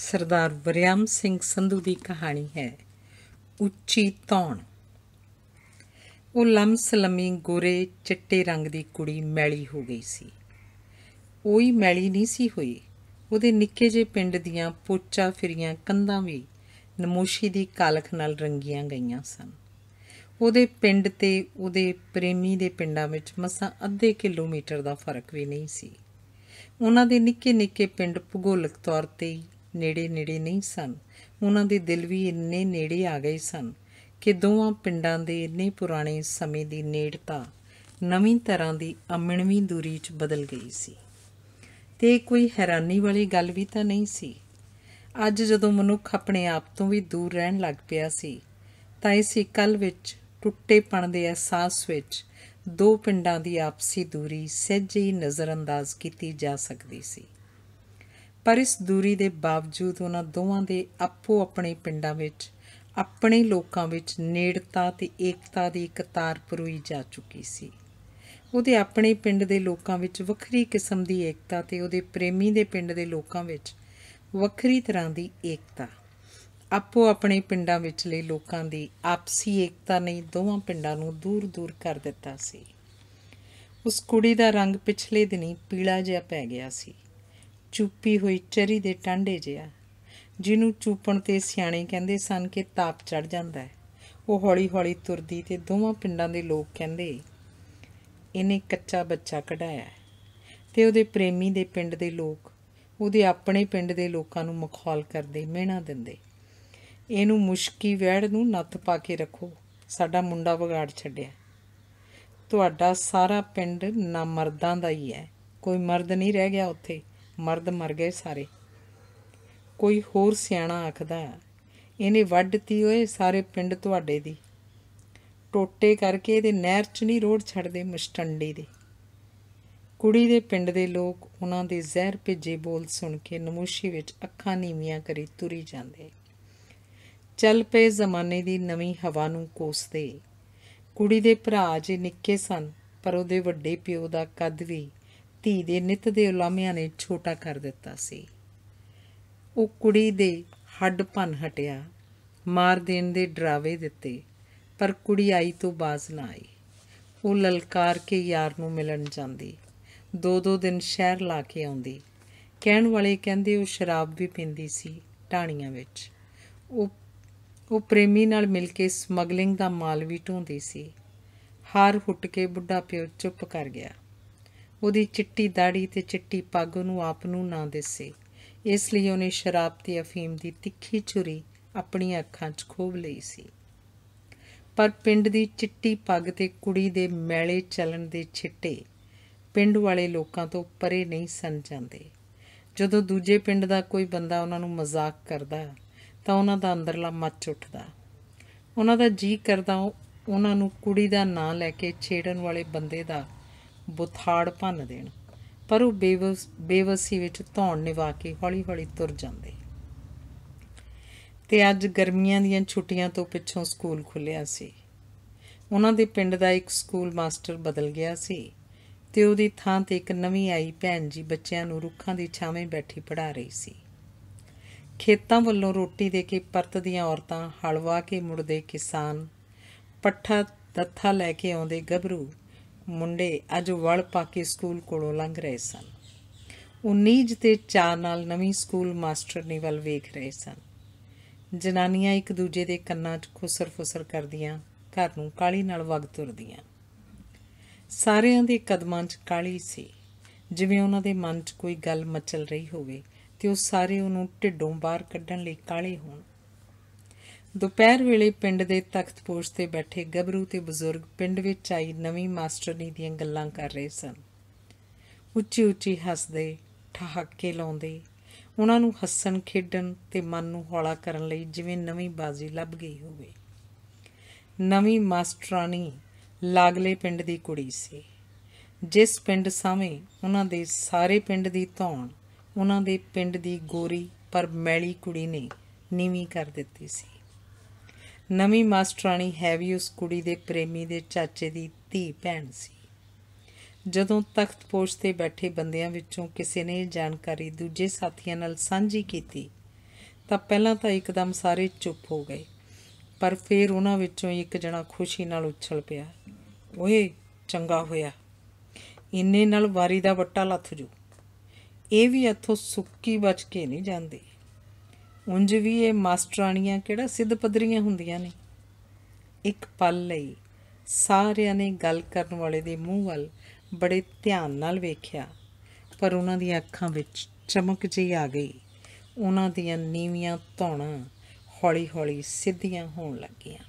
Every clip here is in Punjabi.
ਸਰਦਾਰ ਵਰਿਆਮ ਸਿੰਘ ਸੰਧੂ ਦੀ ਕਹਾਣੀ ਹੈ ਉੱਚੀ ਤੌਣ ਉਹ ਲੰਮ ਸਲਮੀ ਗੋਰੇ ਚਿੱਟੇ ਰੰਗ ਦੀ ਕੁੜੀ ਮੈਲੀ ਹੋ ਗਈ ਸੀ ਉਹੀ ਮੈਲੀ ਨਹੀਂ ਸੀ ਹੋਈ ਉਹਦੇ ਨਿੱਕੇ ਜੇ ਪਿੰਡ ਦੀਆਂ ਪੋਚਾ ਫਿਰੀਆਂ ਕੰਧਾਂ ਵੀ ਨਮੋਸ਼ੀ ਦੀ ਕਾਲਖ ਨਾਲ ਰੰਗੀਆਂ ਗਈਆਂ ਸਨ ਉਹਦੇ ਪਿੰਡ ਤੇ ਉਹਦੇ ਪ੍ਰੇਮੀ ਦੇ ਪਿੰਡਾਂ ਵਿੱਚ ਮਸਾਂ ਅੱਧੇ ਕਿਲੋਮੀਟਰ ਦਾ ਫਰਕ ਵੀ ਨਹੀਂ ਸੀ ਉਹਨਾਂ ਦੇ ਨਿੱਕੇ ਨਿੱਕੇ ਪਿੰਡ ਭੂਗੋਲਿਕ ਤੌਰ ਤੇ ਨੇੜੇ ਨੇੜੇ ਨਹੀਂ ਸਨ ਉਹਨਾਂ ਦੇ ਦਿਲ ਵੀ ਇੰਨੇ ਨੇੜੇ ਆ ਗਏ ਸਨ ਕਿ ਦੋਵਾਂ ਪਿੰਡਾਂ ਦੇ ਇੰਨੇ ਪੁਰਾਣੇ ਸਮੇਂ ਦੀ ਨੇੜਤਾ ਨਵੀਂ ਤਰ੍ਹਾਂ ਦੀ ਅਮਣਵੀਂ ਦੂਰੀ 'ਚ ਬਦਲ ਗਈ ਸੀ ਤੇ ਕੋਈ ਹੈਰਾਨੀ ਵਾਲੀ ਗੱਲ ਵੀ ਤਾਂ ਨਹੀਂ ਸੀ ਅੱਜ ਜਦੋਂ ਮਨੁੱਖ ਆਪਣੇ ਆਪ ਤੋਂ ਵੀ ਦੂਰ ਰਹਿਣ ਲੱਗ ਪਿਆ ਸੀ ਤਾਂ ਇਸ ਇਕੱਲ ਵਿੱਚ ਟੁੱਟੇਪਣ ਦੇ ਅਹਿਸਾਸ ਵਿੱਚ ਦੋ ਪਿੰਡਾਂ ਦੀ ਆਪਸੀ ਦੂਰੀ ਸਹਿਜੇ ਹੀ ਨਜ਼ਰਅੰਦਾਜ਼ ਕੀਤੀ ਜਾ ਸਕਦੀ ਸੀ ਪਰ ਇਸ ਦੂਰੀ ਦੇ ਬਾਵਜੂਦ ਉਹਨਾਂ ਦੋਵਾਂ ਦੇ ਆਪੋ ਆਪਣੇ ਪਿੰਡਾਂ ਵਿੱਚ ਆਪਣੇ ਲੋਕਾਂ ਵਿੱਚ ਨੇੜਤਾ ਤੇ ਏਕਤਾ ਦੀ ਇੱਕ ਤਾਰ ਪਰੋਈ ਜਾ ਚੁੱਕੀ ਸੀ ਉਹਦੇ ਆਪਣੇ ਪਿੰਡ ਦੇ ਲੋਕਾਂ ਵਿੱਚ ਵੱਖਰੀ ਕਿਸਮ ਦੀ ਏਕਤਾ ਤੇ ਉਹਦੇ ਪ੍ਰੇਮੀ ਦੇ ਪਿੰਡ ਦੇ ਲੋਕਾਂ ਵਿੱਚ ਵੱਖਰੀ ਤਰ੍ਹਾਂ ਦੀ ਏਕਤਾ ਆਪੋ ਆਪਣੇ ਪਿੰਡਾਂ ਵਿੱਚਲੇ ਲੋਕਾਂ ਦੀ ਆਪਸੀ ਏਕਤਾ ਨੇ ਦੋਵਾਂ ਪਿੰਡਾਂ ਨੂੰ ਦੂਰ-ਦੂਰ ਕਰ ਦਿੱਤਾ ਸੀ ਉਸ ਕੁੜੀ ਦਾ ਰੰਗ ਪਿਛਲੇ ਦਿਨੀ ਪੀਲਾ ਜਿਹਾ ਪੈ ਗਿਆ ਸੀ ਚੁੱਪੀ ਹੋਈ ਚਰੀ ਦੇ ਟਾਂਡੇ ਜਿਹਾ ਜਿਹਨੂੰ ਚੂਪਣ ਤੇ ਸਿਆਣੇ ਕਹਿੰਦੇ ਸਨ ਕਿ ਤਾਪ ਚੜ ਜਾਂਦਾ ਹੈ ਉਹ ਹੌਲੀ-ਹੌਲੀ ਤੁਰਦੀ ਤੇ ਦੋਵਾਂ ਪਿੰਡਾਂ ਦੇ ਲੋਕ ਕਹਿੰਦੇ ਇਹਨੇ ਕੱਚਾ ਬੱਚਾ ਕਢਾਇਆ ਤੇ ਉਹਦੇ ਪ੍ਰੇਮੀ ਦੇ ਪਿੰਡ ਦੇ ਲੋਕ ਉਹਦੇ ਆਪਣੇ ਪਿੰਡ ਦੇ ਲੋਕਾਂ ਨੂੰ ਮਖੌਲ ਕਰਦੇ ਮਿਹਣਾ ਦਿੰਦੇ ਇਹਨੂੰ ਮੁਸ਼ਕੀ ਵਹਿੜ ਨੂੰ ਨੱਥ ਪਾ ਕੇ ਰੱਖੋ ਸਾਡਾ ਮੁੰਡਾ ਵਿਗਾੜ ਛੱਡਿਆ ਤੁਹਾਡਾ ਸਾਰਾ ਪਿੰਡ ਨਾ ਮਰਦਾਂ ਦਾ ਹੀ ਹੈ ਕੋਈ ਮਰਦ ਨਹੀਂ ਰਹਿ ਗਿਆ ਉੱਥੇ ਮਰਦ ਮਰ ਗਏ ਸਾਰੇ ਕੋਈ ਹੋਰ ਸਿਆਣਾ ਆਖਦਾ ਇਹਨੇ ਵੱਢਤੀ ਓਏ ਸਾਰੇ ਪਿੰਡ ਤੁਹਾਡੇ ਦੀ ਟੋਟੇ ਕਰਕੇ ਇਹਦੇ ਨਹਿਰ 'ਚ ਨਹੀਂ ਰੋੜ ਛੱਡਦੇ ਮਸਟੰਡੀ ਦੇ ਕੁੜੀ ਦੇ ਪਿੰਡ ਦੇ ਲੋਕ ਉਹਨਾਂ ਦੇ ਜ਼ਹਿਰ ਭੇਜੇ ਬੋਲ ਸੁਣ ਕੇ ਨਮੂਸ਼ੀ ਵਿੱਚ ਅੱਖਾਂ ਨੀਵੀਆਂ ਕਰੀ ਤੁਰੀ ਜਾਂਦੇ ਚੱਲ ਪਏ ਜ਼ਮਾਨੇ ਦੀ ਨਵੀਂ ਹਵਾ ਨੂੰ ਕੋਸਦੇ ਕੁੜੀ ਦੇ ਭਰਾ ਜੇ ਨਿੱਕੇ ਸਨ ਪਰ ਉਹਦੇ ਵੱਡੇ ਪਿਓ ਦਾ ਕੱਦ ਵੀ ਧੀ ਦੇ ਨਿਤ ਦੇ ਉਲਾਮਿਆਂ ਨੇ ਛੋਟਾ ਕਰ ਦਿੱਤਾ ਸੀ ਉਹ ਕੁੜੀ ਦੇ ਹੱਡ ਭੰਨ ਹਟਿਆ ਮਾਰ ਦੇਣ ਦੇ ਡਰਾਵੇ ਦਿੱਤੇ ਪਰ ਕੁੜੀ ਆਈ ਤੋਂ ਬਾਜ਼ ਨਾ ਆਈ ਉਹ ਲਲਕਾਰ ਕੇ ਯਾਰ ਨੂੰ ਮਿਲਣ ਜਾਂਦੀ ਦੋ ਦੋ ਦਿਨ ਸ਼ਹਿਰ ਲਾ ਕੇ ਆਉਂਦੀ ਕਹਿਣ ਵਾਲੇ ਕਹਿੰਦੇ ਉਹ ਸ਼ਰਾਬ ਵੀ ਪੀਂਦੀ ਸੀ ਟਾਣੀਆਂ ਵਿੱਚ ਉਹ ਉਹ ਪ੍ਰੇਮੀ ਨਾਲ ਮਿਲ ਕੇ ਸਮਗਲਿੰਗ ਦਾ ਮਾਲ ਵੀ ਢੋਂਦੀ ਸੀ ਹਾਰ ਹੁੱਟ ਕੇ ਬੁੱਢਾ ਪਿਓ ਚੁੱਪ ਕਰ ਗਿਆ ਉਹਦੀ ਚਿੱਟੀ ਦਾੜੀ ਤੇ ਚਿੱਟੀ ਪੱਗ ਨੂੰ ਆਪ ਨੂੰ ਨਾ ਦਿਸੇ ਇਸ ਲਈ ਉਹਨੇ ਸ਼ਰਾਬ ਤੇ ਅਫੀਮ ਦੀ ਤਿੱਖੀ ਚੁਰੀ ਆਪਣੀਆਂ ਅੱਖਾਂ 'ਚ ਖੋਬ ਲਈ ਸੀ ਪਰ ਪਿੰਡ ਦੀ ਚਿੱਟੀ ਪੱਗ ਤੇ ਕੁੜੀ ਦੇ ਮੈਲੇ ਚੱਲਣ ਦੇ ਛਿੱਟੇ ਪਿੰਡ ਵਾਲੇ ਲੋਕਾਂ ਤੋਂ ਪਰੇ ਨਹੀਂ ਸੰ ਜਾਂਦੇ ਜਦੋਂ ਦੂਜੇ ਪਿੰਡ ਦਾ ਕੋਈ ਬੰਦਾ ਉਹਨਾਂ ਨੂੰ ਮਜ਼ਾਕ ਕਰਦਾ ਤਾਂ ਉਹਨਾਂ ਦਾ ਅੰਦਰਲਾ ਮੱਚ ਉੱਠਦਾ ਉਹਨਾਂ ਦਾ ਜੀ ਕਰਦਾ ਉਹਨਾਂ ਨੂੰ ਕੁੜੀ ਦਾ ਨਾਂ ਲੈ ਕੇ ਛੇੜਨ ਵਾਲੇ ਬੰਦੇ ਦਾ ਬੁਥਾੜ ਭੰਨ ਦੇਣ ਪਰ ਉਹ ਬੇਵਸੀ ਵਿੱਚ ਧੌਣ ਨਿਵਾ ਕੇ ਹੌਲੀ-ਹੌਲੀ ਤੁਰ ਜਾਂਦੇ ਤੇ ਅੱਜ ਗਰਮੀਆਂ ਦੀਆਂ ਛੁੱਟੀਆਂ ਤੋਂ ਪਿੱਛੋਂ ਸਕੂਲ ਖੁੱਲਿਆ ਸੀ ਉਹਨਾਂ ਦੇ ਪਿੰਡ ਦਾ ਇੱਕ ਸਕੂਲ ਮਾਸਟਰ ਬਦਲ ਗਿਆ ਸੀ ਤੇ ਉਹਦੀ ਥਾਂ ਤੇ ਇੱਕ ਨਵੀਂ ਆਈ ਭੈਣ ਜੀ ਬੱਚਿਆਂ ਨੂੰ ਰੁੱਖਾਂ ਦੀ ਛਾਵੇਂ ਬੈਠੀ ਪੜ੍ਹਾ ਰਹੀ ਸੀ ਖੇਤਾਂ ਵੱਲੋਂ ਰੋਟੀ ਦੇ ਕੇ ਪਰਤਦੀਆਂ ਔਰਤਾਂ ਹਲਵਾ ਕੇ ਮੁੜਦੇ ਕਿਸਾਨ ਪੱਠਾ ਦੱਥਾ ਲੈ ਕੇ ਆਉਂਦੇ ਗੱਭਰੂ ਮੁੰਡੇ ਅੱਜ ਵੜ ਪਾਕੇ ਸਕੂਲ ਕੋਲੋਂ ਲੰਘ ਰਹੇ ਸਨ ਉਹ ਨੀਜ ਤੇ ਚਾਹ ਨਾਲ ਨਵੀਂ ਸਕੂਲ ਮਾਸਟਰ ਨੇ ਵੱਲ ਵੇਖ ਰਹੇ ਸਨ ਜਨਾਨੀਆਂ ਇੱਕ ਦੂਜੇ ਦੇ ਕੰਨਾਂ 'ਚ ਖੁਸਰ-ਫੁਸਰ ਕਰਦੀਆਂ ਘਰ ਨੂੰ ਕਾਲੀ ਨਾਲ ਵਗ ਤੁਰਦੀਆਂ ਸਾਰਿਆਂ ਦੇ ਕਦਮਾਂ 'ਚ ਕਾਲੀ ਸੀ ਜਿਵੇਂ ਉਹਨਾਂ ਦੇ ਮਨ 'ਚ ਕੋਈ ਗੱਲ ਮਚਲ ਰਹੀ ਹੋਵੇ ਤੇ ਉਹ ਸਾਰੇ ਉਹਨੂੰ ਢਿੱਡੋਂ ਬਾਹਰ ਕੱਢਣ ਲਈ ਕਾਲੇ ਹੋਣ ਦੁਪਹਿਰ ਵੇਲੇ ਪਿੰਡ ਦੇ ਤਖਤਪੋਸ਼ ਤੇ ਬੈਠੇ ਗੱਭਰੂ ਤੇ ਬਜ਼ੁਰਗ ਪਿੰਡ ਵਿੱਚ ਆਈ ਨਵੀਂ ਮਾਸਟਰਨੀ ਦੀਆਂ ਗੱਲਾਂ ਕਰ ਰਹੇ ਸਨ ਉੱਚੀ ਉੱਚੀ ਹੱਸਦੇ ਠਹਾਕੇ ਲਾਉਂਦੇ ਉਹਨਾਂ ਨੂੰ ਹੱਸਣ ਖੇਡਣ ਤੇ ਮਨ ਨੂੰ ਹੌਲਾ ਕਰਨ ਲਈ ਜਿਵੇਂ ਨਵੀਂ ਬਾਜ਼ੀ ਲੱਭ ਗਈ ਹੋਵੇ ਨਵੀਂ ਮਾਸਟਰਾਨੀ ਲਾਗਲੇ ਪਿੰਡ ਦੀ ਕੁੜੀ ਸੀ ਜਿਸ ਪਿੰਡ ਸਾਵੇਂ ਉਹਨਾਂ ਦੇ ਸਾਰੇ ਪਿੰਡ ਦੀ ਧੌਣ ਉਹਨਾਂ ਦੇ ਪਿੰਡ ਦੀ ਗੋਰੀ ਪਰ ਮੈਲੀ ਕੁੜੀ ਨੇ ਨੀਵੀਂ ਕਰ ਦਿੱਤੀ ਸੀ ਨਵੀਂ ਮਾਸਟਰਾਣੀ ਉਸ ਕੁੜੀ ਦੇ ਪ੍ਰੇਮੀ ਦੇ ਚਾਚੇ ਦੀ ਧੀ ਭੈਣ ਸੀ ਜਦੋਂ ਤਖਤ ਪੋਸ਼ ਤੇ ਬੈਠੇ ਬੰਦਿਆਂ ਵਿੱਚੋਂ ਕਿਸੇ ਨੇ ਜਾਣਕਾਰੀ ਦੂਜੇ ਸਾਥੀਆਂ ਨਾਲ ਸਾਂਝੀ ਕੀਤੀ ਤਾਂ ਪਹਿਲਾਂ ਤਾਂ ਇੱਕਦਮ ਸਾਰੇ ਚੁੱਪ ਹੋ ਗਏ ਪਰ ਫਿਰ ਉਹਨਾਂ ਵਿੱਚੋਂ ਇੱਕ ਜਣਾ ਖੁਸ਼ੀ ਨਾਲ ਉੱਛਲ ਪਿਆ ਓਏ ਚੰਗਾ ਹੋਇਆ ਇੰਨੇ ਨਾਲ ਵਾਰੀ ਦਾ ਵੱਟਾ ਲੱਥ ਜੂ ਇਹ ਵੀ ਇੱਥੋਂ ਸੁੱਕੀ ਬਚ ਕੇ ਨਹੀਂ ਜਾਂਦੇ ਉਂਝ ਵੀ ਇਹ ਮਾਸਟਰਾਣੀਆਂ ਕਿਹੜਾ ਸਿੱਧ ਪਦਰੀਆਂ ਹੁੰਦੀਆਂ ਨੇ ਇੱਕ ਪਲ ਲਈ ਸਾਰਿਆਂ ਨੇ ਗੱਲ ਕਰਨ ਵਾਲੇ ਦੇ ਮੂੰਹ ਵੱਲ ਬੜੇ ਧਿਆਨ ਨਾਲ ਵੇਖਿਆ ਪਰ ਉਹਨਾਂ ਦੀਆਂ ਅੱਖਾਂ ਵਿੱਚ ਚਮਕ ਜਿਹੀ ਆ ਗਈ ਉਹਨਾਂ ਦੀਆਂ ਨੀਵੀਆਂ ਧੌਣਾ ਹੌਲੀ-ਹੌਲੀ ਸਿੱਧੀਆਂ ਹੋਣ ਲੱਗੀਆਂ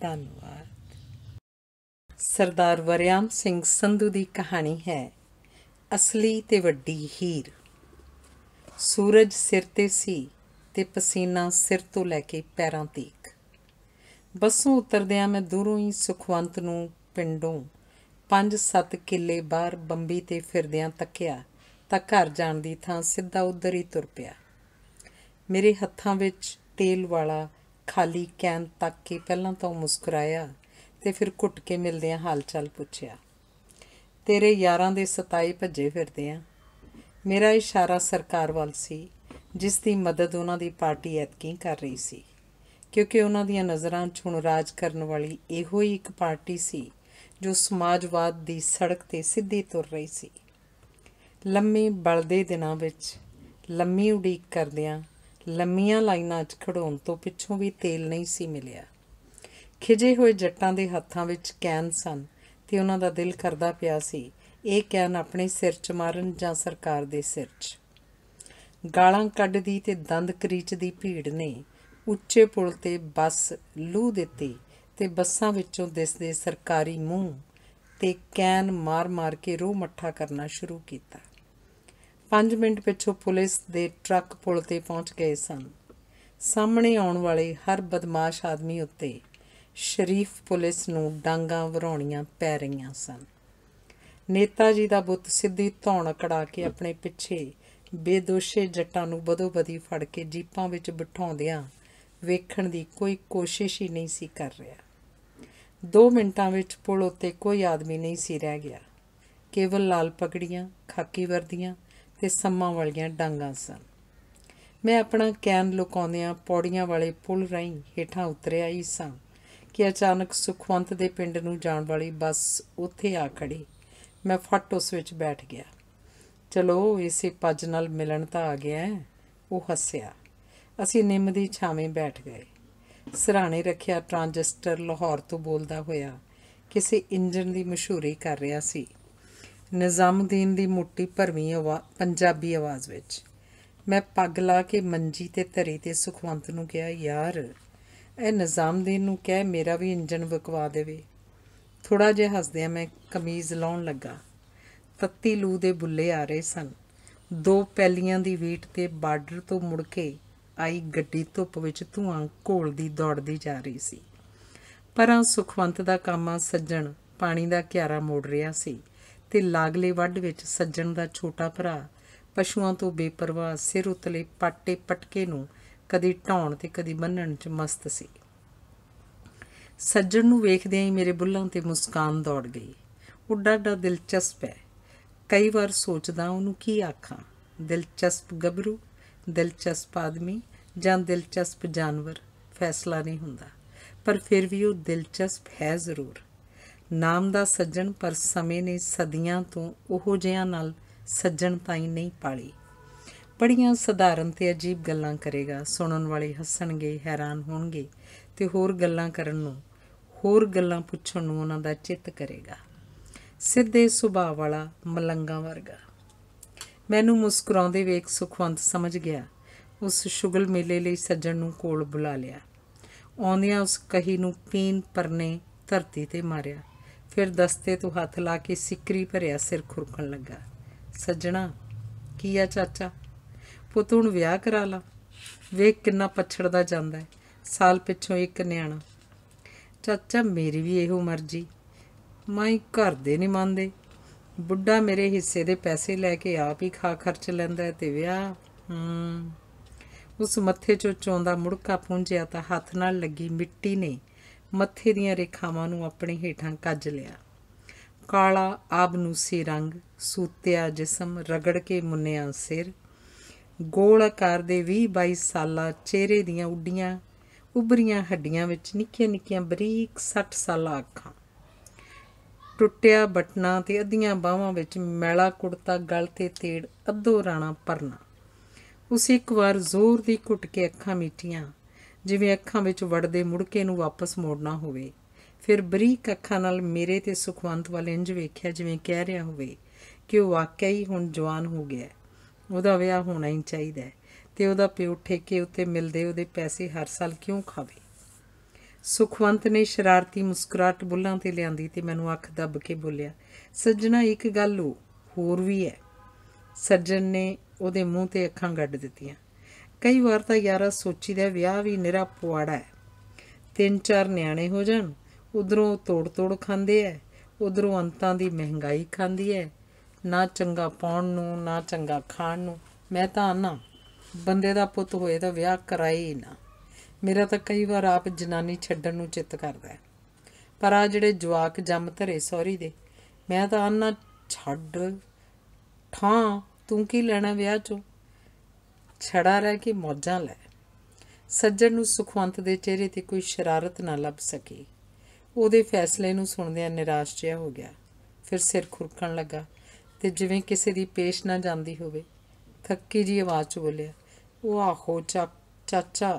ਧੰਨਵਾਦ ਸਰਦਾਰ ਵਰਿਆਮ ਸਿੰਘ ਸੰਧੂ ਦੀ ਕਹਾਣੀ ਹੈ ਅਸਲੀ ਤੇ ਵੱਡੀ ਹੀਰ ਸੂਰਜ ਸਿਰ ਤੇ ਸੀ ਤੇ ਪਸੀਨਾ ਸਿਰ ਤੋਂ ਲੈ ਕੇ ਪੈਰਾਂ ਤੀਕ ਬੱਸੋਂ ਉਤਰਦਿਆਂ ਮੈਂ ਦੂਰੋਂ ਹੀ ਸੁਖਵੰਤ ਨੂੰ ਪਿੰਡੋਂ 5-7 ਕਿੱਲੇ ਬਾਹਰ ਬੰਬੀ ਤੇ ਫਿਰਦਿਆਂ ਤੱਕਿਆ ਤਾਂ ਘਰ ਜਾਣ ਦੀ ਥਾਂ ਸਿੱਧਾ ਉਧਰ ਹੀ ਤੁਰ ਪਿਆ ਮੇਰੇ ਹੱਥਾਂ ਵਿੱਚ ਤੇਲ ਵਾਲਾ ਖਾਲੀ ਕੈਨ ਤੱਕ ਕੇ ਪਹਿਲਾਂ ਤਾਂ ਮੁਸਕਰਾਇਆ ਤੇ ਫਿਰ ਘੁੱਟ ਕੇ ਮਿਲਦਿਆਂ ਹਾਲਚਾਲ ਪੁੱਛਿਆ ਤੇਰੇ ਯਾਰਾਂ ਦੇ ਸਤਾਈ ਭੱਜੇ ਫਿਰਦੇ ਆ ਮੇਰਾ ਇਸ਼ਾਰਾ ਸਰਕਾਰ ਵੱਲ ਸੀ ਜਿਸ ਦੀ ਮਦਦ ਉਹਨਾਂ ਦੀ ਪਾਰਟੀ ਐਤਕੀ ਕਰ ਰਹੀ ਸੀ ਕਿਉਂਕਿ ਉਹਨਾਂ ਦੀਆਂ ਨਜ਼ਰਾਂ 'ਚ ਹੁਣ ਰਾਜ ਕਰਨ ਵਾਲੀ ਇਹੋ ਹੀ ਇੱਕ ਪਾਰਟੀ ਸੀ ਜੋ ਸਮਾਜਵਾਦ ਦੀ ਸੜਕ ਤੇ ਸਿੱਧੀ ਤੁਰ ਰਹੀ ਸੀ ਲੰਮੇ ਬਲਦੇ ਦਿਨਾਂ ਵਿੱਚ ਲੰਮੀ ਉਡੀਕ ਕਰਦਿਆਂ ਲੰਮੀਆਂ ਲਾਈਨਾਂ 'ਚ ਖੜੋਣ ਤੋਂ ਪਿੱਛੋਂ ਵੀ ਤੇਲ ਨਹੀਂ ਸੀ ਮਿਲਿਆ ਖਿਜੇ ਹੋਏ ਜੱਟਾਂ ਦੇ ਹੱਥਾਂ ਵਿੱਚ ਕੈਨ ਸਨ ਤੇ ਉਹਨਾਂ ਦਾ ਦਿਲ ਕਰਦਾ ਪਿਆ ਸੀ ਇਹ ਕਹਿਣ ਆਪਣੇ ਸਿਰ 'ਚ ਮਾਰਨ ਜਾਂ ਸਰਕਾਰ ਦੇ ਸਿਰ 'ਚ ਗਾਲਾਂ ਕੱਢਦੀ ਤੇ ਦੰਦ ਕਰੀਚਦੀ ਭੀੜ ਨੇ ਉੱਚੇ ਪੁਲ ਤੇ ਬੱਸ ਲੂ ਦਿੱਤੀ ਤੇ ਬੱਸਾਂ ਵਿੱਚੋਂ ਦਿਸਦੇ ਸਰਕਾਰੀ ਮੂੰਹ ਤੇ ਕੈਨ ਮਾਰ-ਮਾਰ ਕੇ ਰੋ ਮੱਠਾ ਕਰਨਾ ਸ਼ੁਰੂ ਕੀਤਾ 5 ਮਿੰਟ ਪਿੱਛੋਂ ਪੁਲਿਸ ਦੇ ਟਰੱਕ ਪੁਲ ਤੇ ਪਹੁੰਚ ਗਏ ਸਨ ਸਾਹਮਣੇ ਆਉਣ ਵਾਲੇ ਹਰ ਬਦਮਾਸ਼ ਆਦਮੀ ਉੱਤੇ ਸ਼ਰੀਫ ਪੁਲਿਸ ਨੂੰ ਡਾਂਗਾ ਵਰਾਉਣੀਆਂ ਪੈ ਰਹੀਆਂ ਸਨ ਨੇਤਾ ਜੀ ਦਾ ਬੁੱਤ ਸਿੱਧੀ ਧੌਣ ਕੜਾ ਕੇ ਆਪਣੇ ਪਿੱਛੇ ਬੇਦੋਸ਼ੇ ਜੱਟਾਂ ਨੂੰ ਬਦੋਬਦੀ ਫੜ ਕੇ ਜੀਪਾਂ ਵਿੱਚ ਬਿਠਾਉਂਦਿਆਂ ਵੇਖਣ ਦੀ ਕੋਈ ਕੋਸ਼ਿਸ਼ ਹੀ ਨਹੀਂ ਸੀ ਕਰ ਰਿਹਾ 2 ਮਿੰਟਾਂ ਵਿੱਚ ਪੁਲ ਉੱਤੇ ਕੋਈ ਆਦਮੀ ਨਹੀਂ ਸੀ ਰਹਿ ਗਿਆ ਕੇਵਲ ਲਾਲ ਪਗੜੀਆਂ ਖਾਕੀ ਵਰਦੀਆਂ ਤੇ ਸੰਮਾਂ ਵਾਲੀਆਂ ਡਾਂਗਾਂ ਸਨ ਮੈਂ ਆਪਣਾ ਕੈਨ ਲੁਕਾਉਂਦਿਆਂ ਪੌੜੀਆਂ ਵਾਲੇ ਪੁਲ ਰਹੀਂ ਹੇਠਾਂ ਉਤਰਿਆ ਹੀ ਸਾਂ ਕਿ ਅਚਾਨਕ ਸੁਖਵੰਤ ਦੇ ਪਿੰਡ ਨੂੰ ਜਾਣ ਵਾਲੀ ਬੱਸ ਉੱਥੇ ਆ ਖੜੀ ਮੈਂ ਫਟ ਉਸ ਵਿੱਚ ਬੈਠ ਗਿਆ ਚਲੋ ਇਸੇ ਪੱਜ ਨਾਲ ਮਿਲਣ ਤਾਂ ਆ ਗਿਆ ਉਹ ਹੱਸਿਆ ਅਸੀਂ ਨਿੰਮ ਦੀ ਛਾਵੇਂ ਬੈਠ ਗਏ ਸਰਾਣੇ ਰੱਖਿਆ ਟ੍ਰਾਂਜਿਸਟਰ ਲਾਹੌਰ ਤੋਂ ਬੋਲਦਾ ਹੋਇਆ ਕਿਸੇ ਇੰਜਨ ਦੀ ਮਸ਼ਹੂਰੀ ਕਰ ਰਿਹਾ ਸੀ ਨਿਜ਼ਾਮਦੀਨ ਦੀ ਮੁੱਠੀ ਭਰਵੀਂ ਪੰਜਾਬੀ ਆਵਾਜ਼ ਵਿੱਚ ਮੈਂ ਪੱਗ ਲਾ ਕੇ ਮੰਜੀ ਤੇ ਧਰੀ ਤੇ ਸੁਖਵੰਤ ਨੂੰ ਕਿਹਾ ਯਾਰ ਇਹ ਨਿਜ਼ਾਮਦੀਨ ਨੂੰ ਕਹਿ ਮੇਰਾ ਵੀ ਇੰਜਨ ਵਕਵਾ ਦੇਵੇ ਥੋੜਾ ਜਿਹਾ ਹੱਸਦਿਆਂ ਮੈਂ ਕਮੀਜ਼ ਲਾਉਣ ਲੱਗਾ ਤੱਤੀ ਲੂ ਦੇ ਬੁੱਲੇ ਆ ਰਹੇ ਸਨ ਦੋ ਪੈਲੀਆਂ ਦੀ ਵੇਟ ਤੇ ਬਾਰਡਰ ਤੋਂ ਮੁੜ ਕੇ ਆਈ ਗੱਡੀ ਧੁੱਪ ਵਿੱਚ ਧੂਆਂ ਘੋਲਦੀ ਦੌੜਦੀ ਜਾ ਰਹੀ ਸੀ ਪਰਾਂ ਸੁਖਵੰਤ ਦਾ ਕਾਮਾ ਸੱਜਣ ਪਾਣੀ ਦਾ ਕਿਆਰਾ ਮੋੜ ਰਿਹਾ ਸੀ ਤੇ ਲਾਗਲੇ ਵੱਡ ਵਿੱਚ ਸੱਜਣ ਦਾ ਛੋਟਾ ਭਰਾ ਪਸ਼ੂਆਂ ਤੋਂ ਬੇਪਰਵਾਹ ਸਿਰ ਉਤਲੇ ਪਾਟੇ ਪਟਕੇ ਨੂੰ ਕਦੀ ਢਾਉਣ ਤੇ ਕਦੀ ਬੰਨਣ 'ਚ ਮਸਤ ਸੀ ਸੱਜਣ ਨੂੰ ਵੇਖਦਿਆਂ ਹੀ ਮੇਰੇ ਬੁੱਲਾਂ ਤੇ ਮੁਸਕਾਨ ਦੌੜ ਗਈ ਉੱਡਾ ਡਾ ਦਿਲਚਸਪ ਹੈ ਕਈ ਵਾਰ ਸੋਚਦਾ ਉਹਨੂੰ ਕੀ ਆਖਾਂ ਦਿਲਚਸਪ ਗੱਭਰੂ ਦਿਲਚਸਪ ਆਦਮੀ ਜਾਂ ਦਿਲਚਸਪ ਜਾਨਵਰ ਫੈਸਲਾ ਨਹੀਂ ਹੁੰਦਾ ਪਰ ਫਿਰ ਵੀ ਉਹ ਦਿਲਚਸਪ ਹੈ ਜ਼ਰੂਰ ਨਾਮ ਦਾ ਸੱਜਣ ਪਰ ਸਮੇਂ ਨੇ ਸਦੀਆਂ ਤੋਂ ਉਹੋ ਜਿਹਿਆਂ ਨਾਲ ਸੱਜਣ ਤਾਈ ਨਹੀਂ ਪਾਲੀ ਬੜੀਆਂ ਸਧਾਰਨ ਤੇ ਅਜੀਬ ਗੱਲਾਂ ਕਰੇਗਾ ਸੁਣਨ ਵਾਲੇ ਹੱਸਣਗੇ ਹੈਰਾਨ ਹੋਣਗੇ ਤੇ ਹੋਰ ਗੱਲਾਂ ਕਰਨ ਨੂੰ ਹੋਰ ਗੱਲਾਂ ਪੁੱਛਣ ਨੂੰ ਉਹਨਾਂ ਦਾ ਚਿੱਤ ਕਰੇਗਾ ਸਿੱਧੇ ਸੁਭਾਅ ਵਾਲਾ ਮਲੰਗਾ ਵਰਗਾ ਮੈਨੂੰ ਮੁਸਕਰਾਉਂਦੇ ਵੇਖ ਸੁਖਵੰਤ ਸਮਝ ਗਿਆ ਉਸ ਸ਼ੁਗਲ ਮੇਲੇ ਲਈ ਸੱਜਣ ਨੂੰ ਕੋਲ ਬੁਲਾ ਲਿਆ ਆਉਂਦਿਆਂ ਉਸ ਕਹੀ ਨੂੰ ਪੀਨ ਪਰਨੇ ਧਰਤੀ ਤੇ ਮਾਰਿਆ ਫਿਰ ਦਸਤੇ ਤੋਂ ਹੱਥ ਲਾ ਕੇ ਸਿਕਰੀ ਭਰਿਆ ਸਿਰ ਖੁਰਕਣ ਲੱਗਾ ਸੱਜਣਾ ਕੀ ਆ ਚਾਚਾ ਪੁੱਤ ਹੁਣ ਵਿਆਹ ਕਰਾ ਲਾ ਵੇਖ ਕਿੰਨਾ ਪਛੜਦਾ ਜਾਂਦਾ ਹੈ ਸਾਲ ਪਿੱਛੋਂ ਇੱਕ ਨਿਆਣਾ ਚਾਚਾ ਮੇਰੀ ਵੀ ਇਹੋ ਮਰਜ਼ੀ ਮਾਈ ਘਰ ਦੇ ਨਹੀਂ ਮੰਨਦੇ ਬੁੱਢਾ ਮੇਰੇ ਹਿੱਸੇ ਦੇ ਪੈਸੇ ਲੈ ਕੇ ਆਪ ਹੀ ਖਾ ਖਰਚ ਲੈਂਦਾ ਤੇ ਵਿਆਹ ਹੂੰ ਉਸ ਮੱਥੇ ਚੋਂ ਚੋਂਦਾ ਮੁੜਕਾ ਪੁੰਝਿਆ ਤਾਂ ਹੱਥ ਨਾਲ ਲੱਗੀ ਮਿੱਟੀ ਨੇ ਮੱਥੇ ਦੀਆਂ ਰੇਖਾਵਾਂ ਨੂੰ ਆਪਣੇ ਹੇਠਾਂ ਕੱਜ ਲਿਆ ਕਾਲਾ ਆਬਨੂਸੀ ਰੰਗ ਸੂਤਿਆ ਜਿਸਮ ਰਗੜ ਕੇ ਮੁੰਨਿਆ ਸਿਰ ਗੋਲ ਆਕਾਰ ਦੇ 20 22 ਸਾਲਾ ਚਿਹਰੇ ਦੀਆਂ ਉੱਡੀਆਂ ਉਭਰੀਆਂ ਹੱਡੀਆਂ ਵਿੱਚ ਨਿੱਕੀਆਂ-ਨਿੱਕੀਆਂ ਬਰੀਕ 60 ਸਾਲਾ ਅੱਖਾਂ ਟੁੱਟਿਆ ਬਟਨਾ ਤੇ ਅਧੀਆਂ ਬਾਹਾਂ ਵਿੱਚ ਮੈਲਾ ਕੁੜਤਾ ਗਲ ਤੇ ਤੇੜ ਅੱਧੋ ਰਾਣਾ ਪਰਨਾ ਉਸ ਇੱਕ ਵਾਰ ਜ਼ੋਰ ਦੀ ਘੁੱਟ ਕੇ ਅੱਖਾਂ ਮੀਟੀਆਂ ਜਿਵੇਂ ਅੱਖਾਂ ਵਿੱਚ ਵੜਦੇ ਮੁੜਕੇ ਨੂੰ ਵਾਪਸ ਮੋੜਨਾ ਹੋਵੇ ਫਿਰ ਬਰੀਕ ਅੱਖਾਂ ਨਾਲ ਮੇਰੇ ਤੇ ਸੁਖਵੰਤ ਵੱਲ ਇੰਜ ਵੇਖਿਆ ਜਿਵੇਂ ਕਹਿ ਰਿਹਾ ਹੋਵੇ ਕਿ ਉਹ ਵਾਕਿਆ ਹੀ ਹੁਣ ਜਵਾਨ ਹੋ ਗਿਆ ਉਹਦਾ ਵਿਆਹ ਹੋਣਾ ਹੀ ਚਾਹੀਦਾ ਹੈ ਤੇ ਉਹਦਾ ਪਿਓ ਠੇਕੇ ਉੱਤੇ ਮਿਲਦੇ ਉਹਦੇ ਪੈਸੇ ਹਰ ਸਾਲ ਕਿਉਂ ਖਾਵੇ ਸੁਖਵੰਤ ਨੇ ਸ਼ਰਾਰਤੀ ਮੁਸਕਰਾਟ ਬੁੱਲਾਂ ਤੇ ਲਿਆਂਦੀ ਤੇ ਮੈਨੂੰ ਅੱਖ ਦੱਬ ਕੇ ਬੋਲਿਆ ਸੱਜਣਾ ਇੱਕ ਗੱਲ ਹੋਰ ਵੀ ਹੈ ਸੱਜਣ ਨੇ ਉਹਦੇ ਮੂੰਹ ਤੇ ਅੱਖਾਂ ਗੱਡ ਦਿੱਤੀਆਂ ਕਈ ਵਾਰ ਤਾਂ ਯਾਰਾ ਸੋਚੀਦਾ ਵਿਆਹ ਵੀ ਨਿਰਾ ਪੁਆੜਾ ਹੈ ਤਿੰਨ ਚਾਰ ਨਿਆਣੇ ਹੋ ਜਾਣ ਉਧਰੋਂ ਤੋੜ ਤੋੜ ਖਾਂਦੇ ਐ ਉਧਰੋਂ ਅੰਤਾਂ ਦੀ ਮਹਿੰਗਾਈ ਖਾਂਦੀ ਐ ਨਾ ਚੰਗਾ ਪਾਉਣ ਨੂੰ ਨਾ ਚੰਗਾ ਖਾਣ ਨੂੰ ਮੈਂ ਤਾਂ ਆਨਾ ਬੰਦੇ ਦਾ ਪੁੱਤ ਹੋਏ ਤਾਂ ਵਿਆਹ ਕਰਾਈ ਨਾ ਮੇਰਾ ਤਾਂ ਕਈ ਵਾਰ ਆਪ ਜਨਾਨੀ ਛੱਡਣ ਨੂੰ ਚਿੱਤ ਕਰਦਾ ਪਰ ਆ ਜਿਹੜੇ ਜਵਾਕ ਜੰਮ ਧਰੇ ਸੌਰੀ ਦੇ ਮੈਂ ਤਾਂ ਆਨਾ ਛੱਡ ਠਾਂ ਤੂੰ ਕੀ ਲੈਣਾ ਵਿਆਹ ਚ ਛੜਾ ਰਹਿ ਕੇ ਮੌਜਾਂ ਲੈ ਸੱਜਣ ਨੂੰ ਸੁਖਵੰਤ ਦੇ ਚਿਹਰੇ ਤੇ ਕੋਈ ਸ਼ਰਾਰਤ ਨਾ ਲੱਭ ਸਕੀ ਉਹਦੇ ਫੈਸਲੇ ਨੂੰ ਸੁਣਦਿਆਂ ਨਿਰਾਸ਼ ਜਿਹਾ ਹੋ ਗਿਆ ਫਿਰ ਸਿਰ ਖੁਰਕਣ ਲੱਗਾ ਤੇ ਜਿਵੇਂ ਕਿਸੇ ਦੀ ਪੇਸ਼ ਨਾ ਜਾਂਦੀ ਹੋਵੇ ਥੱਕੀ ਜੀ ਆਵਾਜ਼ 'ਚ ਬੋਲਿਆ ਉਹ ਆਖੋ ਚਾਚਾ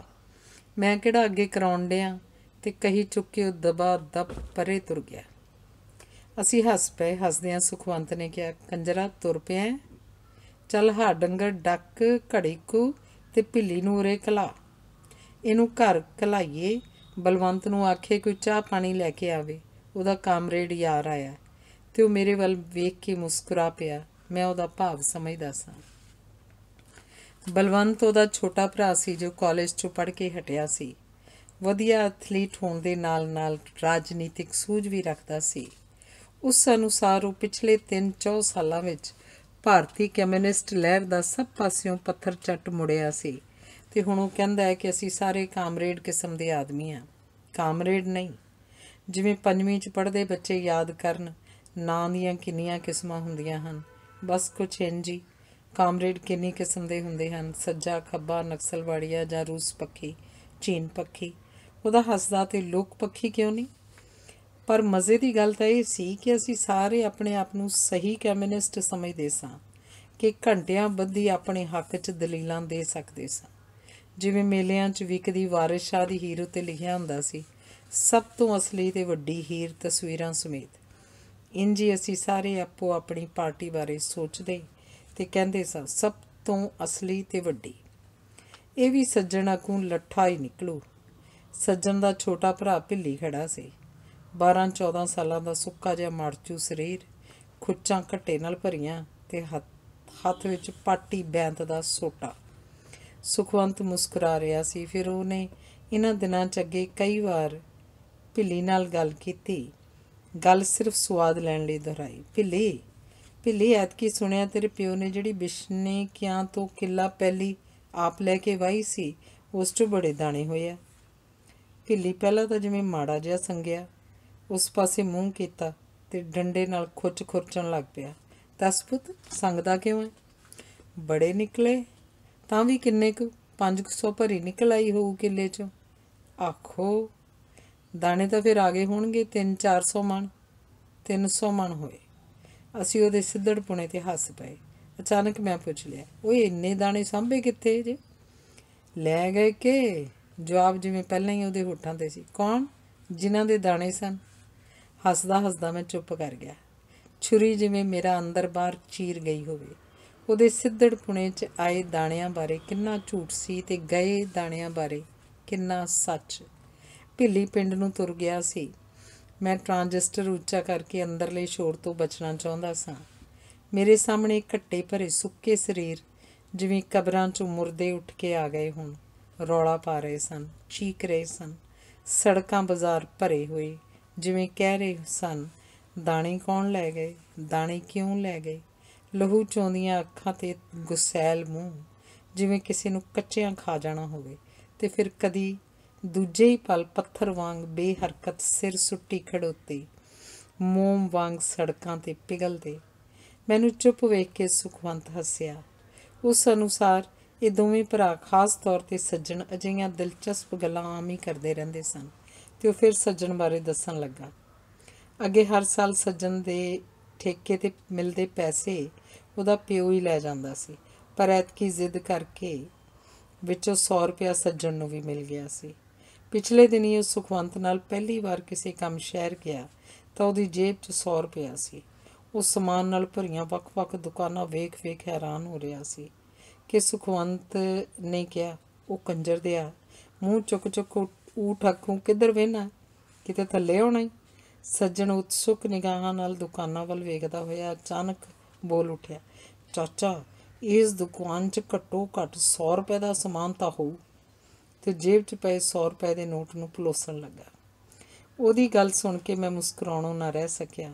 ਮੈਂ ਕਿਹੜਾ ਅੱਗੇ ਕਰਾਉਣ ਡਿਆ ਤੇ ਕਹੀ ਚੁੱਕ ਕੇ ਉਹ ਦਬਾ ਦਬ ਪਰੇ ਤੁਰ ਗਿਆ ਅਸੀਂ ਹੱਸ ਪਏ ਹੱਸਦਿਆਂ ਸੁਖਵੰਤ ਨੇ ਕਿਹਾ ਕੰਜਰਾ ਤੁਰ ਪਿਆ ਚੱਲ ਹਾ ਡੰਗਰ ਡੱਕ ਘੜੀ ਕੋ ਤੇ ਭਿੱਲੀ ਨੂੰ ਉਰੇ ਕਲਾ ਇਹਨੂੰ ਘਰ ਕਲਾਈਏ ਬਲਵੰਤ ਨੂੰ ਆਖੇ ਕੋਈ ਚਾਹ ਪਾਣੀ ਲੈ ਕੇ ਆਵੇ ਉਹਦਾ ਕਾਮਰੇਡ ਯਾਰ ਆਇਆ ਤੇ ਉਹ ਮੇਰੇ ਵੱਲ ਵੇਖ ਕੇ ਮੁਸਕਰਾ ਪਿਆ ਮੈਂ ਉਹਦਾ ਭਾਵ ਸਮਝਦਾ ਸਾਂ ਬਲਵੰਤ ਉਹਦਾ ਛੋਟਾ ਭਰਾ ਸੀ ਜੋ ਕਾਲਜ 'ਚੋਂ ਪੜ੍ਹ ਕੇ ਹਟਿਆ ਸੀ ਵਧੀਆ ਐਥਲੀਟ ਹੋਣ ਦੇ ਨਾਲ-ਨਾਲ ਰਾਜਨੀਤਿਕ ਸੂਝ ਵੀ ਰੱਖਦਾ ਸੀ ਉਸ ਅਨੁਸਾਰ ਉਹ ਪਿਛਲੇ 3-4 ਸਾਲਾਂ ਵਿੱਚ ਭਾਰਤੀ ਕਮਿਊਨਿਸਟ ਲਹਿਰ ਦਾ ਸਭ ਪਾਸਿਓਂ ਪੱਥਰ ਚੱਟ ਮੁੜਿਆ ਸੀ ਤੇ ਹੁਣ ਉਹ ਕਹਿੰਦਾ ਹੈ ਕਿ ਅਸੀਂ ਸਾਰੇ ਕਾਮਰੇਡ ਕਿਸਮ ਦੇ ਆਦਮੀ ਆ ਕਾਮਰੇਡ ਨਹੀਂ ਜਿਵੇਂ ਪੰਜਵੀਂ ਚ ਪੜ੍ਹਦੇ ਬੱਚੇ ਯਾਦ ਕਰਨ ਨਾਂ ਦੀਆਂ ਕਿੰਨੀਆਂ ਕਿਸਮਾਂ ਹੁੰਦੀਆਂ ਹਨ ਬਸ ਕੁਝ ਇੰਜ ਹੀ ਕਾਮਰੇਡ ਕਿੰਨੀ ਕਿਸਮ ਦੇ ਹੁੰਦੇ ਹਨ ਸੱਜਾ ਖੱਬਾ ਨਕਸਲਵਾੜੀਆ ਜਾਂ ਰੂਸ ਪੱਖੀ ਚੀਨ ਪੱਖੀ ਉਹਦਾ ਹੱਸਦਾ ਤੇ ਲੋਕ ਪੱਖੀ ਕਿਉਂ ਨਹੀਂ ਪਰ ਮਜ਼ੇ ਦੀ ਗੱਲ ਤਾਂ ਇਹ ਸੀ ਕਿ ਅਸੀਂ ਸਾਰੇ ਆਪਣੇ ਆਪ ਨੂੰ ਸਹੀ ਕਮਿਊਨਿਸਟ ਸਮਝਦੇ ਸਾਂ ਕਿ ਘੰਟਿਆਂ ਬੱਧੀ ਆਪਣੇ ਹੱਕ 'ਚ ਦਲੀਲਾਂ ਦੇ ਸਕਦੇ ਸਾਂ ਜਿਵੇਂ ਮੇਲਿਆਂ 'ਚ ਵਿਕਦੀ ਵਾਰਿਸ਼ਾ ਦੀ ਹੀਰ ਉਤੇ ਲਿਖਿਆ ਹੁੰਦਾ ਸੀ ਸਭ ਤੋਂ ਅਸਲੀ ਤੇ ਵੱਡੀ ਹੀਰ ਤਸਵੀਰਾਂ ਸਮੇਤ ਇੰਜੀ ਅਸੀਂ ਸਾਰੇ ਆਪੋ ਆਪਣੀ ਪਾਰਟੀ ਬਾਰੇ ਸੋਚਦੇ ਤੇ ਕਹਿੰਦੇ ਸਨ ਸਭ ਤੋਂ ਅਸਲੀ ਤੇ ਵੱਡੀ ਇਹ ਵੀ ਸੱਜਣ ਅਕੂ ਲੱਠਾ ਹੀ ਨਿਕਲੂ ਸੱਜਣ ਦਾ ਛੋਟਾ ਭਰਾ ਭਿੱਲੀ ਖੜਾ ਸੀ 12-14 ਸਾਲਾਂ ਦਾ ਸੁੱਕਾ ਜਿਹਾ ਮਰਚੂ ਸਰੀਰ ਖੁੱਚਾਂ ਘੱਟੇ ਨਾਲ ਭਰੀਆਂ ਤੇ ਹੱਥ ਵਿੱਚ ਪਾਟੀ ਬੈਂਤ ਦਾ ਸੋਟਾ ਸੁਖਵੰਤ ਮੁਸਕਰਾ ਰਿਹਾ ਸੀ ਫਿਰ ਉਹਨੇ ਇਹਨਾਂ ਦਿਨਾਂ 'ਚ ਅੱਗੇ ਕਈ ਵਾਰ ਭਿੱਲੀ ਨਾਲ ਗੱਲ ਕੀਤੀ ਗੱਲ ਸਿਰਫ ਸਵਾਦ ਲੈਣ ਲਈ ਦੁਹਰਾਈ ਭਿੱਲੀ ਭਿੱਲੀ ਐਤਕੀ ਸੁਣਿਆ ਤੇਰੇ ਪਿਓ ਨੇ ਜਿਹੜੀ ਬਿਸ਼ਨੇ ਕਿਆਂ ਤੋਂ ਕਿੱਲਾ ਪਹਿਲੀ ਆਪ ਲੈ ਕੇ ਵਾਈ ਸੀ ਉਸ ਤੋਂ ਬੜੇ ਦਾਣੇ ਹੋਏ ਆ ਭਿੱਲੀ ਪਹਿਲਾਂ ਤਾਂ ਜਿਵੇਂ ਮਾੜਾ ਜਿਹਾ ਸੰਗਿਆ ਉਸ ਪਾਸੇ ਮੂੰਹ ਕੀਤਾ ਤੇ ਡੰਡੇ ਨਾਲ ਖੁੱਚ ਖੁਰਚਣ ਲੱਗ ਪਿਆ ਤਸਪੁੱਤ ਸੰਗਦਾ ਕਿਉਂ ਹੈ ਬੜੇ ਨਿਕਲੇ ਤਾਂ ਵੀ ਕਿੰਨੇ ਕੁ 500 ਭਰੀ ਨਿਕਲ ਆਈ ਹੋਊ ਕਿੱਲੇ 'ਚੋਂ ਆਖੋ ਦਾਣੇ ਤਾਂ ਫਿਰ ਆਗੇ ਹੋਣਗੇ 3-400 ਮਣ 300 ਮਣ ਹੋਏ ਅਸੀਂ ਉਹਦੇ ਸਿੱਧੜ ਪੁਣੇ ਤੇ ਹੱਸ ਪਏ ਅਚਾਨਕ ਮੈਂ ਪੁੱਛ ਲਿਆ ਓਏ ਇੰਨੇ ਦਾਣੇ ਸਾਂਭੇ ਕਿੱਥੇ ਜੇ ਲੈ ਗਏ ਕਿ ਜਵਾਬ ਜਿਵੇਂ ਪਹਿਲਾਂ ਹੀ ਉਹਦੇ ਹੋਠਾਂ ਤੇ ਸੀ ਕੌਣ ਜਿਨ੍ਹਾਂ ਦੇ ਦਾਣੇ ਸਨ ਹੱਸਦਾ ਹੱਸਦਾ ਮੈਂ ਚੁੱਪ ਕਰ ਗਿਆ ਛੁਰੀ ਜਿਵੇਂ ਮੇਰਾ ਅੰਦਰ ਬਾਹਰ چیر ਗਈ ਹੋਵੇ ਉਹਦੇ ਸਿੱਧੜ ਪੁਣੇ 'ਚ ਆਏ ਦਾਣਿਆਂ ਬਾਰੇ ਕਿੰਨਾ ਝੂਠ ਸੀ ਤੇ ਗਏ ਦਾਣਿਆਂ ਬਾਰੇ ਕਿੰਨਾ ਸੱਚ ਭਿੱਲੀ ਪਿੰਡ ਨੂੰ ਤੁਰ ਗਿਆ ਸੀ ਮੈਂ ਟ੍ਰਾਂਜਿਸਟਰ ਉੱਚਾ ਕਰਕੇ ਅੰਦਰਲੇ ਸ਼ੋਰ ਤੋਂ ਬਚਣਾ ਚਾਹੁੰਦਾ ਸਾਂ ਮੇਰੇ ਸਾਹਮਣੇ ਘੱਟੇ ਭਰੇ ਸੁੱਕੇ ਸਰੀਰ ਜਿਵੇਂ ਕਬਰਾਂ 'ਚੋਂ ਮੁਰਦੇ ਉੱਠ ਕੇ ਆ ਗਏ ਹੋਣ ਰੌਲਾ ਪਾ ਰਹੇ ਸਨ ਚੀਕ ਰਹੇ ਸਨ ਸੜਕਾਂ ਬਾਜ਼ਾਰ ਭਰੇ ਹੋਏ ਜਿਵੇਂ ਕਹਿ ਰਹੇ ਸਨ ਦਾਣੇ ਕੌਣ ਲੈ ਗਏ ਦਾਣੇ ਕਿਉਂ ਲੈ ਗਏ ਲਹੂ ਚੋਂਦੀਆਂ ਅੱਖਾਂ ਤੇ ਗੁਸੈਲ ਮੂੰਹ ਜਿਵੇਂ ਕਿਸੇ ਨੂੰ ਕੱਚਿਆਂ ਖਾ ਜਾਣਾ ਹੋਵੇ ਤੇ ਫਿਰ ਕਦੀ ਦੂਜੇ ਹੀ ਪਲ ਪੱਥਰ ਵਾਂਗ ਬੇਹਰਕਤ ਸਿਰ ਸੁੱਟੀ ਖੜੋਤੀ ਮੋਮ ਵਾਂਗ ਸੜਕਾਂ ਤੇ ਪਿਗਲਦੇ ਮੈਨੂੰ ਚੁੱਪ ਵੇਖ ਕੇ ਸੁਖਵੰਤ ਹੱਸਿਆ ਉਸ ਅਨੁਸਾਰ ਇਹ ਦੋਵੇਂ ਭਰਾ ਖਾਸ ਤੌਰ ਤੇ ਸੱਜਣ ਅਜਿਹੀਆਂ ਦਿਲਚਸਪ ਗੱਲਾਂ ਆਮ ਹੀ ਕਰਦੇ ਰਹਿੰਦੇ ਸਨ ਤੇ ਉਹ ਫਿਰ ਸੱਜਣ ਬਾਰੇ ਦੱਸਣ ਲੱਗਾ ਅੱਗੇ ਹਰ ਸਾਲ ਸੱਜਣ ਦੇ ਠੇਕੇ ਤੇ ਮਿਲਦੇ ਪੈਸੇ ਉਹਦਾ ਪਿਓ ਹੀ ਲੈ ਜਾਂਦਾ ਸੀ ਪਰ ਐਤਕੀ ਜ਼ਿੱਦ ਕਰਕੇ ਵਿੱਚੋਂ 100 ਰੁਪਿਆ ਸੱਜਣ ਨੂੰ ਵੀ ਮਿਲ ਗਿਆ ਸੀ ਪਿਛਲੇ ਦਿਨੀ ਉਹ ਸੁਖਵੰਤ ਨਾਲ ਪਹਿਲੀ ਵਾਰ ਕਿਸੇ ਕੰਮ ਸ਼ਹਿਰ ਗਿਆ ਤਾਂ ਉਹਦੀ ਜੇਬ 'ਚ 100 ਰੁਪਇਆ ਸੀ ਉਹ ਸਮਾਨ ਨਾਲ ਭਰੀਆਂ ਵੱਖ-ਵੱਖ ਦੁਕਾਨਾਂ ਵੇਖ-ਵੇਖ ਹੈਰਾਨ ਹੋ ਰਿਹਾ ਸੀ ਕਿ ਸੁਖਵੰਤ ਨੇ ਕਿਹਾ ਉਹ ਕੰਜਰ ਦੇ ਆ ਮੂੰਹ ਚੁੱਕ-ਚੁੱਕ ਊਠ ਅੱਖੋਂ ਕਿੱਧਰ ਵੇਨਾ ਕਿਤੇ ਥੱਲੇ ਹੋਣਾ ਹੀ ਸੱਜਣ ਉਤਸੁਕ ਨਿਗਾਹਾਂ ਨਾਲ ਦੁਕਾਨਾਂ ਵੱਲ ਵੇਖਦਾ ਹੋਇਆ ਅਚਾਨਕ ਬੋਲ ਉੱਠਿਆ ਚਾਚਾ ਇਸ ਦੁਕਾਨ 'ਚ ਘੱਟੋ ਘੱਟ 100 ਰੁਪਏ ਦਾ ਸਮਾਨ ਤਾਂ ਹੋਊ ਤੇ ਜੇਬ 'ਚ ਪਏ 100 ਰੁਪਏ ਦੇ ਨੋਟ ਨੂੰ ਪਲੋਸਣ ਲੱਗਾ ਉਹਦੀ ਗੱਲ ਸੁਣ ਕੇ ਮੈਂ ਮੁਸਕਰਾਉਣੋਂ ਨਾ ਰਹਿ ਸਕਿਆ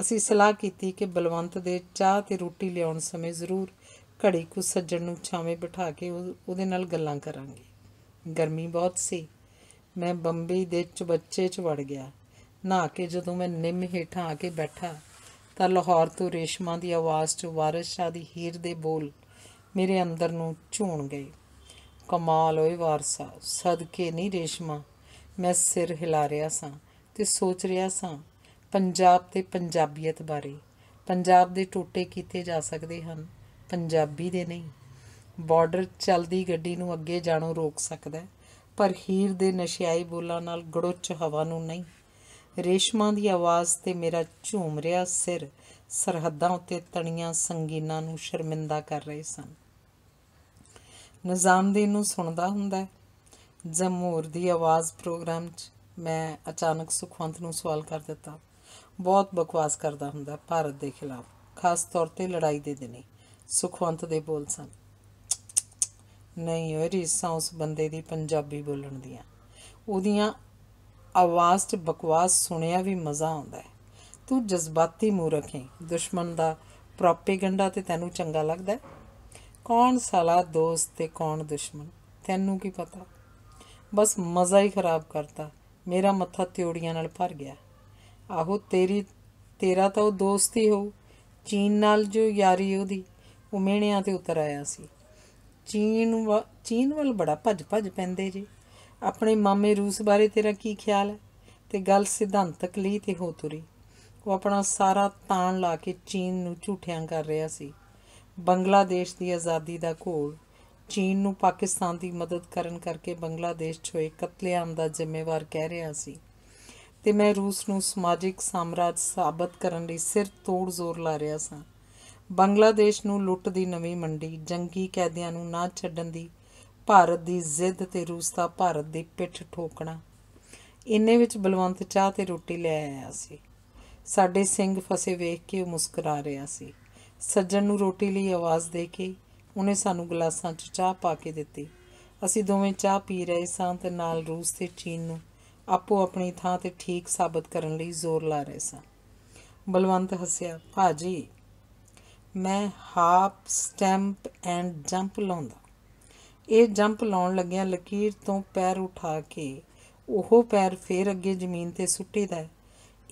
ਅਸੀਂ ਸਲਾਹ ਕੀਤੀ ਕਿ ਬਲਵੰਤ ਦੇ ਚਾਹ ਤੇ ਰੋਟੀ ਲਿਆਉਣ ਸਮੇਂ ਜ਼ਰੂਰ ਘੜੀ ਕੁ ਸੱਜਣ ਨੂੰ ਛਾਵੇਂ ਬਿਠਾ ਕੇ ਉਹਦੇ ਨਾਲ ਗੱਲਾਂ ਕਰਾਂਗੇ ਗਰਮੀ ਬਹੁਤ ਸੀ ਮੈਂ ਬੰਬਈ ਦੇ ਚਬੱਚੇ 'ਚ ਵੜ ਗਿਆ ਨਹਾ ਕੇ ਜਦੋਂ ਮੈਂ ਨਿੰਮ ਹੇਠਾਂ ਆ ਕੇ ਬੈਠਾ ਤਾਂ ਲਾਹੌਰ ਤੋਂ ਰੇਸ਼ਮਾਂ ਦੀ ਆਵਾਜ਼ 'ਚ ਵਾਰਿਸ ਸ਼ਾਹ ਦੀ ਹੀਰ ਦੇ ਬੋਲ ਮੇਰੇ ਅੰਦਰ ਨੂੰ ਝੂਣ ਗਏ ਕਮਾਲ ਓਏ ਵਾਰਸਾ ਸਦਕੇ ਨਹੀਂ ਰੇਸ਼ਮਾ ਮੈਂ ਸਿਰ ਹਿਲਾ ਰਿਹਾ ਸਾਂ ਤੇ ਸੋਚ ਰਿਹਾ ਸਾਂ ਪੰਜਾਬ ਤੇ ਪੰਜਾਬੀਅਤ ਬਾਰੇ ਪੰਜਾਬ ਦੇ ਟੋਟੇ ਕੀਤੇ ਜਾ ਸਕਦੇ ਹਨ ਪੰਜਾਬੀ ਦੇ ਨਹੀਂ ਬਾਰਡਰ ਚੱਲਦੀ ਗੱਡੀ ਨੂੰ ਅੱਗੇ ਜਾਣੋਂ ਰੋਕ ਸਕਦਾ ਪਰ ਹੀਰ ਦੇ ਨਸ਼ਿਆਈ ਬੋਲਾਂ ਨਾਲ ਗੜੁੱਚ ਹਵਾ ਨੂੰ ਨਹੀਂ ਰੇਸ਼ਮਾ ਦੀ ਆਵਾਜ਼ ਤੇ ਮੇਰਾ ਝੂਮ ਰਿਹਾ ਸਿਰ ਸਰਹੱਦਾਂ ਉੱਤੇ ਤਣੀਆਂ ਸੰਗੀਨਾਂ ਨੂੰ ਸ਼ਰਮਿੰਦਾ ਕਰ ਰਹੇ ਸਨ ਨਿਜ਼ਾਮਦੀਨ ਨੂੰ ਸੁਣਦਾ ਹੁੰਦਾ ਜਮੂਰ ਦੀ ਆਵਾਜ਼ ਪ੍ਰੋਗਰਾਮ 'ਚ ਮੈਂ ਅਚਾਨਕ ਸੁਖਵੰਤ ਨੂੰ ਸਵਾਲ ਕਰ ਦਿੱਤਾ ਬਹੁਤ ਬਕਵਾਸ ਕਰਦਾ ਹੁੰਦਾ ਭਾਰਤ ਦੇ ਖਿਲਾਫ ਖਾਸ ਤੌਰ ਤੇ ਲੜਾਈ ਦੇ ਦਿਨੀ ਸੁਖਵੰਤ ਦੇ ਬੋਲ ਸਨ ਨਹੀਂ ਹੋਏ ਰੀਸਾਂ ਉਸ ਬੰਦੇ ਦੀ ਪੰਜਾਬੀ ਬੋਲਣ ਦੀਆਂ ਉਹਦੀਆਂ ਆਵਾਜ਼ 'ਚ ਬਕਵਾਸ ਸੁਣਿਆ ਵੀ ਮਜ਼ਾ ਆਉਂਦਾ ਤੂੰ ਜਜ਼ਬਾਤੀ ਮੂਰਖ ਹੈ ਦੁਸ਼ਮਣ ਦਾ ਪ੍ਰੋਪੇਗੈਂਡਾ ਤੇ ਤੈਨੂੰ ਚੰਗਾ ਲੱਗਦਾ ਹੈ ਕੌਣ ਸਾਲਾ ਦੋਸਤ ਤੇ ਕੌਣ ਦੁਸ਼ਮਣ ਤੈਨੂੰ ਕੀ ਪਤਾ ਬਸ ਮਜ਼ਾ ਹੀ ਖਰਾਬ ਕਰਤਾ ਮੇਰਾ ਮੱਥਾ ਤਿਉੜੀਆਂ ਨਾਲ ਭਰ ਗਿਆ ਆਹੋ ਤੇਰੀ ਤੇਰਾ ਤਾਂ ਉਹ ਦੋਸਤ ਹੀ ਹੋ ਚੀਨ ਨਾਲ ਜੋ ਯਾਰੀ ਉਹਦੀ ਉਹ ਉਮੇਣਿਆਂ ਤੇ ਉਤਰ ਆਇਆ ਸੀ ਚੀਨ ਚੀਨ ਵੱਲ ਬੜਾ ਭੱਜ ਭੱਜ ਪੈਂਦੇ ਜੀ ਆਪਣੇ ਮਾਮੇ ਰੂਸ ਬਾਰੇ ਤੇਰਾ ਕੀ ਖਿਆਲ ਹੈ ਤੇ ਗੱਲ ਸਿਧਾਂਤਕ ਲਈ ਤੇ ਹੋ ਤੁਰੀ ਉਹ ਆਪਣਾ ਸਾਰਾ ਤਾਣ ਲਾ ਕੇ ਚੀਨ ਨੂੰ ਝੂਠਿਆਂ ਕਰ ਰਿਹਾ ਸੀ ਬੰਗਲਾਦੇਸ਼ ਦੀ ਆਜ਼ਾਦੀ ਦਾ ਘੋਲ ਚੀਨ ਨੂੰ ਪਾਕਿਸਤਾਨ ਦੀ ਮਦਦ ਕਰਨ ਕਰਕੇ ਬੰਗਲਾਦੇਸ਼ 'ਚ ਹੋਏ ਕਤਲੇਆਮ ਦਾ ਜ਼ਿੰਮੇਵਾਰ ਕਹਿ ਰਿਹਾ ਸੀ ਤੇ ਮੈਂ ਰੂਸ ਨੂੰ ਸਮਾਜਿਕ ਸਾਮਰਾਜ ਸਾਬਤ ਕਰਨ ਲਈ ਸਿਰ ਤੋੜ ਜ਼ੋਰ ਲਾ ਰਿਹਾ ਸਾਂ ਬੰਗਲਾਦੇਸ਼ ਨੂੰ ਲੁੱਟ ਦੀ ਨਵੀਂ ਮੰਡੀ ਜੰਗੀ ਕੈਦੀਆਂ ਨੂੰ ਨਾ ਛੱਡਣ ਦੀ ਭਾਰਤ ਦੀ ਜ਼ਿੱਦ ਤੇ ਰੂਸ ਦਾ ਭਾਰਤ ਦੀ ਪਿੱਠ ਠੋਕਣਾ ਇੰਨੇ ਵਿੱਚ ਬਲਵੰਤ ਚਾਹ ਤੇ ਰੋਟੀ ਲੈ ਆਇਆ ਸੀ ਸਾਡੇ ਸਿੰਘ ਫਸੇ ਵੇਖ ਕੇ ਉਹ ਮੁਸਕਰਾ ਰਿਹਾ ਸੀ ਸੱਜਣ ਨੂੰ ਰੋਟੀ ਲਈ ਆਵਾਜ਼ ਦੇ ਕੇ ਉਹਨੇ ਸਾਨੂੰ ਗਲਾਸਾਂ 'ਚ ਚਾਹ ਪਾ ਕੇ ਦਿੱਤੀ ਅਸੀਂ ਦੋਵੇਂ ਚਾਹ ਪੀ ਰਹੇ ਸਾਂ ਤੇ ਨਾਲ ਰੂਸ ਤੇ ਚੀਨ ਨੂੰ ਆਪੋ ਆਪਣੀ ਥਾਂ ਤੇ ਠੀਕ ਸਾਬਤ ਕਰਨ ਲਈ ਜ਼ੋਰ ਲਾ ਰਹੇ ਸਾਂ ਬਲਵੰਤ ਹੱਸਿਆ ਭਾਜੀ ਮੈਂ ਹਾਪ ਸਟੈਂਪ ਐਂਡ ਜੰਪ ਲਾਉਂਦਾ ਇਹ ਜੰਪ ਲਾਉਣ ਲੱਗਿਆਂ ਲਕੀਰ ਤੋਂ ਪੈਰ ਉਠਾ ਕੇ ਉਹ ਪੈਰ ਫੇਰ ਅੱਗੇ ਜ਼ਮੀਨ ਤੇ ਸੁੱਟੀਦਾ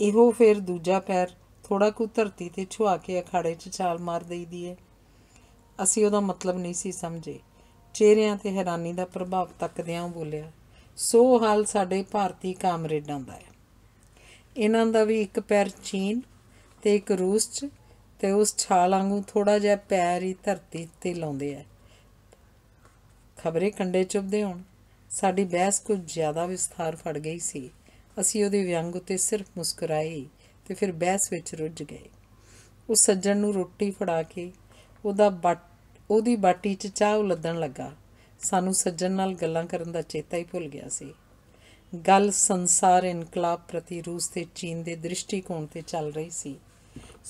ਇਹੋ ਫੇਰ ਦੂਜਾ ਪੈਰ ਥੋੜਾ ਕੁ ਧਰਤੀ ਤੇ ਛੁਆ ਕੇ ਅਖਾੜੇ 'ਚ ਛਾਲ ਮਾਰ ਦਈਦੀ ਐ ਅਸੀਂ ਉਹਦਾ ਮਤਲਬ ਨਹੀਂ ਸੀ ਸਮਝੇ ਚਿਹਰਿਆਂ ਤੇ ਹੈਰਾਨੀ ਦਾ ਪ੍ਰਭਾਵ ਤੱਕਦਿਆਂ ਬੋਲਿਆ ਸੋ ਹਾਲ ਸਾਡੇ ਭਾਰਤੀ ਕਾਮਰੇਡਾਂ ਦਾ ਹੈ ਇਹਨਾਂ ਦਾ ਵੀ ਇੱਕ ਪੈਰ ਚੀਨ ਤੇ ਇੱਕ ਰੂਸ 'ਚ ਤੇ ਉਸ ਛਾਲ ਵਾਂਗੂ ਥੋੜਾ ਜਿਹਾ ਪੈਰ ਹੀ ਧਰਤੀ ਤੇ ਲਾਉਂਦੇ ਆ ਖਬਰੇ ਕੰਡੇ ਚੁੱਭਦੇ ਹੋਣ ਸਾਡੀ ਬਹਿਸ ਕੁਝ ਜ਼ਿਆਦਾ ਵਿਸਥਾਰ ਫੜ ਗਈ ਸੀ ਅਸੀਂ ਉਹਦੇ ਵਿਅੰਗ ਉਤੇ ਸਿਰਫ ਮੁਸਕਰਾਏ ਤੇ ਫਿਰ ਬਹਿਸ ਵਿੱਚ ਰੁੱਝ ਗਏ ਉਹ ਸੱਜਣ ਨੂੰ ਰੋਟੀ ਫੜਾ ਕੇ ਉਹਦਾ ਉਹਦੀ ਬਾਟੀ 'ਚ ਚਾਹ ਉਲੱਦਣ ਲੱਗਾ ਸਾਨੂੰ ਸੱਜਣ ਨਾਲ ਗੱਲਾਂ ਕਰਨ ਦਾ ਚੇਤਾ ਹੀ ਭੁੱਲ ਗਿਆ ਸੀ ਗੱਲ ਸੰਸਾਰ ਇਨਕਲਾਬ ਪ੍ਰਤੀ ਰੂਸ ਤੇ ਚੀਨ ਦੇ ਦ੍ਰਿਸ਼ਟੀਕੋਣ ਤੇ ਚੱਲ ਰਹੀ ਸੀ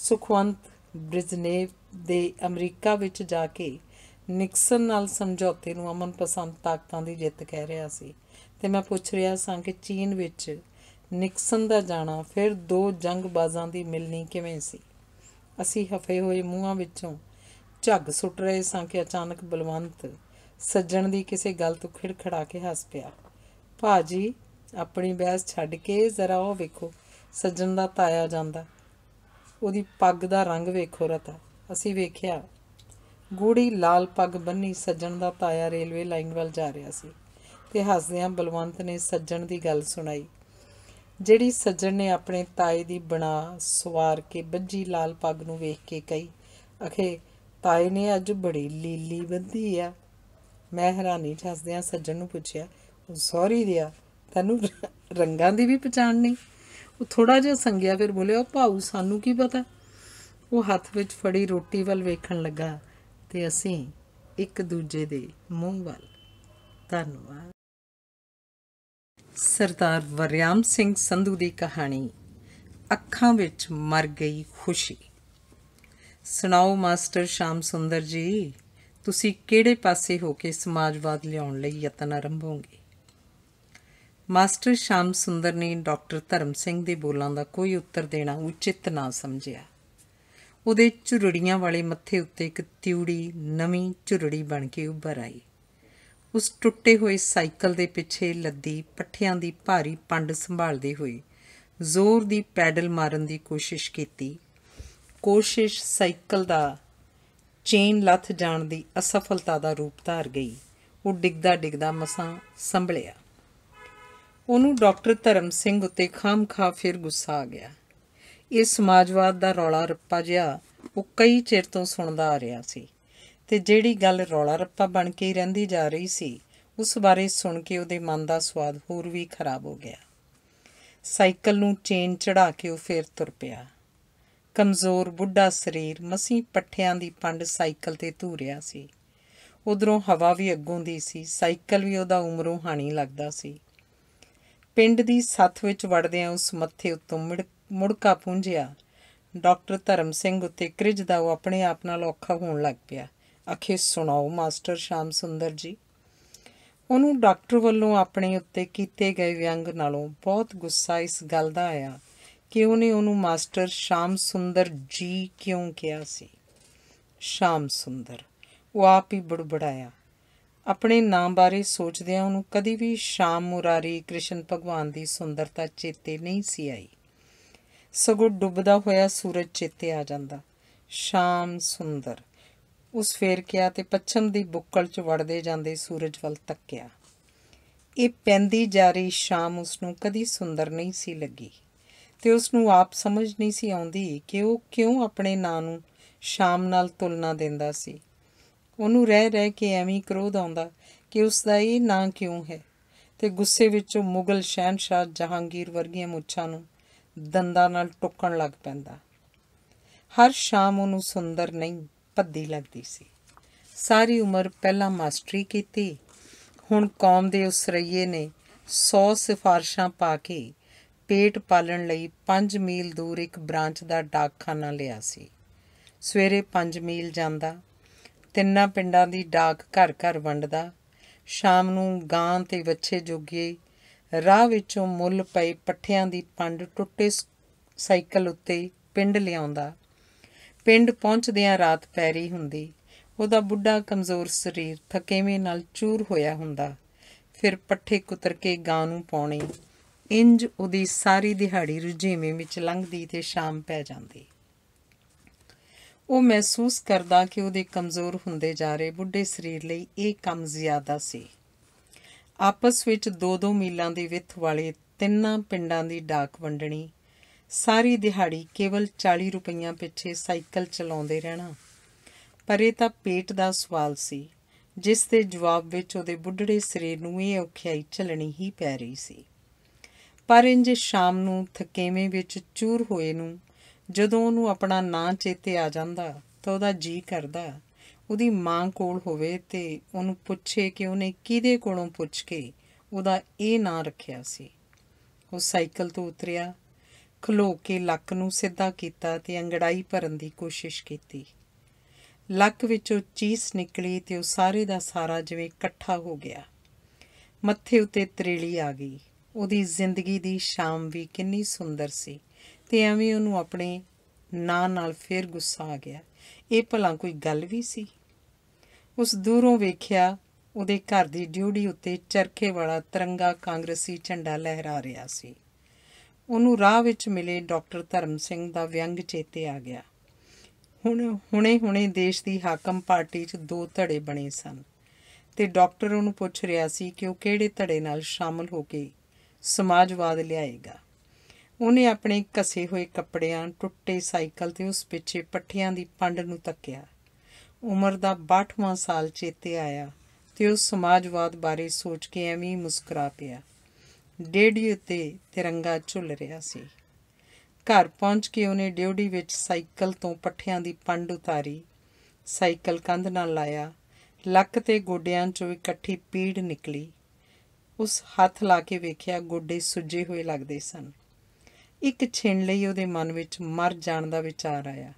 ਸੁਖਵੰਤ ਬ੍ਰਿਜਨੇਵ ਦੇ ਅਮਰੀਕਾ ਵਿੱਚ ਜਾ ਕੇ ਨਿਕਸਨ ਨਾਲ ਸਮਝੌਤੇ ਨੂੰ ਅਮਨ ਪਸੰਦ ਤਾਕਤਾਂ ਦੀ ਜਿੱਤ ਕਹਿ ਰਿਹਾ ਸੀ ਤੇ ਮੈਂ ਪੁੱਛ ਰਿਹਾ ਸਾਂ ਕਿ ਚੀਨ ਵਿੱਚ ਨਿਕਸਨ ਦਾ ਜਾਣਾ ਫਿਰ ਦੋ ਜੰਗਬਾਜ਼ਾਂ ਦੀ ਮਿਲਣੀ ਕਿਵੇਂ ਸੀ ਅਸੀਂ ਹਫੇ ਹੋਏ ਮੂੰਹਾਂ ਵਿੱਚੋਂ ਝੱਗ ਸੁੱਟ ਰਹੇ ਸਾਂ ਕਿ ਅਚਾਨਕ ਬਲਵੰਤ ਸੱਜਣ ਦੀ ਕਿਸੇ ਗੱਲ ਤੋਂ ਖਿੜਖੜਾ ਕੇ ਹੱਸ ਪਿਆ ਭਾਜੀ ਆਪਣੀ ਬਹਿਸ ਛੱਡ ਕੇ ਜ਼ਰਾ ਉਹ ਵੇਖੋ ਸੱਜਣ ਦਾ ਤਾਇਆ ਜਾਂਦਾ ਉਹਦੀ ਪੱਗ ਦਾ ਰੰਗ ਵੇਖੋ ਰਤਾ ਅਸੀਂ ਵੇਖਿਆ ਗੂੜੀ ਲਾਲ ਪੱਗ ਬੰਨੀ ਸੱਜਣ ਦਾ ਤਾਇਆ ਰੇਲਵੇ ਲਾਈਨ ਵੱਲ ਜਾ ਰਿਹਾ ਸੀ ਤੇ ਹੱਸਦਿਆਂ ਬਲਵੰਤ ਨੇ ਸੱਜਣ ਦੀ ਗੱਲ ਸੁਣਾਈ ਜਿਹੜੀ ਸੱਜਣ ਨੇ ਆਪਣੇ ਤਾਏ ਦੀ ਬਣਾ ਸਵਾਰ ਕੇ ਬੱਜੀ ਲਾਲ ਪੱਗ ਨੂੰ ਵੇਖ ਕੇ ਕਹੀ ਅਖੇ ਤਾਏ ਨੇ ਅੱਜ ਬੜੀ ਲੀਲੀ ਬੰਦੀ ਆ ਮੈਂ ਹੈਰਾਨੀ ਛੱਸਦਿਆਂ ਸੱਜਣ ਨੂੰ ਪੁੱਛਿਆ ਸੌਰੀ ਦਿਆ ਤੈਨੂੰ ਰੰਗਾਂ ਦੀ ਵੀ ਪਛਾਣ ਨਹੀਂ ਉਹ ਥੋੜਾ ਜਿਹਾ ਸੰਗਿਆ ਫਿਰ ਬੋਲਿਆ ਭਾਉ ਸਾਨੂੰ ਕੀ ਪਤਾ ਉਹ ਹੱਥ ਵਿੱਚ ਫੜੀ ਰੋਟੀ ਵੱਲ ਵੇਖਣ ਲੱਗਾ ਤੇ ਅਸੀਂ ਇੱਕ ਦੂਜੇ ਦੇ ਮੂੰਹ ਵੱਲ ਧੰਨਵਾਦ ਸਰਦਾਰ ਵਰਿਆਮ ਸਿੰਘ ਸੰਧੂ ਦੀ ਕਹਾਣੀ ਅੱਖਾਂ ਵਿੱਚ ਮਰ ਗਈ ਖੁਸ਼ੀ ਸੁਣਾਓ ਮਾਸਟਰ ਸ਼ਾਮ ਸੁੰਦਰ ਜੀ ਤੁਸੀਂ ਕਿਹੜੇ ਪਾਸੇ ਹੋ ਕੇ ਸਮਾਜਵਾਦ ਲਿਆਉਣ ਲਈ ਯਤਨ ਆਰੰਭੋਗੇ ਮਾਸਟਰ ਸ਼ਾਮ ਸੁੰਦਰ ਨੇ ਡਾਕਟਰ ਧਰਮ ਸਿੰਘ ਦੇ ਬੋਲਾਂ ਦਾ ਕੋਈ ਉੱਤਰ ਦੇਣਾ ਉਚਿਤ ਨਾ ਸਮਝਿਆ ਉਹਦੇ ਝੁਰੜੀਆਂ ਵਾਲੇ ਮੱਥੇ ਉੱਤੇ ਇੱਕ ਤਿਉੜੀ ਨਵੀਂ ਝੁਰੜੀ ਬਣ ਕੇ ਉੱਭਰ ਆਈ ਉਸ ਟੁੱਟੇ ਹੋਏ ਸਾਈਕਲ ਦੇ ਪਿੱਛੇ ਲੱਦੀ ਪੱਠਿਆਂ ਦੀ ਭਾਰੀ ਪੰਡ ਸੰਭਾਲਦੇ ਹੋਏ ਜ਼ੋਰ ਦੀ ਪੈਡਲ ਮਾਰਨ ਦੀ ਕੋਸ਼ਿਸ਼ ਕੀਤੀ ਕੋਸ਼ਿਸ਼ ਸਾਈਕਲ ਦਾ ਚੇਨ ਲੱਥ ਜਾਣ ਦੀ ਅਸਫਲਤਾ ਦਾ ਰੂਪ ਧਾਰ ਗਈ ਉਹ ਡਿੱਗਦਾ ਡਿੱਗਦਾ ਮਸਾਂ ਸੰਭਲਿਆ ਉਹਨੂੰ ਡਾਕਟਰ ਧਰਮ ਸਿੰਘ ਉੱਤੇ ਖਾਮਖਾ ਫਿਰ ਗੁੱਸਾ ਆ ਗਿਆ ਇਹ ਸਮਾਜਵਾਦ ਦਾ ਰੌਲਾ ਰੱਪਾ ਜਿਹਾ ਉਹ ਕਈ ਚਿਰ ਤੋਂ ਸੁਣਦਾ ਆ ਰਿਹਾ ਸੀ ਤੇ ਜਿਹੜੀ ਗੱਲ ਰੌਲਾ ਰੱਪਾ ਬਣ ਕੇ ਰਹਿੰਦੀ ਜਾ ਰਹੀ ਸੀ ਉਸ ਬਾਰੇ ਸੁਣ ਕੇ ਉਹਦੇ ਮਨ ਦਾ ਸਵਾਦ ਹੋਰ ਵੀ ਖਰਾਬ ਹੋ ਗਿਆ ਸਾਈਕਲ ਨੂੰ ਚੇਨ ਚੜਾ ਕੇ ਉਹ ਫੇਰ ਤੁਰ ਪਿਆ ਕਮਜ਼ੋਰ ਬੁੱਢਾ ਸਰੀਰ ਮਸੀ ਪੱਠਿਆਂ ਦੀ ਪੰਡ ਸਾਈਕਲ ਤੇ ਧੂਰਿਆ ਸੀ ਉਧਰੋਂ ਹਵਾ ਵੀ ਅੱਗੋਂ ਦੀ ਸੀ ਸਾਈਕਲ ਵੀ ਉਹਦਾ ਉਮਰੋਂ ਹਾਣੀ ਲੱਗਦਾ ਸੀ ਪਿੰਡ ਦੀ ਸੱਥ ਵਿੱਚ ਵੜਦਿਆਂ ਉਸ ਮੱਥੇ ਉੱਤੋਂ ਮੁੜਕਾ ਪੁੰਝਿਆ ਡਾਕਟਰ ਧਰਮ ਸਿੰਘ ਉੱਤੇ ਕ੍ਰਿਜ ਦਾ ਉਹ ਆਪਣੇ ਆਪ ਨਾਲ ਔਖਾ ਹੋਣ ਲੱਗ ਪਿਆ ਅਖੇ ਸੁਣਾਓ ਮਾਸਟਰ ਸ਼ਾਮ ਸੁੰਦਰ ਜੀ ਉਹਨੂੰ ਡਾਕਟਰ ਵੱਲੋਂ ਆਪਣੇ ਉੱਤੇ ਕੀਤੇ ਗਏ ਵਿਅੰਗ ਨਾਲੋਂ ਬਹੁਤ ਗੁੱਸਾ ਇਸ ਗੱਲ ਦਾ ਆਇਆ ਕਿ ਉਹਨੇ ਉਹਨੂੰ ਮਾਸਟਰ ਸ਼ਾਮ ਸੁੰਦਰ ਜੀ ਕਿਉਂ ਕਿਹਾ ਸੀ ਸ਼ਾਮ ਸੁੰਦਰ ਉਹ ਆਪ ਹੀ ਬੜਬੜਾਇਆ ਆਪਣੇ ਨਾਮ ਬਾਰੇ ਸੋਚਦਿਆਂ ਉਹਨੂੰ ਕਦੀ ਵੀ ਸ਼ਾਮ ਮੁਰਾਰੀ ਕ੍ਰਿਸ਼ਨ ਭਗਵਾਨ ਦੀ ਸੁੰਦਰਤਾ ਚੇਤੇ ਨਹੀਂ ਸੀ ਆਈ ਸਗੋਂ ਡੁੱਬਦਾ ਹੋਇਆ ਸੂਰਜ ਚੇਤੇ ਆ ਜਾਂਦਾ ਸ਼ਾਮ ਸੁੰਦਰ ਉਸ ਫੇਰ ਕਿਆ ਤੇ ਪੱਛਮ ਦੀ ਬੁੱਕਲ 'ਚ ਵੜਦੇ ਜਾਂਦੇ ਸੂਰਜ ਵੱਲ ਤੱਕਿਆ ਇਹ ਪੈਂਦੀ ਜਾ ਰਹੀ ਸ਼ਾਮ ਉਸ ਨੂੰ ਕਦੀ ਸੁੰਦਰ ਨਹੀਂ ਸੀ ਲੱਗੀ ਤੇ ਉਸ ਨੂੰ ਆਪ ਸਮਝ ਨਹੀਂ ਸੀ ਆਉਂਦੀ ਕਿ ਉਹ ਕਿਉਂ ਆਪਣੇ ਨਾਂ ਨੂੰ ਸ਼ਾਮ ਨਾਲ ਤੁਲਨਾ ਦਿੰਦਾ ਸੀ ਉਹਨੂੰ ਰਹਿ ਰਹਿ ਕੇ ਐਵੇਂ ਕ੍ਰੋਧ ਆਉਂਦਾ ਕਿ ਉਸ ਦਾ ਇਹ ਨਾਂ ਕਿਉਂ ਹੈ ਤੇ ਗੁੱਸੇ ਵਿੱਚ ਉਹ ਮੁਗਲ ਸ਼ਹਿਨशाह ਜਹਾਂਗੀਰ ਵਰਗੀਆਂ ਮੁੱਛਾਂ ਨੂੰ ਦੰਦਾਂ ਨਾਲ ਟੁੱਕਣ ਲੱਗ ਪੈਂਦਾ ਹਰ ਸ਼ਾਮ ਉਹਨੂੰ ਸੁੰਦਰ ਨਹੀਂ ਭੱਦੀ ਲੱਗਦੀ ਸੀ ਸਾਰੀ ਉਮਰ ਪਹਿਲਾਂ ਮਾਸਟਰੀ ਕੀਤੀ ਹੁਣ ਕੌਮ ਦੇ ਉਸ ਰਈਏ ਨੇ 100 ਸਿਫਾਰਸ਼ਾਂ ਪਾ ਕੇ ਪੇਟ ਪਾਲਣ ਲਈ 5 ਮੀਲ ਦੂਰ ਇੱਕ ਬ੍ਰਾਂਚ ਦਾ ਡਾਕਖਾਨਾ ਲਿਆ ਸੀ ਸਵੇਰੇ 5 ਮੀਲ ਜਾਂਦਾ ਤਿੰਨਾਂ ਪਿੰਡਾਂ ਦੀ ਡਾਕ ਘਰ ਘਰ ਵੰਡਦਾ ਸ਼ਾਮ ਨੂੰ ਗਾਂ ਤੇ ਵੱਛੇ ਜੋਗੇ ਰਾਹ ਵਿੱਚੋਂ ਮੁੱਲ ਪਏ ਪੱਠਿਆਂ ਦੀ ਪੰਡ ਟੁੱਟੇ ਸਾਈਕਲ ਉੱਤੇ ਪਿੰਡ ਲਿਆਉਂਦਾ ਪਿੰਡ ਪਹੁੰਚਦਿਆਂ ਰਾਤ ਪੈ ਰਹੀ ਹੁੰਦੀ ਉਹਦਾ ਬੁੱਢਾ ਕਮਜ਼ੋਰ ਸਰੀਰ ਥਕੇਵੇਂ ਨਾਲ ਚੂਰ ਹੋਇਆ ਹੁੰਦਾ ਫਿਰ ਪੱਠੇ ਕੁਤਰ ਕੇ ਗਾਂ ਨੂੰ ਪਾਉਣੀ ਇੰਜ ਉਹਦੀ ਸਾਰੀ ਦਿਹਾੜੀ ਰੁਝੇਵੇਂ ਵਿੱਚ ਲੰਘਦੀ ਤੇ ਸ਼ਾਮ ਪੈ ਜਾਂਦੀ ਉਹ ਮਹਿਸੂਸ ਕਰਦਾ ਕਿ ਉਹਦੇ ਕਮਜ਼ੋਰ ਹੁੰਦੇ ਜਾ ਰਹੇ ਬੁੱਢੇ ਸਰੀਰ ਲਈ ਇਹ ਕੰਮ ਜ਼ਿਆਦਾ ਸੀ ਆਪਸ ਵਿੱਚ 2-2 ਮੀਲਾਂ ਦੀ ਵਿੱਥ ਵਾਲੇ ਤਿੰਨਾਂ ਪਿੰਡਾਂ ਦੀ ਡਾਕ ਵੰਡਣੀ ਸਾਰੀ ਦਿਹਾੜੀ ਕੇਵਲ 40 ਰੁਪਈਆ ਪਿੱਛੇ ਸਾਈਕਲ ਚਲਾਉਂਦੇ ਰਹਿਣਾ ਪਰ ਇਹ ਤਾਂ ਪੇਟ ਦਾ ਸਵਾਲ ਸੀ ਜਿਸ ਦੇ ਜਵਾਬ ਵਿੱਚ ਉਹਦੇ ਬੁੱਢੜੇ ਸਰੀਰ ਨੂੰ ਇਹ ਔਖਿਆਈ ਚਲਣੀ ਹੀ ਪੈ ਰਹੀ ਸੀ ਪਰ ਇੰਜ ਸ਼ਾਮ ਨੂੰ ਥਕੇਵੇਂ ਵਿੱਚ ਚੂਰ ਹੋਏ ਨੂੰ ਜਦੋਂ ਉਹਨੂੰ ਆਪਣਾ ਨਾਂ ਚੇਤੇ ਆ ਜਾਂਦਾ ਤਾਂ ਉਹਦਾ ਜੀ ਕਰਦਾ ਉਹਦੀ ਮਾਂ ਕੋਲ ਹੋਵੇ ਤੇ ਉਹਨੂੰ ਪੁੱਛੇ ਕਿ ਉਹਨੇ ਕਿਹਦੇ ਕੋਲੋਂ ਪੁੱਛ ਕੇ ਉਹਦਾ ਇਹ ਨਾਂ ਰੱਖਿਆ ਸੀ ਉਹ ਸਾਈਕਲ ਤੋਂ ਉਤਰਿਆ ਖਲੋ ਕੇ ਲੱਕ ਨੂੰ ਸਿੱਧਾ ਕੀਤਾ ਤੇ ਅੰਗੜਾਈ ਭਰਨ ਦੀ ਕੋਸ਼ਿਸ਼ ਕੀਤੀ ਲੱਕ ਵਿੱਚੋਂ ਚੀਸ ਨਿਕਲੀ ਤੇ ਉਹ ਸਾਰੇ ਦਾ ਸਾਰਾ ਜਿਵੇਂ ਇਕੱਠਾ ਹੋ ਗਿਆ ਮੱਥੇ ਉੱਤੇ ਤਰੇਲੀ ਆ ਗਈ ਉਹਦੀ ਜ਼ਿੰਦਗੀ ਦੀ ਸ਼ਾਮ ਵੀ ਕਿੰਨੀ ਸੁੰਦਰ ਸੀ ਤੇ ਐਵੇਂ ਉਹਨੂੰ ਆਪਣੇ ਨਾਂ ਨਾਲ ਫੇਰ ਗੁੱਸਾ ਆ ਗਿਆ ਇਹ ਭਲਾ ਕੋਈ ਗੱਲ ਵੀ ਸੀ ਉਸ ਦੂਰੋਂ ਵੇਖਿਆ ਉਹਦੇ ਘਰ ਦੀ ਡਿਊਟੀ ਉੱਤੇ ਚਰਖੇ ਵਾਲਾ ਤਿਰੰਗਾ ਕਾਂਗਰਸੀ ਝੰਡਾ ਲਹਿਰਾ ਰਿਹਾ ਸੀ ਉਹਨੂੰ ਰਾਹ ਵਿੱਚ ਮਿਲੇ ਡਾਕਟਰ ਧਰਮ ਸਿੰਘ ਦਾ ਵਿਅੰਗ ਚੇਤੇ ਆ ਗਿਆ ਹੁਣ ਹੁਣੇ-ਹੁਣੇ ਦੇਸ਼ ਦੀ ਹਾਕਮ ਪਾਰਟੀ 'ਚ ਦੋ ਧੜੇ ਬਣੇ ਸਨ ਤੇ ਡਾਕਟਰ ਉਹਨੂੰ ਪੁੱਛ ਰਿਹਾ ਸੀ ਕਿ ਉਹ ਕਿਹੜੇ ਧੜੇ ਨਾਲ ਸ਼ਾਮਲ ਹੋ ਕੇ ਸਮਾਜਵਾਦ ਲਿਆਏਗਾ ਉਹਨੇ ਆਪਣੇ ਕਸੇ ਹੋਏ ਕੱਪੜਿਆਂ ਟੁੱਟੇ ਸਾਈਕਲ ਤੇ ਉਸ ਪਿੱਛੇ ਪੱਠਿਆਂ ਦੀ ਪੰਡ ਨੂੰ ਤੱਕਿਆ ਉਮਰ ਦਾ 62ਵਾਂ ਸਾਲ ਚੇਤੇ ਆਇਆ ਤੇ ਉਹ ਸਮਾਜਵਾਦ ਬਾਰੇ ਸੋਚ ਕੇ ਐਵੇਂ ਮੁਸਕਰਾ ਪਿਆ ਡੇਢੀ ਉੱਤੇ ਤਿਰੰਗਾ ਝੁੱਲ ਰਿਹਾ ਸੀ ਘਰ ਪਹੁੰਚ ਕੇ ਉਹਨੇ ਡਿਊਟੀ ਵਿੱਚ ਸਾਈਕਲ ਤੋਂ ਪੱਠਿਆਂ ਦੀ ਪੰਡ ਉਤਾਰੀ ਸਾਈਕਲ ਕੰਧ ਨਾਲ ਲਾਇਆ ਲੱਕ ਤੇ ਗੋਡਿਆਂ 'ਚੋਂ ਇਕੱਠੀ ਪੀੜ ਨਿਕਲੀ ਉਸ ਹੱਥ ਲਾ ਕੇ ਵੇਖਿਆ ਗੋਡੇ ਸੁੱਜੇ ਹੋਏ ਲੱਗਦੇ ਸਨ ਇੱਕ ਛਿਣ ਲਈ ਉਹਦੇ ਮਨ ਵਿੱਚ ਮਰ ਜਾਣ ਦਾ ਵਿਚਾਰ ਆਇਆ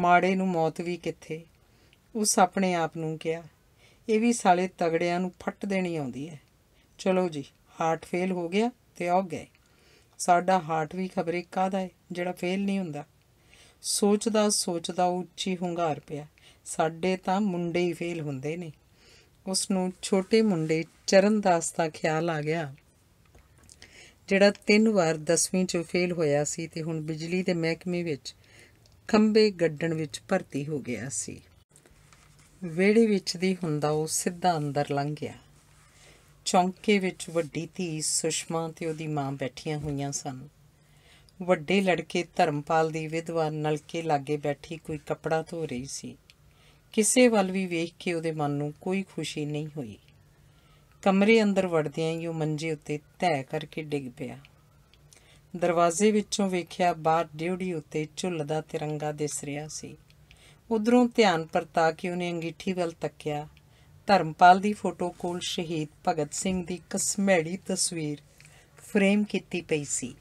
ਮਾੜੇ ਨੂੰ ਮੌਤ ਵੀ ਕਿੱਥੇ ਉਸ ਆਪਣੇ ਆਪ ਨੂੰ ਕਿਹਾ ਇਹ ਵੀ ਸਾਲੇ ਤਗੜਿਆਂ ਨੂੰ ਫੱਟ ਦੇਣੀ ਆਉਂਦੀ ਹੈ ਚਲੋ ਜੀ ਹਾਰਟ ਫੇਲ ਹੋ ਗਿਆ ਤੇ ਆਉ ਗਏ ਸਾਡਾ ਹਾਰਟ ਵੀ ਖਬਰੇ ਕਾਦਾ ਹੈ ਜਿਹੜਾ ਫੇਲ ਨਹੀਂ ਹੁੰਦਾ ਸੋਚਦਾ ਸੋਚਦਾ ਉੱਚੀ ਹੁੰਗਾਰ ਪਿਆ ਸਾਡੇ ਤਾਂ ਮੁੰਡੇ ਹੀ ਫੇਲ ਹੁੰਦੇ ਨੇ ਉਸ ਨੂੰ ਛੋਟੇ ਮੁੰਡੇ ਚਰਨਦਾਸ ਦਾ ਖਿਆਲ ਆ ਗਿਆ ਜਿਹੜਾ ਤਿੰਨ ਵਾਰ 10ਵੀਂ ਚ ਫੇਲ ਹੋਇਆ ਸੀ ਤੇ ਹੁਣ ਬਿਜਲੀ ਦੇ ਮਹਿਕਮੇ ਵਿੱਚ ਖੰਬੇ ਗੱਡਣ ਵਿੱਚ ਭਰਤੀ ਹੋ ਗਿਆ ਸੀ ਵੇੜੇ ਵਿੱਚ ਦੀ ਹੁੰਦਾ ਉਹ ਸਿੱਧਾ ਅੰਦਰ ਲੰਘ ਗਿਆ ਚੌਂਕੇ ਵਿੱਚ ਵੱਡੀ ਧੀ ਸੁਸ਼ਮਾ ਤੇ ਉਹਦੀ ਮਾਂ ਬੈਠੀਆਂ ਹੋਈਆਂ ਸਨ ਵੱਡੇ ਲੜਕੇ ਧਰਮਪਾਲ ਦੀ ਵਿਧਵਾ ਨਲਕੇ ਲਾਗੇ ਬੈਠੀ ਕੋਈ ਕਪੜਾ ਧੋ ਰਹੀ ਸੀ ਕਿਸੇ ਵੱਲ ਵੀ ਵੇਖ ਕੇ ਉਹਦੇ ਮਨ ਨੂੰ ਕੋਈ ਖੁਸ਼ੀ ਨਹੀਂ ਹੋਈ ਕਮਰੇ ਅੰਦਰ ਵੜਦਿਆਂ ਹੀ ਉਹ ਮੰਜੇ ਉੱਤੇ ਧੈ ਕਰਕੇ ਡਿੱਗ ਪਿਆ ਦਰਵਾਜ਼ੇ ਵਿੱਚੋਂ ਵੇਖਿਆ ਬਾਹਰ ਡਿਉੜੀ ਉੱਤੇ ਝੁੱਲਦਾ ਤਿਰੰਗਾ ਦਿਸ ਰਿਹਾ ਸੀ ਉਧਰੋਂ ਧਿਆਨ ਪਰਤਾ ਕੇ ਉਹਨੇ ਅੰਗੀਠੀ ਵੱਲ ਤੱਕਿਆ ਧਰਮਪਾਲ ਦੀ ਫੋਟੋ ਕੋਲ ਸ਼ਹੀਦ ਭਗਤ ਸਿੰਘ ਦੀ ਕਸਮੈੜੀ ਤਸਵੀਰ ਫਰੇਮ ਕੀਤੀ ਪਈ ਸੀ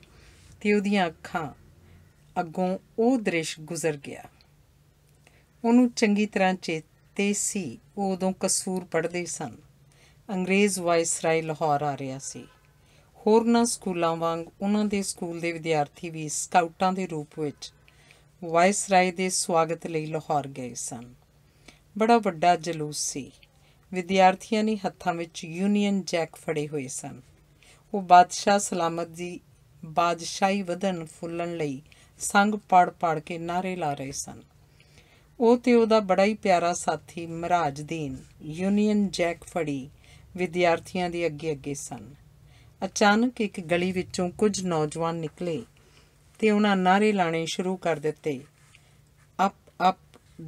ਤੇ ਉਹਦੀਆਂ ਅੱਖਾਂ ਅੱਗੋਂ ਉਹ ਦ੍ਰਿਸ਼ ਗੁਜ਼ਰ ਗਿਆ ਉਹਨੂੰ ਚੰਗੀ ਤਰ੍ਹਾਂ ਚੇਤੇ ਸੀ ਉਹ ਉਦੋਂ ਕਸੂਰ ਪੜਦੇ ਸਨ ਅੰਗਰੇਜ਼ ਵਾਇਸਰਾਏ ਲਾਹੌਰ ਆ ਰਿਹਾ ਸੀ ਹੋਰਨਾਂ ਸਕੂਲਾਂ ਵਾਂਗ ਉਹਨਾਂ ਦੇ ਸਕੂਲ ਦੇ ਵਿਦਿਆਰਥੀ ਵੀ ਸਕਾਊਟਾਂ ਦੇ ਰੂਪ ਵਿੱਚ ਵਾਇਸਰਾਏ ਦੇ ਸਵਾਗਤ ਲਈ ਲਾਹੌਰ ਗਏ ਸਨ ਬੜਾ ਵੱਡਾ ਜਲੂਸ ਸੀ ਵਿਦਿਆਰਥੀਆਂ ਨੇ ਹੱਥਾਂ ਵਿੱਚ ਯੂਨੀਅਨ ਜੈਕ ਫੜੇ ਹੋਏ ਸਨ ਉਹ ਬਾਦਸ਼ਾਹ ਸਲਾਮਤ ਦੀ ਬਾਦਸ਼ਾਹੀ ਵਧਣ ਫੁੱਲਣ ਲਈ ਸੰਗ ਪੜ ਪੜ ਕੇ ਨਾਰੇ ਲਾ ਰਹੇ ਸਨ ਉਹ ਤੇ ਉਹਦਾ ਬੜਾ ਹੀ ਪਿਆਰਾ ਸਾਥੀ ਦੀਨ ਯੂਨੀਅਨ ਜੈਕ ਫੜੀ ਵਿਦਿਆਰਥੀਆਂ ਦੇ ਅੱਗੇ ਅੱਗੇ ਸਨ ਅਚਾਨਕ ਇੱਕ ਗਲੀ ਵਿੱਚੋਂ ਕੁਝ ਨੌਜਵਾਨ ਨਿਕਲੇ ਤੇ ਉਹਨਾਂ ਨਾਰੇ ਲਾਣੇ ਸ਼ੁਰੂ ਕਰ ਦਿੱਤੇ up up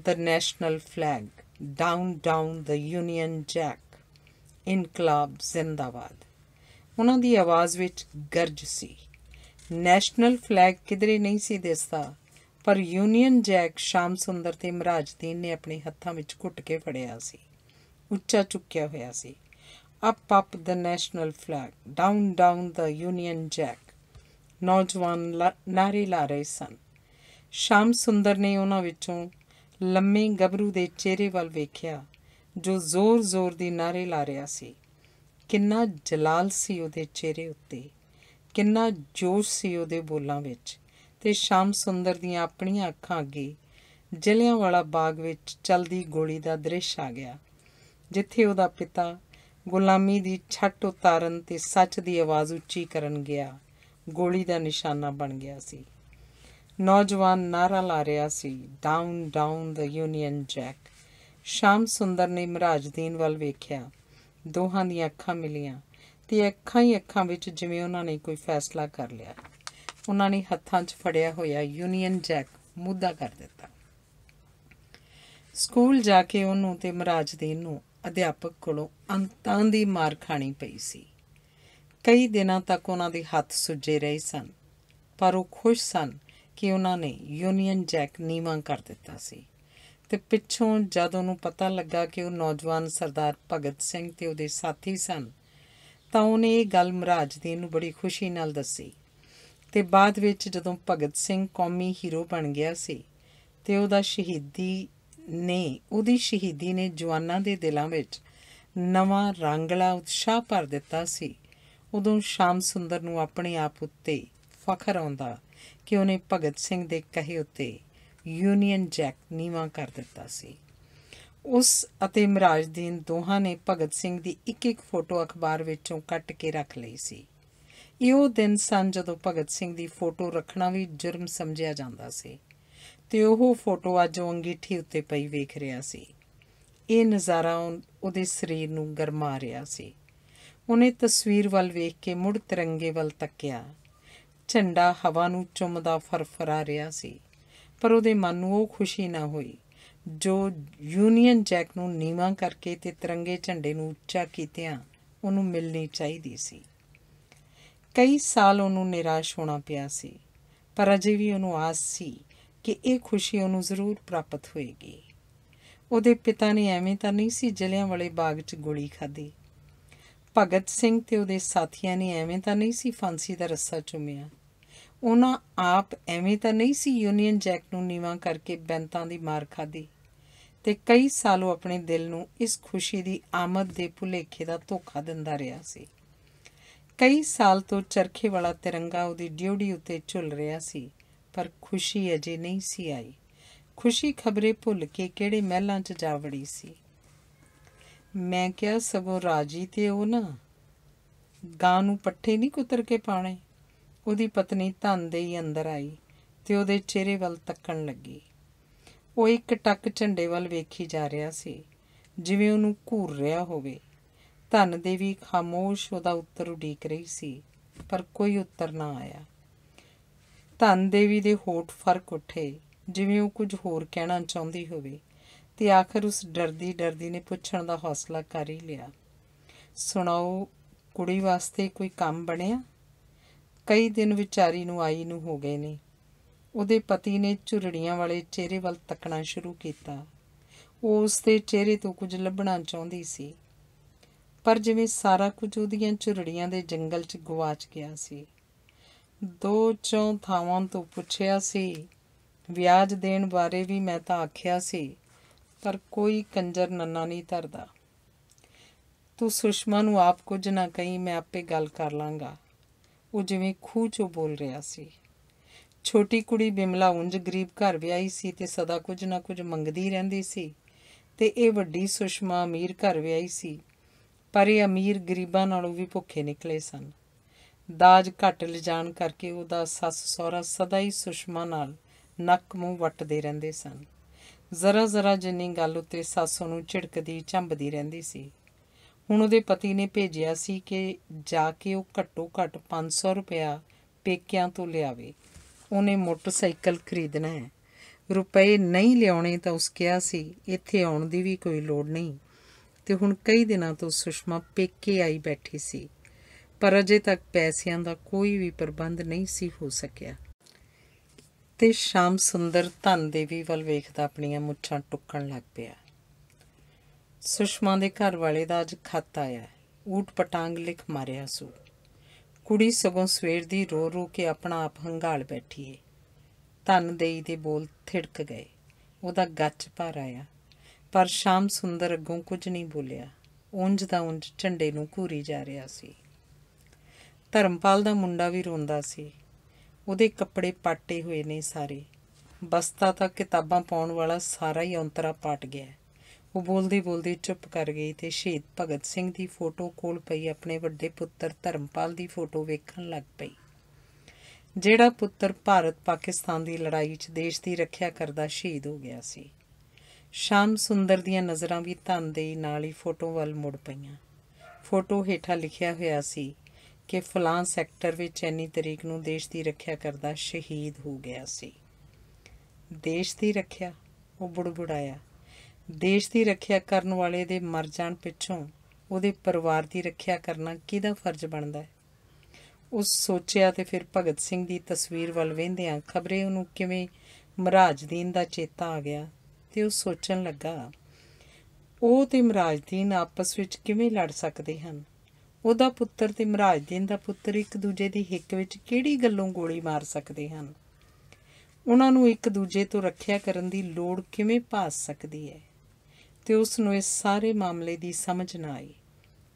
the national flag down down the union jack ਇਨਕਲਾਬ ਜ਼ਿੰਦਾਬਾਦ ਉਹਨਾਂ ਦੀ ਆਵਾਜ਼ ਵਿੱਚ ਗਰਜ ਸੀ ਨੈਸ਼ਨਲ ਫਲੈਗ ਕਿਧਰੇ ਨਹੀਂ ਸੀ ਦਿਸਦਾ ਪਰ ਯੂਨੀਅਨ ਜੈਕ ਸ਼ਾਮ ਸੁੰਦਰ ਤੇ ਮਹਾਰਾਜਦੀਨ ਨੇ ਆਪਣੇ ਹੱਥਾਂ ਵਿੱਚ ਘੁੱਟ ਕੇ ਫੜਿਆ ਸੀ ਉੱਚਾ ਚੁੱਕਿਆ ਹੋਇਆ ਸੀ up up the national flag down down the Union Jack ਨੌਜਵਾਨ ਨਾਰੀ ਲਾ ਰਹੇ ਸਨ ਸ਼ਾਮ ਸੁੰਦਰ ਨੇ ਉਹਨਾਂ ਵਿੱਚੋਂ ਲੰਮੇ ਗੱਭਰੂ ਦੇ ਚਿਹਰੇ ਵੱਲ ਵੇਖਿਆ ਜੋ ਜ਼ੋਰ-ਜ਼ੋਰ ਦੀ ਨਾਰੇ ਲਾ ਰਿਹਾ ਸੀ ਕਿੰਨਾ ਜਲਾਲ ਸੀ ਉਹਦੇ ਚਿਹਰੇ ਉੱਤੇ ਕਿੰਨਾ ਜੋਸ਼ ਸੀ ਉਹਦੇ ਬੋਲਾਂ ਵਿੱਚ ਤੇ ਸ਼ਾਮ ਸੁੰਦਰ ਦੀਆਂ ਆਪਣੀਆਂ ਅੱਖਾਂ ਅੱਗੇ ਵਾਲਾ ਬਾਗ ਵਿੱਚ ਚਲਦੀ ਗੋਲੀ ਦਾ ਦ੍ਰਿਸ਼ ਆ ਗਿਆ ਜਿੱਥੇ ਉਹਦਾ ਪਿਤਾ ਗੁਲਾਮੀ ਦੀ ਛੱਟ ਉਤਾਰਨ ਤੇ ਸੱਚ ਦੀ ਆਵਾਜ਼ ਉੱਚੀ ਕਰਨ ਗਿਆ ਗੋਲੀ ਦਾ ਨਿਸ਼ਾਨਾ ਬਣ ਗਿਆ ਸੀ ਨੌਜਵਾਨ ਨਾਰਾ ਲਾ ਰਿਹਾ ਸੀ down down the Union Jack Sham Sundar ਨੇ ਮਹਾਰਾਜਦੀਨ ਵੱਲ ਵੇਖਿਆ ਦੋਹਾਂ ਦੀਆਂ ਅੱਖਾਂ ਮਿਲੀਆਂ ਤੇ ਅੱਖਾਂ ਹੀ ਅੱਖਾਂ ਵਿੱਚ ਜਿਵੇਂ ਉਹਨਾਂ ਨੇ ਕੋਈ ਫੈਸਲਾ ਕਰ ਲਿਆ ਉਹਨਾਂ ਨੇ ਹੱਥਾਂ 'ਚ ਫੜਿਆ ਹੋਇਆ ਯੂਨੀਅਨ ਜੈਕ ਮੁੱਦਾ ਕਰ ਦਿੱਤਾ ਸਕੂਲ ਜਾ ਕੇ ਉਹਨੂੰ ਤੇ ਮਹਾਰਾਜਦੀਨ ਨੂੰ ਅਧਿਆਪਕ ਕੋਲੋਂ ਅੰਤਾਂ ਦੀ ਮਾਰ ਖਾਣੀ ਪਈ ਸੀ ਕਈ ਦਿਨਾਂ ਤੱਕ ਉਹਨਾਂ ਦੇ ਹੱਥ ਸੁੱਜੇ ਰਹੇ ਸਨ ਪਰ ਉਹ ਖੁਸ਼ ਸਨ ਕਿ ਉਹਨਾਂ ਨੇ ਯੂਨੀਅਨ ਜੈਕ ਨੀਵਾ ਕਰ ਦਿੱਤਾ ਸੀ ਤੇ ਪਿੱਛੋਂ ਜਦ ਉਹਨੂੰ ਪਤਾ ਲੱਗਾ ਕਿ ਉਹ ਨੌਜਵਾਨ ਸਰਦਾਰ ਭਗਤ ਸਿੰਘ ਤੇ ਉਹਦੇ ਸਾਥੀ ਸਨ ਤਾਂ ਉਹਨੇ ਇਹ ਗੱਲ ਮਹਾਰਾਜ ਦੇ ਨੂੰ ਬੜੀ ਖੁਸ਼ੀ ਨਾਲ ਦੱਸੀ ਤੇ ਬਾਅਦ ਵਿੱਚ ਜਦੋਂ ਭਗਤ ਸਿੰਘ ਕੌਮੀ ਹੀਰੋ ਬਣ ਗਿਆ ਸੀ ਤੇ ਉਹਦਾ ਸ਼ਹੀਦੀ ਨੇ ਉਹਦੀ ਸ਼ਹੀਦੀ ਨੇ ਜਵਾਨਾਂ ਦੇ ਦਿਲਾਂ ਵਿੱਚ ਨਵਾਂ ਰੰਗਲਾ ਉਤਸ਼ਾਹ ਭਰ ਦਿੱਤਾ ਸੀ ਉਦੋਂ ਸ਼ਾਮ ਸੁੰਦਰ ਨੂੰ ਆਪਣੇ ਆਪ ਉੱਤੇ ਫਖਰ ਆਉਂਦਾ ਕਿ ਉਹਨੇ ਭਗਤ ਸਿੰਘ ਦੇ ਕਹੇ ਉੱਤੇ ਯੂਨੀਅਨ ਜੈਕ ਨੀਵਾ ਕਰ ਦਿੱਤਾ ਸੀ ਉਸ ਅਤੇ ਮਹਾਰਾਜਦੀਨ ਦੋਹਾਂ ਨੇ ਭਗਤ ਸਿੰਘ ਦੀ ਇੱਕ ਇੱਕ ਫੋਟੋ ਅਖਬਾਰ ਵਿੱਚੋਂ ਕੱਟ ਕੇ ਰੱਖ ਲਈ ਸੀ ਇਹੋ ਦਿਨ ਸਨ ਜਦੋਂ ਭਗਤ ਸਿੰਘ ਦੀ ਫੋਟੋ ਰੱਖਣਾ ਵੀ ਜੁਰਮ ਸਮਝਿਆ ਜਾਂਦਾ ਸੀ ਤੇ ਉਹ ਫੋਟੋ ਅੱਜ ਉਹ ਅੰਗੀਠੀ ਉੱਤੇ ਪਈ ਵੇਖ ਰਿਹਾ ਸੀ ਇਹ ਨਜ਼ਾਰਾ ਉਹਦੇ ਸਰੀਰ ਨੂੰ ਗਰਮਾ ਰਿਹਾ ਸੀ ਉਹਨੇ ਤਸਵੀਰ ਵੱਲ ਵੇਖ ਕੇ ਮੁੜ ਤਿਰੰਗੇ ਵੱਲ ਤੱਕਿਆ ਝੰਡਾ ਹਵਾ ਨੂੰ ਚੁੰਮਦਾ ਫਰਫਰਾ ਰਿਹਾ ਸੀ ਪਰ ਉਹਦੇ ਮਨ ਨੂੰ ਉਹ ਖੁਸ਼ੀ ਨਾ ਹੋਈ ਜੋ ਯੂਨੀਅਨ ਜੈਕ ਨੂੰ ਨੀਵਾ ਕਰਕੇ ਤੇ ਤਿਰੰਗੇ ਝੰਡੇ ਨੂੰ ਉੱਚਾ ਕੀਤਿਆਂ ਉਹਨੂੰ ਮਿਲਣੀ ਚਾਹੀਦੀ ਸੀ ਕਈ ਸਾਲ ਉਹਨੂੰ ਨਿਰਾਸ਼ ਹੋਣਾ ਪਿਆ ਸੀ ਪਰ ਅਜੇ ਵੀ ਉਹਨੂੰ ਆਸ ਸੀ ਕਿ ਇਹ ਖੁਸ਼ੀ ਉਹਨੂੰ ਜ਼ਰੂਰ ਪ੍ਰਾਪਤ ਹੋਏਗੀ ਉਹਦੇ ਪਿਤਾ ਨੇ ਐਵੇਂ ਤਾਂ ਨਹੀਂ ਸੀ ਜਲਿਆਂ ਵਾਲੇ ਬਾਗ 'ਚ ਗੋਲੀ ਖਾਦੀ ਭਗਤ ਸਿੰਘ ਤੇ ਉਹਦੇ ਸਾਥੀਆਂ ਨੇ ਐਵੇਂ ਤਾਂ ਨਹੀਂ ਸੀ ਫਾਂਸੀ ਦਾ ਰੱਸਾ ਚੁੰਮਿਆ ਉਹਨਾਂ ਆਪ ਐਵੇਂ ਤਾਂ ਨਹੀਂ ਸੀ ਯੂਨੀਅਨ ਜੈਕ ਨੂੰ ਨੀਵਾ ਕਰਕੇ ਬੈਂਤਾਂ ਦੀ ਮਾਰ ਖਾਦੀ ਤੇ ਕਈ ਸਾਲ ਉਹ ਆਪਣੇ ਦਿਲ ਨੂੰ ਇਸ ਖੁਸ਼ੀ ਦੀ ਆਮਦ ਦੇ ਭੁਲੇਖੇ ਦਾ ਧੋਖਾ ਦਿੰਦਾ ਰਿਹਾ ਸੀ ਕਈ ਸਾਲ ਤੋਂ ਚਰਖੇ ਵਾਲਾ ਤਿਰੰਗਾ ਉਹਦੀ ਡਿਊਟੀ ਉੱਤੇ ਝੁੱਲ ਰਿਹਾ ਸੀ ਪਰ ਖੁਸ਼ੀ ਅਜੇ ਨਹੀਂ ਸੀ ਆਈ ਖੁਸ਼ੀ ਖਬਰੇ ਭੁੱਲ ਕੇ ਕਿਹੜੇ ਮਹਿਲਾਂ 'ਚ ਜਾ ਵੜੀ ਸੀ ਮੈਂ ਕਿਹਾ ਸਗੋਂ ਰਾਜੀ ਤੇ ਉਹ ਨਾ ਗਾਂ ਨੂੰ ਪੱਠੇ ਨਹੀਂ ਕੁਤਰ ਕੇ ਪਾਣੇ ਉਹਦੀ ਪਤਨੀ ਧੰਨ ਦੇ ਹੀ ਅੰਦਰ ਆਈ ਤੇ ਉਹਦੇ ਚਿਹਰੇ ਵੱਲ ਤੱਕਣ ਲੱਗੀ ਉਹ ਇੱਕ ਟੱਕ ਝੰਡੇ ਵੱਲ ਵੇਖੀ ਜਾ ਰਿਹਾ ਸੀ ਜਿਵੇਂ ਉਹਨੂੰ ਘੂਰ ਰਿਹਾ ਹੋਵੇ ਧਨ ਦੇਵੀ ਖਾਮੋਸ਼ ਉਹਦਾ ਉੱਤਰ ਉਡੀਕ ਰਹੀ ਸੀ ਪਰ ਕੋਈ ਉੱਤਰ ਨਾ ਆਇਆ ਧਨ ਦੇਵੀ ਦੇ ਹੋਠ ਫਰਕ ਉੱਠੇ ਜਿਵੇਂ ਉਹ ਕੁਝ ਹੋਰ ਕਹਿਣਾ ਚਾਹੁੰਦੀ ਹੋਵੇ ਤੇ ਆਖਰ ਉਸ ਡਰਦੀ ਡਰਦੀ ਨੇ ਪੁੱਛਣ ਦਾ ਹੌਸਲਾ ਕਰ ਹੀ ਲਿਆ ਸੁਣਾਓ ਕੁੜੀ ਵਾਸਤੇ ਕੋਈ ਕੰਮ ਬਣਿਆ ਕਈ ਦਿਨ ਵਿਚਾਰੀ ਨੂੰ ਆਈ ਨੂੰ ਹੋ ਗਏ ਨੇ ਉਹਦੇ ਪਤੀ ਨੇ ਝੁਰੜੀਆਂ ਵਾਲੇ ਚਿਹਰੇ ਵੱਲ ਤੱਕਣਾ ਸ਼ੁਰੂ ਕੀਤਾ ਉਹ ਉਸ ਦੇ ਚਿਹਰੇ ਤੋਂ ਕੁਝ ਲੱਭਣਾ ਚਾਹੁੰਦੀ ਸੀ ਪਰ ਜਿਵੇਂ ਸਾਰਾ ਕੁਝ ਉਹਦੀਆਂ ਝੁਰੜੀਆਂ ਦੇ ਜੰਗਲ 'ਚ ਗਵਾਚ ਗਿਆ ਸੀ ਦੋ ਚੌਂ ਥਾਵਾਂ ਤੋਂ ਪੁੱਛਿਆ ਸੀ ਵਿਆਜ ਦੇਣ ਬਾਰੇ ਵੀ ਮੈਂ ਤਾਂ ਆਖਿਆ ਸੀ ਪਰ ਕੋਈ ਕੰਜਰ ਨੰਨਾ ਨਹੀਂ ਧਰਦਾ ਤੂੰ ਸੁਸ਼ਮਾ ਨੂੰ ਆਪ ਕੁਝ ਨਾ ਕਹੀਂ ਮੈਂ ਆਪੇ ਗੱਲ ਕਰ ਲਾਂਗਾ ਉਹ ਜਿਵੇਂ ਖੂਹ ਚੋਂ ਬੋਲ ਰਿਹਾ ਸੀ ਛੋਟੀ ਕੁੜੀ ਬਿਮਲਾ ਉੰਜ ਗਰੀਬ ਘਰ ਵਿਆਹੀ ਸੀ ਤੇ ਸਦਾ ਕੁਝ ਨਾ ਕੁਝ ਮੰਗਦੀ ਰਹਿੰਦੀ ਸੀ ਤੇ ਇਹ ਵੱਡੀ ਸੁਸ਼ਮਾ ਅਮੀਰ ਘਰ ਵਿਆਹੀ ਸੀ ਪਰ ਇਹ ਅਮੀਰ ਗਰੀਬਾਂ ਨਾਲੋਂ ਵੀ ਭੁੱਖੇ ਨਿਕਲੇ ਸਨ ਦਾਜ ਘੱਟ ਲਿਜਾਣ ਕਰਕੇ ਉਹਦਾ ਸੱਸ ਸਹੁਰਾ ਸਦਾ ਹੀ ਸੁਸ਼ਮਾ ਨਾਲ ਨੱਕ ਮੂੰਹ ਵੱਟਦੇ ਰਹਿੰਦੇ ਸਨ ਜ਼ਰਾ ਜ਼ਰਾ ਜਿੰਨੀ ਗੱਲ ਉੱਤੇ ਸਾਸੂ ਨੂੰ ਝਿੜਕਦੀ ਝੰਬਦੀ ਰਹਿੰਦੀ ਸੀ ਹੁਣ ਉਹਦੇ ਪਤੀ ਨੇ ਭੇਜਿਆ ਸੀ ਕਿ ਜਾ ਕੇ ਉਹ ਘੱਟੋ ਘੱਟ 500 ਰੁਪਇਆ ਪੇਕਿਆਂ ਤੋਂ ਲਿਆਵੇ ਉਹਨੇ ਮੋਟਰਸਾਈਕਲ ਖਰੀਦਣਾ ਹੈ ਰੁਪਏ ਨਹੀਂ ਲਿਆਉਣੇ ਤਾਂ ਉਸ ਕਿਹਾ ਸੀ ਇੱਥੇ ਆਉਣ ਦੀ ਵੀ ਕੋਈ ਲੋੜ ਨਹੀਂ ਤੇ ਹੁਣ ਕਈ ਦਿਨਾਂ ਤੋਂ ਸੁਸ਼ਮਾ ਪੇਕੇ ਆਈ ਬੈਠੀ ਸੀ ਪਰ ਅਜੇ ਤੱਕ ਪੈਸਿਆਂ ਦਾ ਕੋਈ ਵੀ ਪ੍ਰਬੰਧ ਨਹੀਂ ਸੀ ਹੋ ਸਕਿਆ ਤੇ ਸ਼ਾਮ ਸੁੰਦਰ ਧਨ ਦੇਵੀ ਵੱਲ ਵੇਖਦਾ ਆਪਣੀਆਂ ਮੁੱਛਾਂ ਟੁੱਕਣ ਲੱਗ ਪਿਆ ਸੁਸ਼ਮਾ ਦੇ ਘਰ ਵਾਲੇ ਦਾ ਅੱਜ ਖੱਤ ਆਇਆ ਊਟ ਪਟਾਂਗ ਲਿਖ ਮਾਰਿਆ ਸੂ ਕੁੜੀ ਸਗੋਂ ਸਵੇਰ ਦੀ ਰੋ ਰੋ ਕੇ ਆਪਣਾ ਆਪ ਹੰਗਾਲ ਬੈਠੀ ਏ ਧਨ ਦੇਈ ਦੇ ਬੋਲ ਥਿੜਕ ਗਏ ਉਹਦਾ ਗੱਚ ਭਰ ਆਇਆ ਪਰ ਸ਼ਾਮ ਸੁੰਦਰ ਅੱਗੋਂ ਕੁਝ ਨਹੀਂ ਬੋਲਿਆ ਉਂਝ ਦਾ ਉਂਝ ਝੰਡੇ ਨੂੰ ਘੂਰੀ ਜਾ ਰਿਹਾ ਸੀ ਧਰਮਪਾਲ ਦਾ ਮੁੰਡਾ ਵੀ ਰੋਂਦਾ ਸੀ ਉਹਦੇ ਕੱਪੜੇ ਪਾਟੇ ਹੋਏ ਨੇ ਸਾਰੇ ਬਸਤਾ ਤਾਂ ਕਿਤਾਬਾਂ ਪਾਉਣ ਵਾਲਾ ਸਾਰਾ ਹੀ ਅੰਤਰਾ ਪਾਟ ਗਿਆ ਉਹ ਬੋਲਦੀ ਬੋਲਦੀ ਚੁੱਪ ਕਰ ਗਈ ਤੇ ਸ਼ਹੀਦ ਭਗਤ ਸਿੰਘ ਦੀ ਫੋਟੋ ਕੋਲ ਪਈ ਆਪਣੇ ਵੱਡੇ ਪੁੱਤਰ ਧਰਮਪਾਲ ਦੀ ਫੋਟੋ ਵੇਖਣ ਲੱਗ ਪਈ ਜਿਹੜਾ ਪੁੱਤਰ ਭਾਰਤ ਪਾਕਿਸਤਾਨ ਦੀ ਲੜਾਈ 'ਚ ਦੇਸ਼ ਦੀ ਰੱਖਿਆ ਕਰਦਾ ਸ਼ਹੀਦ ਹੋ ਗਿਆ ਸੀ ਸ਼ਾਮ ਸੁੰਦਰ ਦੀਆਂ ਨਜ਼ਰਾਂ ਵੀ ਧੰਦੇ ਨਾਲ ਹੀ ਫੋਟੋ ਵੱਲ ਮੁੜ ਪਈਆਂ ਫੋਟੋ ਹੇਠਾਂ ਲਿਖਿਆ ਹੋਇਆ ਸੀ ਕਿ ਫਲਾਂ ਸੈਕਟਰ ਵਿੱਚ ਇੰਨੀ ਤਰੀਕ ਨੂੰ ਦੇਸ਼ ਦੀ ਰੱਖਿਆ ਕਰਦਾ ਸ਼ਹੀਦ ਹੋ ਗਿਆ ਸੀ ਦੇਸ਼ ਦੀ ਰੱਖਿਆ ਉਹ ਬੁੜਬੁੜਾਇਆ ਦੇਸ਼ ਦੀ ਰੱਖਿਆ ਕਰਨ ਵਾਲੇ ਦੇ ਮਰ ਜਾਣ ਪਿੱਛੋਂ ਉਹਦੇ ਪਰਿਵਾਰ ਦੀ ਰੱਖਿਆ ਕਰਨਾ ਕਿਹਦਾ ਫਰਜ਼ ਬਣਦਾ ਹੈ ਉਸ ਸੋਚਿਆ ਤੇ ਫਿਰ ਭਗਤ ਸਿੰਘ ਦੀ ਤਸਵੀਰ ਵੱਲ ਵੇਂਦਿਆਂ ਖਬਰੇ ਉਹਨੂੰ ਕਿਵੇਂ ਮਹਾਰਾਜਦੀਨ ਦਾ ਚੇਤਾ ਆ ਗਿਆ ਤੇ ਉਹ ਸੋਚਣ ਲੱਗਾ ਉਹ ਤੇ ਮਹਾਰਾਜਦੀਨ ਆਪਸ ਵਿੱਚ ਕਿਵੇਂ ਲੜ ਸਕਦੇ ਹਨ ਉਹਦਾ ਪੁੱਤਰ ਤੇ ਮਹਾਰਾਜਦੀਨ ਦਾ ਪੁੱਤਰ ਇੱਕ ਦੂਜੇ ਦੀ ਹਿੱਕ ਵਿੱਚ ਕਿਹੜੀ ਗੱਲੋਂ ਗੋਲੀ ਮਾਰ ਸਕਦੇ ਹਨ ਉਹਨਾਂ ਨੂੰ ਇੱਕ ਦੂਜੇ ਤੋਂ ਰੱਖਿਆ ਕਰਨ ਦੀ ਲੋੜ ਕਿਵੇਂ ਪਾਸ ਸਕਦੀ ਹੈ ਤੇ ਉਸ ਨੂੰ ਇਸ ਸਾਰੇ ਮਾਮਲੇ ਦੀ ਸਮਝ ਨਾ ਆਈ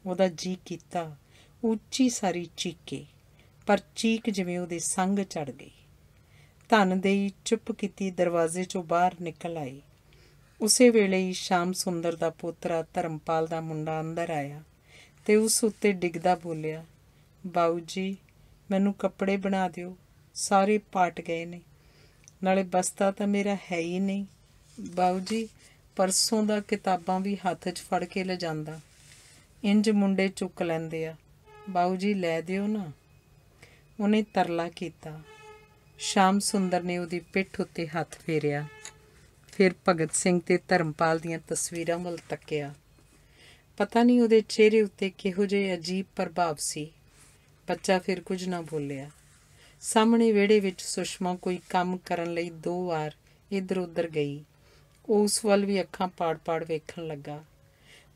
ਉਹਦਾ ਜੀ ਕੀਤਾ ਉੱਚੀ ਸਾਰੀ ਚੀਕੇ ਪਰ ਚੀਕ ਜਿਵੇਂ ਉਹਦੇ ਸੰਗ ਚੜ ਗਈ ਧਨ ਦੇਈ ਚੁੱਪ ਕੀਤੀ ਦਰਵਾਜ਼ੇ ਚੋਂ ਬਾਹਰ ਨਿਕਲ ਆਈ ਉਸੇ ਵੇਲੇ ਹੀ ਸ਼ਾਮ ਸੁੰਦਰ ਦਾ ਪੋਤਰਾ ਧਰਮਪਾਲ ਦਾ ਮੁੰਡਾ ਅੰਦਰ ਆਇਆ ਤੇ ਉਸ ਉੱਤੇ ਡਿੱਗਦਾ ਬੋਲਿਆ ਬਾਊ ਜੀ ਮੈਨੂੰ ਕੱਪੜੇ ਬਣਾ ਦਿਓ ਸਾਰੇ ਪਾਟ ਗਏ ਨੇ ਨਾਲੇ ਬਸਤਾ ਤਾਂ ਮੇਰਾ ਹੈ ਹੀ ਨਹੀਂ ਬਾਊ ਜੀ ਪਰਸੋਂ ਦਾ ਕਿਤਾਬਾਂ ਵੀ ਹੱਥ 'ਚ ਫੜ ਕੇ ਲੈ ਜਾਂਦਾ ਇੰਜ ਮੁੰਡੇ ਚੁੱਕ ਲੈਂਦੇ ਆ ਬਾਊ ਜੀ ਲੈ ਦਿਓ ਨਾ ਉਹਨੇ ਤਰਲਾ ਕੀਤਾ ਸ਼ਾਮ ਸੁੰਦਰ ਨੇ ਉਹਦੀ ਪਿੱਠ ਉੱਤੇ ਹੱਥ ਫੇਰਿਆ ਫਿਰ ਭਗਤ ਸਿੰਘ ਤੇ ਧਰਮਪਾਲ ਦੀਆਂ ਤਸਵੀਰਾਂ ਵੱਲ ਤੱਕਿਆ ਪਤਾ ਨਹੀਂ ਉਹਦੇ ਚਿਹਰੇ ਉੱਤੇ ਕਿਹੋ ਜਿਹੇ ਅਜੀਬ ਪ੍ਰਭਾਵ ਸੀ ਬੱਚਾ ਫਿਰ ਕੁਝ ਨਾ ਬੋਲਿਆ ਸਾਹਮਣੇ ਵਿਹੜੇ ਵਿੱਚ ਸੁਸ਼ਮਾ ਕੋਈ ਕੰਮ ਕਰਨ ਲਈ ਦੋ ਵਾਰ ਇੱਧਰ ਉੱਧਰ ਗਈ ਉਸ ਵੱਲ ਵੀ ਅੱਖਾਂ ਪਾੜ-ਪਾੜ ਵੇਖਣ ਲੱਗਾ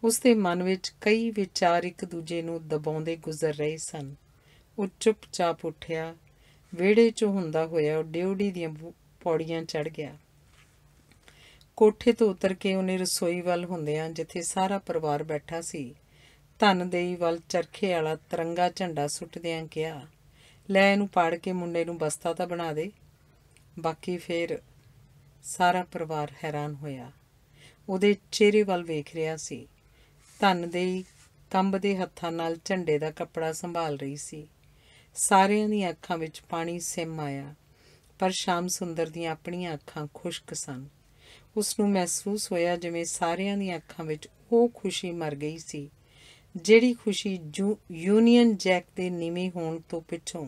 ਉਸ ਦੇ ਮਨ ਵਿੱਚ ਕਈ ਵਿਚਾਰ ਇੱਕ ਦੂਜੇ ਨੂੰ ਦਬਾਉਂਦੇ ਗੁਜ਼ਰ ਰਹੇ ਸਨ ਉਹ ਚੁੱਪਚਾਪ ਉੱਠਿਆ ਵਿਹੜੇ 'ਚ ਹੁੰਦਾ ਹੋਇਆ ਉਹ ਡਿਉੜੀ ਦੀਆਂ ਪੌੜੀਆਂ ਚੜ ਗਿਆ ਕੋਠੇ ਤੋਂ ਉਤਰ ਕੇ ਉਹਨੇ ਰਸੋਈ ਵੱਲ ਹੁੰਦਿਆਂ ਜਿੱਥੇ ਸਾਰਾ ਪਰਿਵਾਰ ਬੈਠਾ ਸੀ ਦੇਈ ਵੱਲ ਚਰਖੇ ਵਾਲਾ ਤਿਰੰਗਾ ਝੰਡਾ ਸੁੱਟਦਿਆਂ ਕਿਹਾ ਲੈ ਇਹਨੂੰ ਪਾੜ ਕੇ ਮੁੰਡੇ ਨੂੰ ਬਸਤਾ ਤਾਂ ਬਣਾ ਦੇ ਬਾਕੀ ਫੇਰ ਸਾਰਾ ਪਰਿਵਾਰ ਹੈਰਾਨ ਹੋਇਆ ਉਹਦੇ ਚਿਹਰੇ ਵੱਲ ਵੇਖ ਰਿਹਾ ਸੀ ਧਨਦੇਈ ਕੰਬਦੇ ਹੱਥਾਂ ਨਾਲ ਝੰਡੇ ਦਾ ਕੱਪੜਾ ਸੰਭਾਲ ਰਹੀ ਸੀ ਸਾਰਿਆਂ ਦੀਆਂ ਅੱਖਾਂ ਵਿੱਚ ਪਾਣੀ ਸਿਮ ਆਇਆ ਪਰ ਸ਼ਾਮ ਸੁੰਦਰ ਦੀਆਂ ਆਪਣੀਆਂ ਅੱਖਾਂ ਖੁਸ਼ਕ ਸਨ ਉਸ ਨੂੰ ਮਹਿਸੂਸ ਹੋਇਆ ਜਿਵੇਂ ਸਾਰਿਆਂ ਦੀਆਂ ਅੱਖਾਂ ਵਿੱਚ ਉਹ ਖੁਸ਼ੀ ਮਰ ਗਈ ਸੀ ਜਿਹੜੀ ਖੁਸ਼ੀ ਯੂਨੀਅਨ ਜੈਕ ਦੇ ਨਿਵੇਂ ਹੋਣ ਤੋਂ ਪਿੱਛੋਂ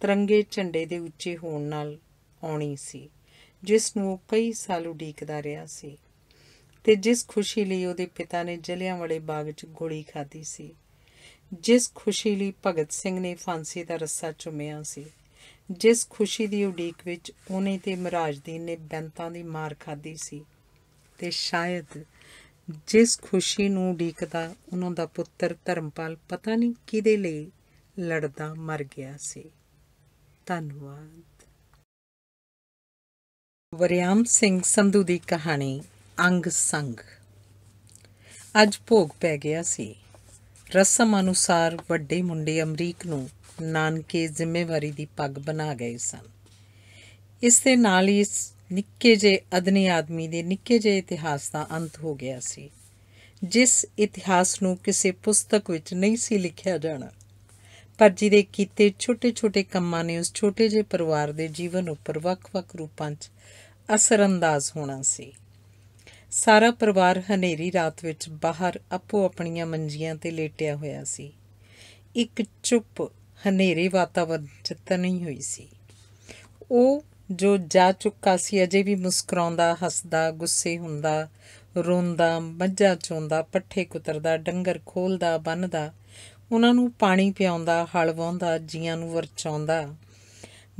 ਤਿਰੰਗੇ ਝੰਡੇ ਦੇ ਉੱਚੇ ਹੋਣ ਨਾਲ ਆਉਣੀ ਸੀ ਜਿਸ ਨੂੰ ਕਈ ਸਾਲ ਉਡੀਕਦਾ ਰਿਹਾ ਸੀ ਤੇ ਜਿਸ ਖੁਸ਼ੀ ਲਈ ਉਹਦੇ ਪਿਤਾ ਨੇ ਜਲਿਆਂਵਾਲੇ ਬਾਗ 'ਚ ਗੋਲੀ ਖਾਧੀ ਸੀ ਜਿਸ ਖੁਸ਼ੀ ਲਈ ਭਗਤ ਸਿੰਘ ਨੇ ਫਾਂਸੀ ਦਾ ਰੱਸਾ ਚੁੰਮਿਆ ਸੀ ਜਿਸ ਖੁਸ਼ੀ ਦੀ ਉਡੀਕ ਵਿੱਚ ਉਹਨੇ ਤੇ ਮਹਾਰਾਜਦੀਨ ਨੇ ਬੈਂਤਾਂ ਦੀ ਮਾਰ ਖਾਦੀ ਸੀ ਤੇ ਸ਼ਾਇਦ ਜਿਸ ਖੁਸ਼ੀ ਨੂੰ ਉਡੀਕਦਾ ਉਹਨਾਂ ਦਾ ਪੁੱਤਰ ਧਰਮਪਾਲ ਪਤਾ ਨਹੀਂ ਕਿਹਦੇ ਲਈ ਲੜਦਾ ਮਰ ਗਿਆ ਸੀ ਧੰਨਵਾਦ ਵਰਿਆਮ ਸਿੰਘ ਸੰਧੂ ਦੀ ਕਹਾਣੀ ਅੰਗ ਸੰਗ ਅੱਜ ਭੋਗ ਪੈ ਗਿਆ ਸੀ ਰਸਮ ਅਨੁਸਾਰ ਵੱਡੇ ਮੁੰਡੇ ਅਮਰੀਕ ਨੂੰ ਨਾਨਕੇ ਜ਼ਿੰਮੇਵਾਰੀ ਦੀ ਪੱਗ ਬਣਾ ਗਏ ਸਨ ਇਸ ਦੇ ਨਾਲ ਹੀ ਇਸ ਨਿੱਕੇ ਜੇ ਅਦਨੀ ਆਦਮੀ ਦੇ ਨਿੱਕੇ ਜੇ ਇਤਿਹਾਸ ਦਾ ਅੰਤ ਹੋ ਗਿਆ ਸੀ ਜਿਸ ਇਤਿਹਾਸ ਨੂੰ ਕਿਸੇ ਪੁਸਤਕ ਵਿੱਚ ਨਹੀਂ ਸੀ ਲਿਖਿਆ ਜਾਣਾ ਪਰ ਜਿਹਦੇ ਕੀਤੇ ਛੋਟੇ-ਛੋਟੇ ਕੰਮਾਂ ਨੇ ਉਸ ਛੋਟੇ ਜਿਹੇ ਪਰਿਵਾਰ ਦੇ ਜੀਵਨ ਉੱਪਰ ਵੱਖ-ਵੱਖ ਰੂਪਾਂ 'ਚ ਅੰਦਾਜ਼ ਹੋਣਾ ਸੀ ਸਾਰਾ ਪਰਿਵਾਰ ਹਨੇਰੀ ਰਾਤ ਵਿੱਚ ਬਾਹਰ ਆਪੋ ਆਪਣੀਆਂ ਮੰਜੀਆਂ ਤੇ ਲੇਟਿਆ ਹੋਇਆ ਸੀ ਇੱਕ ਚੁੱਪ ਹਨੇਰੇ ਵਾਤਾਵਰਨ 'ਚ ਨਹੀਂ ਹੋਈ ਸੀ ਉਹ ਜੋ ਜਾ ਚੁੱਕਾ ਸੀ ਅਜੇ ਵੀ ਮੁਸਕਰਾਉਂਦਾ ਹੱਸਦਾ ਗੁੱਸੇ ਹੁੰਦਾ ਰੋਂਦਾ ਮੱਝਾਂ ਚੋਂਦਾ ਪੱਠੇ ਕੁਤਰਦਾ ਡੰਗਰ ਖੋਲਦਾ ਬੰਨਦਾ ਉਹਨਾਂ ਨੂੰ ਪਾਣੀ ਪਿਆਉਂਦਾ ਹਲ ਵਾਉਂਦਾ ਜੀਆਂ ਨੂੰ ਵਰਚਾਉਂਦਾ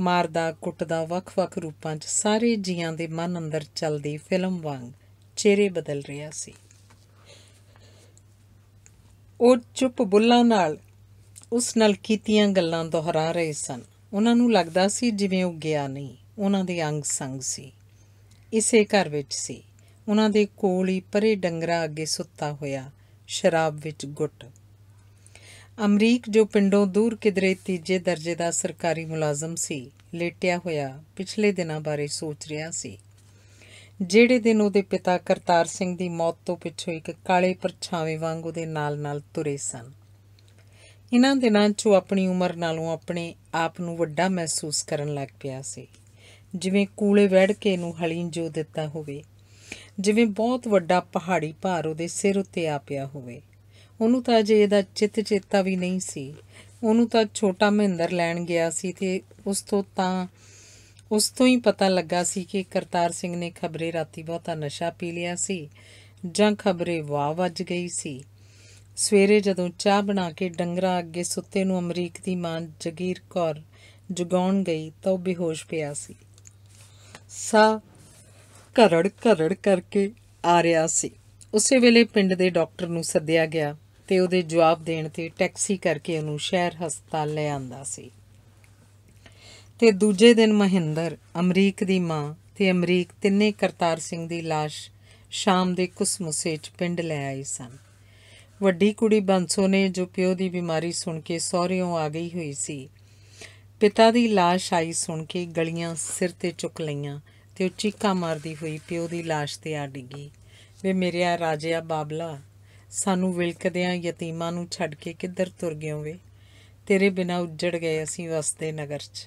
ਮਾਰਦਾ ਕੁੱਟਦਾ ਵੱਖ-ਵੱਖ ਰੂਪਾਂ 'ਚ ਸਾਰੇ ਜੀਆਂ ਦੇ ਮਨ ਅੰਦਰ ਚੱਲਦੀ ਫਿਲਮ ਵਾਂਗ ਚਿਹਰੇ ਬਦਲ ਰਿਹਾ ਸੀ ਉਹ ਚੁੱਪ ਬੁੱਲਾਂ ਨਾਲ ਉਸ ਨਾਲ ਕੀਤੀਆਂ ਗੱਲਾਂ ਦੁਹਰਾ ਰਹੇ ਸਨ ਉਹਨਾਂ ਨੂੰ ਲੱਗਦਾ ਸੀ ਜਿਵੇਂ ਉਹ ਗਿਆ ਨਹੀਂ ਉਹਨਾਂ ਦੇ ਅੰਗ ਸੰਗ ਸੀ ਇਸੇ ਘਰ ਵਿੱਚ ਸੀ ਉਹਨਾਂ ਦੇ ਕੋਲ ਹੀ ਪਰੇ ਡੰਗਰਾ ਅੱਗੇ ਸੁੱਤਾ ਹੋਇਆ ਸ਼ਰਾਬ ਵਿੱਚ ਗੁੱਟ ਅਮਰੀਕ ਜੋ ਪਿੰਡੋਂ ਦੂਰ ਕਿਧਰੇ ਤੀਜੇ ਦਰਜੇ ਦਾ ਸਰਕਾਰੀ ਮੁਲਾਜ਼ਮ ਸੀ ਲੇਟਿਆ ਹੋਇਆ ਪਿਛਲੇ ਦਿਨਾਂ ਬਾਰੇ ਸੋਚ ਰਿਹਾ ਸੀ ਜਿਹੜੇ ਦਿਨ ਉਹਦੇ ਪਿਤਾ ਕਰਤਾਰ ਸਿੰਘ ਦੀ ਮੌਤ ਤੋਂ ਪਿੱਛੋਂ ਇੱਕ ਕਾਲੇ ਪਰਛਾਵੇਂ ਵਾਂਗ ਉਹਦੇ ਨਾਲ-ਨਾਲ ਤੁਰੇ ਸਨ ਇਹਨਾਂ ਦਿਨਾਂ 'ਚ ਆਪਣੀ ਉਮਰ ਨਾਲੋਂ ਆਪਣੇ ਆਪ ਨੂੰ ਵੱਡਾ ਮਹਿਸੂਸ ਕਰਨ ਲੱਗ ਪਿਆ ਸੀ ਜਿਵੇਂ ਕੂਲੇ ਵੜ ਕੇ ਨੂੰ ਹਲੀਂ ਜੋ ਦਿੱਤਾ ਹੋਵੇ ਜਿਵੇਂ ਬਹੁਤ ਵੱਡਾ ਪਹਾੜੀ ਭਾਰ ਉਹਦੇ ਸਿਰ ਉੱਤੇ ਆ ਪਿਆ ਹੋਵੇ ਉਹਨੂੰ ਤਾਂ ਜੇ ਇਹਦਾ ਚਿੱਤ ਚੇਤਾ ਵੀ ਨਹੀਂ ਸੀ ਉਹਨੂੰ ਤਾਂ ਛੋਟਾ ਮਹਿੰਦਰ ਲੈਣ ਗਿਆ ਸੀ ਤੇ ਉਸ ਤੋਂ ਤਾਂ ਉਸ ਤੋਂ ਹੀ ਪਤਾ ਲੱਗਾ ਸੀ ਕਿ ਕਰਤਾਰ ਸਿੰਘ ਨੇ ਖਬਰੇ ਰਾਤੀ ਬਹੁਤਾ ਨਸ਼ਾ ਪੀ ਲਿਆ ਸੀ ਜਾਂ ਖਬਰੇ ਵਾਹ ਵੱਜ ਗਈ ਸੀ ਸਵੇਰੇ ਜਦੋਂ ਚਾਹ ਬਣਾ ਕੇ ਡੰਗਰਾ ਅੱਗੇ ਸੁੱਤੇ ਨੂੰ ਅਮਰੀਕ ਦੀ ਮਾਂ ਜਗੀਰ ਕੌਰ ਜਗਾਉਣ ਗਈ ਤਾਂ ਉਹ ਬੇਹੋਸ਼ ਪਿਆ ਸੀ ਸਾ ਕਰੜ ਕਰੜ ਕਰਕੇ ਆ ਰਿਹਾ ਸੀ ਉਸੇ ਵੇਲੇ ਪਿੰਡ ਦੇ ਡਾਕਟਰ ਨੂੰ ਸੱਦਿਆ ਗਿਆ ਤੇ ਉਹਦੇ ਜਵਾਬ ਦੇਣ ਤੇ ਟੈਕਸੀ ਕਰਕੇ ਉਹਨੂੰ ਸ਼ਹਿਰ ਹਸਪਤਾਲ ਲੈ ਆਂਦਾ ਸੀ ਤੇ ਦੂਜੇ ਦਿਨ ਮਹਿੰਦਰ ਅਮਰੀਕ ਦੀ ਮਾਂ ਤੇ ਅਮਰੀਕ ਤਿੰਨੇ ਕਰਤਾਰ ਸਿੰਘ ਦੀ লাশ ਸ਼ਾਮ ਦੇ ਕੁਸਮੁਸੇ 'ਚ ਪਿੰਡ ਲੈ ਆਏ ਸਨ ਵੱਡੀ ਕੁੜੀ ਬੰਸੋ ਨੇ ਜੋ ਪਿਓ ਦੀ ਬਿਮਾਰੀ ਸੁਣ ਕੇ ਸਹੁਰਿਓਂ ਆ ਗਈ ਹੋਈ ਸੀ ਪਿਤਾ ਦੀ লাশ ਆਈ ਸੁਣ ਕੇ ਗਲੀਆਂ ਸਿਰ ਤੇ ਚੁੱਕ ਲਈਆਂ ਤੇ ਉਹ ਚੀਕਾਂ ਮਾਰਦੀ ਹੋਈ ਪਿਓ ਦੀ লাশ ਤੇ ਆ ਡਿੱਗੀ ਵੇ ਮੇਰਿਆ ਰਾਜਿਆ ਬਾਬਲਾ ਸਾਨੂੰ ਵਿਲਕਦਿਆਂ ਯਤੀਮਾਂ ਨੂੰ ਛੱਡ ਕੇ ਕਿੱਧਰ ਤੁਰ ਗਏ ਵੇ ਤੇਰੇ ਬਿਨਾ ਉੱਜੜ ਗਏ ਅਸੀਂ ਵਸਦੇ ਨਗਰ 'ਚ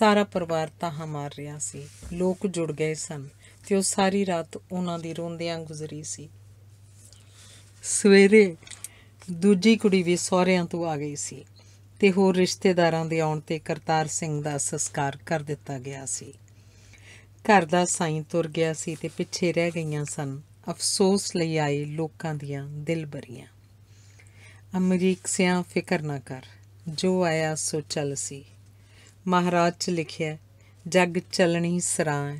ਸਾਰਾ ਪਰਿਵਾਰ ਤਾਂ ਮਾਰ ਰਿਹਾ ਸੀ ਲੋਕ ਜੁੜ ਗਏ ਸਨ ਤੇ ਉਹ ਸਾਰੀ ਰਾਤ ਉਹਨਾਂ ਦੀ ਰੋਂਦਿਆਂ ਗੁਜ਼ਰੀ ਸੀ ਸਵੇਰੇ ਦੂਜੀ ਕੁੜੀ ਵੀ ਸਹੁਰਿਆਂ ਤੋਂ ਆ ਗਈ ਸੀ ਤੇ ਹੋਰ ਰਿਸ਼ਤੇਦਾਰਾਂ ਦੇ ਆਉਣ ਤੇ ਕਰਤਾਰ ਸਿੰਘ ਦਾ ਸੰਸਕਾਰ ਕਰ ਦਿੱਤਾ ਗਿਆ ਸੀ ਘਰ ਦਾ ਸਾਈਂ ਤੁਰ ਗਿਆ ਸੀ ਤੇ ਪਿੱਛੇ ਰਹਿ ਗਈਆਂ ਸਨ ਅਫਸੋਸ ਲਈ ਆਏ ਲੋਕਾਂ ਦੀਆਂ ਦਿਲਬਰੀਆਂ ਅਮਰੀਕ ਸਿਆਂ ਫਿਕਰ ਨਾ ਕਰ ਜੋ ਆਇਆ ਸੋ ਚੱਲ ਸੀ ਮਹਾਰਾਜ ਚ ਲਿਖਿਆ ਜੱਗ ਚਲਣੀ ਸਰਾਂ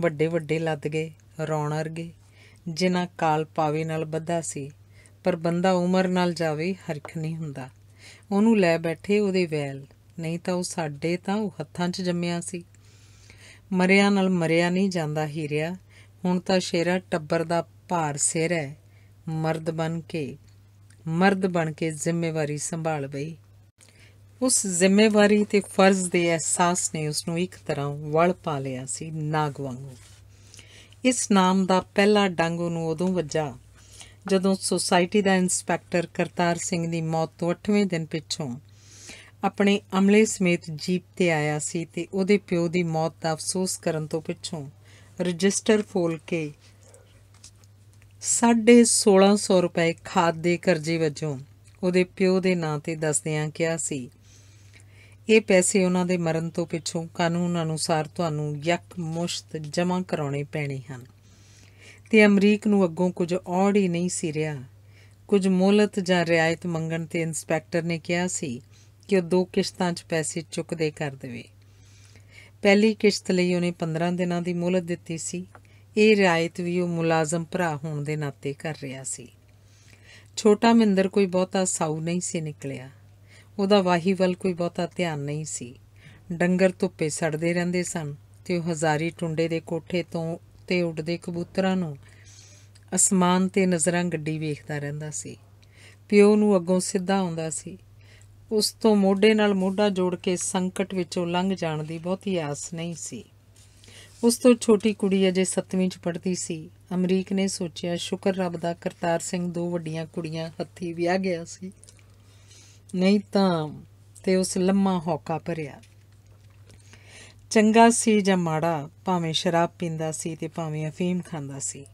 ਵੱਡੇ ਵੱਡੇ ਲੱਦ ਗਏ ਰੌਣਰ ਗਏ ਜਿਨ੍ਹਾਂ ਕਾਲ ਪਾਵੇ ਨਾਲ ਬੱਧਾ ਸੀ ਪਰ ਬੰਦਾ ਉਮਰ ਨਾਲ ਜਾਵੇ ਹਰਖ ਨਹੀਂ ਹੁੰਦਾ ਉਹਨੂੰ ਲੈ ਬੈਠੇ ਉਹਦੇ ਵੈਲ ਨਹੀਂ ਤਾਂ ਉਹ ਸਾਡੇ ਤਾਂ ਉਹ ਹੱਥਾਂ 'ਚ ਜੰਮਿਆ ਸੀ ਮਰਿਆ ਨਾਲ ਮਰਿਆ ਨਹੀਂ ਜਾਂਦਾ ਹੀਰਿਆ ਹੁਣ ਤਾਂ ਸ਼ੇਰਾ ਟੱਬਰ ਦਾ ਭਾਰ ਸਿਰ ਹੈ ਮਰਦ ਬਣ ਕੇ ਮਰਦ ਬਣ ਕੇ ਜ਼ਿੰਮੇਵਾਰੀ ਸੰਭਾਲ ਬਈ ਉਸ ਜ਼ਿੰਮੇਵਾਰੀ ਤੇ ਫਰਜ਼ ਦੇ ਅਹਿਸਾਸ ਨੇ ਉਸ ਨੂੰ ਇੱਕ ਤਰ੍ਹਾਂ ਵਲ ਪਾ ਲਿਆ ਸੀ ਨਾਗ ਵਾਂਗੂ ਇਸ ਨਾਮ ਦਾ ਪਹਿਲਾ ਡੰਗ ਨੂੰ ਉਦੋਂ ਵੱਜਾ ਜਦੋਂ ਸੋਸਾਇਟੀ ਦਾ ਇਨਸਪੈਕਟਰ ਕਰਤਾਰ ਸਿੰਘ ਦੀ ਮੌਤ ਤੋਂ 8ਵੇਂ ਦਿਨ ਪਿੱਛੋਂ ਆਪਣੇ ਅਮਲੇ ਸਮੇਤ ਜੀਪ ਤੇ ਆਇਆ ਸੀ ਤੇ ਉਹਦੇ ਪਿਓ ਦੀ ਮੌਤ ਦਾ ਅਫਸੋਸ ਕਰਨ ਤੋਂ ਪਿੱਛੋਂ ਰਜਿਸਟਰ ਫੋਲ ਕੇ 1650 ਰੁਪਏ ਖਾਦ ਦੇ ਕਰਜ਼ੇ ਵਜੋਂ ਉਹਦੇ ਪਿਓ ਦੇ ਨਾਂ ਤੇ ਦੱਸਦਿਆਂ ਕਿਹਾ ਸੀ ਇਹ ਪੈਸੇ ਉਹਨਾਂ ਦੇ ਮਰਨ ਤੋਂ ਪਿੱਛੋਂ ਕਾਨੂੰਨ ਅਨੁਸਾਰ ਤੁਹਾਨੂੰ ਯਕ ਮੁਸ਼ਤ ਜਮ੍ਹਾਂ ਕਰਾਉਣੇ ਪੈਣੇ ਹਨ ਤੇ ਅਮਰੀਕ ਨੂੰ ਅੱਗੋਂ ਕੁਝ ਔੜ ਹੀ ਨਹੀਂ ਸੀ ਰਿਹਾ ਕੁਝ ਮੌਲਤ ਜਾਂ ਰਿਆਇਤ ਮੰਗਣ ਤੇ ਇਨਸਪੈਕਟਰ ਨੇ ਕਿਹਾ ਸੀ ਕਿ ਉਹ ਦੋ ਕਿਸ਼ਤਾਂ 'ਚ ਪੈਸੇ ਚੁੱਕਦੇ ਕਰ ਦੇਵੇ ਪਹਿਲੀ ਕਿਸ਼ਤ ਲਈ ਉਹਨੇ 15 ਦਿਨਾਂ ਦੀ ਮੌਲਤ ਦਿੱਤੀ ਸੀ ਇਹ ਰਿਆਇਤ ਵੀ ਉਹ ਮੁਲਾਜ਼ਮ ਭਰਾ ਹੋਣ ਦੇ ਨਾਤੇ ਕਰ ਰਿਹਾ ਸੀ ਛੋਟਾ ਮਿੰਦਰ ਕੋਈ ਬਹੁਤਾ ਸੌ ਨਹੀਂ ਸੀ ਨਿਕਲਿਆ ਉਹਦਾ ਵਾਹੀ ਵੱਲ ਕੋਈ ਬਹੁਤਾ ਧਿਆਨ ਨਹੀਂ ਸੀ ਡੰਗਰ ਧੁੱਪੇ ਸੜਦੇ ਰਹਿੰਦੇ ਸਨ ਤੇ ਉਹ ਹਜ਼ਾਰੀ ਟੁੰਡੇ ਦੇ ਕੋਠੇ ਤੋਂ ਤੇ ਉੱਡਦੇ ਕਬੂਤਰਾਂ ਨੂੰ ਅਸਮਾਨ ਤੇ ਨਜ਼ਰਾਂ ਗੱਡੀ ਵੇਖਦਾ ਰਹਿੰਦਾ ਸੀ ਪਿਓ ਨੂੰ ਅੱਗੋਂ ਸਿੱਧਾ ਆਉਂਦਾ ਸੀ ਉਸ ਤੋਂ ਮੋਢੇ ਨਾਲ ਮੋਢਾ ਜੋੜ ਕੇ ਸੰਕਟ ਵਿੱਚੋਂ ਲੰਘ ਜਾਣ ਦੀ ਬਹੁਤੀ ਆਸ ਨਹੀਂ ਸੀ ਉਸ ਤੋਂ ਛੋਟੀ ਕੁੜੀ ਅਜੇ 7ਵੀਂ ਚ ਪੜ੍ਹਦੀ ਸੀ ਅਮਰੀਕ ਨੇ ਸੋਚਿਆ ਸ਼ੁਕਰ ਰੱਬ ਦਾ ਕਰਤਾਰ ਸਿੰਘ ਦੋ ਵੱਡੀਆਂ ਕੁੜੀਆਂ ਹੱਥੀ ਵਿਆਹ ਗਿਆ ਸੀ ਨਹੀਂ ਤਾਂ ਤੇ ਉਸ ਲੰਮਾ ਹੌਕਾ ਭਰਿਆ ਚੰਗਾ ਸੀ ਜਾਂ ਮਾੜਾ ਭਾਵੇਂ ਸ਼ਰਾਬ ਪੀਂਦਾ ਸੀ ਤੇ ਭਾਵੇਂ ਅਫੀਮ ਖਾਂਦਾ ਸੀ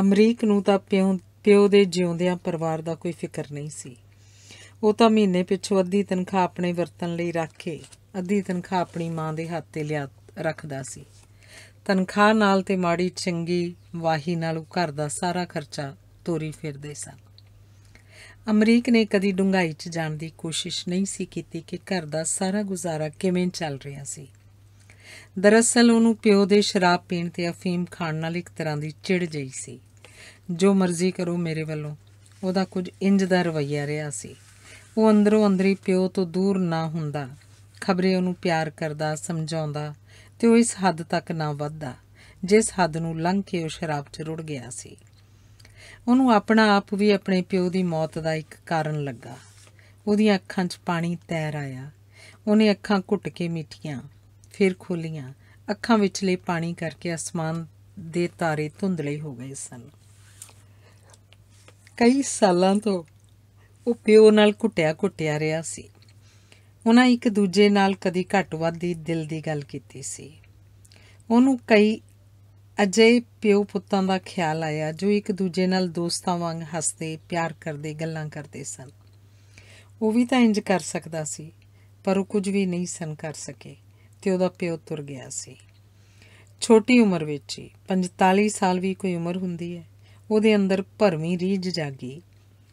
ਅਮਰੀਕ ਨੂੰ ਤਾਂ ਪਿਓ ਪਿਓ ਦੇ ਜਿਉਂਦਿਆਂ ਪਰਿਵਾਰ ਦਾ ਕੋਈ ਫਿਕਰ ਨਹੀਂ ਸੀ ਉਹ ਤਾਂ ਮਹੀਨੇ ਪਿੱਛੋਂ ਅੱਧੀ ਤਨਖਾਹ ਆਪਣੇ ਵਰਤਨ ਲਈ ਰੱਖ ਕੇ ਅੱਧੀ ਤਨਖਾਹ ਆਪਣੀ ਮਾਂ ਦੇ ਹੱਥ ਤੇ ਲਿਆ ਰੱਖਦਾ ਸੀ ਤਨਖਾਹ ਨਾਲ ਤੇ ਮਾੜੀ ਚੰਗੀ ਵਾਹੀ ਨਾਲ ਉਹ ਘਰ ਦਾ ਸਾਰਾ ਖਰਚਾ ਤੋਰੀ ਫਿਰਦੇ ਸਨ ਅਮਰੀਕ ਨੇ ਕਦੀ ਡੁੰਗਾਈ 'ਚ ਜਾਣ ਦੀ ਕੋਸ਼ਿਸ਼ ਨਹੀਂ ਸੀ ਕੀਤੀ ਕਿ ਘਰ ਦਾ ਸਾਰਾ ਗੁਜ਼ਾਰਾ ਕਿਵੇਂ ਚੱਲ ਰਿਹਾ ਸੀ ਦਰਅਸਲ ਉਹਨੂੰ ਪਿਓ ਦੇ ਸ਼ਰਾਬ ਪੀਣ ਤੇ ਅਫੀਮ ਖਾਣ ਨਾਲ ਇੱਕ ਤਰ੍ਹਾਂ ਦੀ ਚਿੜ ਜਈ ਸੀ ਜੋ ਮਰਜ਼ੀ ਕਰੋ ਮੇਰੇ ਵੱਲੋਂ ਉਹਦਾ ਕੁਝ ਇੰਜ ਦਾ ਰਵਈਆ ਰਿਹਾ ਸੀ ਉਹ ਅੰਦਰੋਂ ਅੰਦਰੀ ਪਿਓ ਤੋਂ ਦੂਰ ਨਾ ਹੁੰਦਾ ਖਬਰੇ ਉਹਨੂੰ ਪਿਆਰ ਕਰਦਾ ਸਮਝਾਉਂਦਾ ਤੇ ਉਹ ਇਸ ਹੱਦ ਤੱਕ ਨਾ ਵੱਧਦਾ ਜਿਸ ਹੱਦ ਨੂੰ ਲੰਘ ਕੇ ਉਹ ਸ਼ਰਾਬ 'ਚ ਰੁੜ ਗਿਆ ਸੀ ਉਹਨੂੰ ਆਪਣਾ ਆਪ ਵੀ ਆਪਣੇ ਪਿਓ ਦੀ ਮੌਤ ਦਾ ਇੱਕ ਕਾਰਨ ਲੱਗਾ ਉਹਦੀਆਂ ਅੱਖਾਂ 'ਚ ਪਾਣੀ ਤੈਰ ਆਇਆ ਉਹਨੇ ਅੱਖਾਂ ਘੁੱਟ ਕੇ ਮਿੱਠੀਆਂ ਫਿਰ ਖੋਲੀਆਂ ਅੱਖਾਂ ਵਿੱਚਲੇ ਪਾਣੀ ਕਰਕੇ ਅਸਮਾਨ ਦੇ ਤਾਰੇ ਧੁੰਦਲੇ ਹੋ ਗਏ ਸਨ ਕਈ ਸਾਲਾਂ ਤੋਂ ਉਹ ਪਿਓ ਨਾਲ ਘੁੱਟਿਆ ਘੁੱਟਿਆ ਰਿਹਾ ਸੀ ਉਹਨਾਂ ਇੱਕ ਦੂਜੇ ਨਾਲ ਕਦੀ ਘੱਟ ਵੱਧ ਦੀ ਦਿਲ ਦੀ ਗੱਲ ਕੀਤੀ ਸੀ ਉਹਨੂੰ ਕਈ ਅਜੇ ਪਿਓ ਪੁੱਤਾਂ ਦਾ ਖਿਆਲ ਆਇਆ ਜੋ ਇੱਕ ਦੂਜੇ ਨਾਲ ਦੋਸਤਾਂ ਵਾਂਗ ਹੱਸਦੇ ਪਿਆਰ ਕਰਦੇ ਗੱਲਾਂ ਕਰਦੇ ਸਨ ਉਹ ਵੀ ਤਾਂ ਇੰਜ ਕਰ ਸਕਦਾ ਸੀ ਪਰ ਉਹ ਕੁਝ ਵੀ ਨਹੀਂ ਸਨ ਕਰ ਸਕੇ ਤੇ ਉਹਦਾ ਪਿਓ ਤੁਰ ਗਿਆ ਸੀ ਛੋਟੀ ਉਮਰ ਵਿੱਚ ਹੀ 45 ਸਾਲ ਵੀ ਕੋਈ ਉਮਰ ਹੁੰਦੀ ਹੈ ਉਹਦੇ ਅੰਦਰ ਭਰਵੀਂ ਰੀਝ ਜਾਗੀ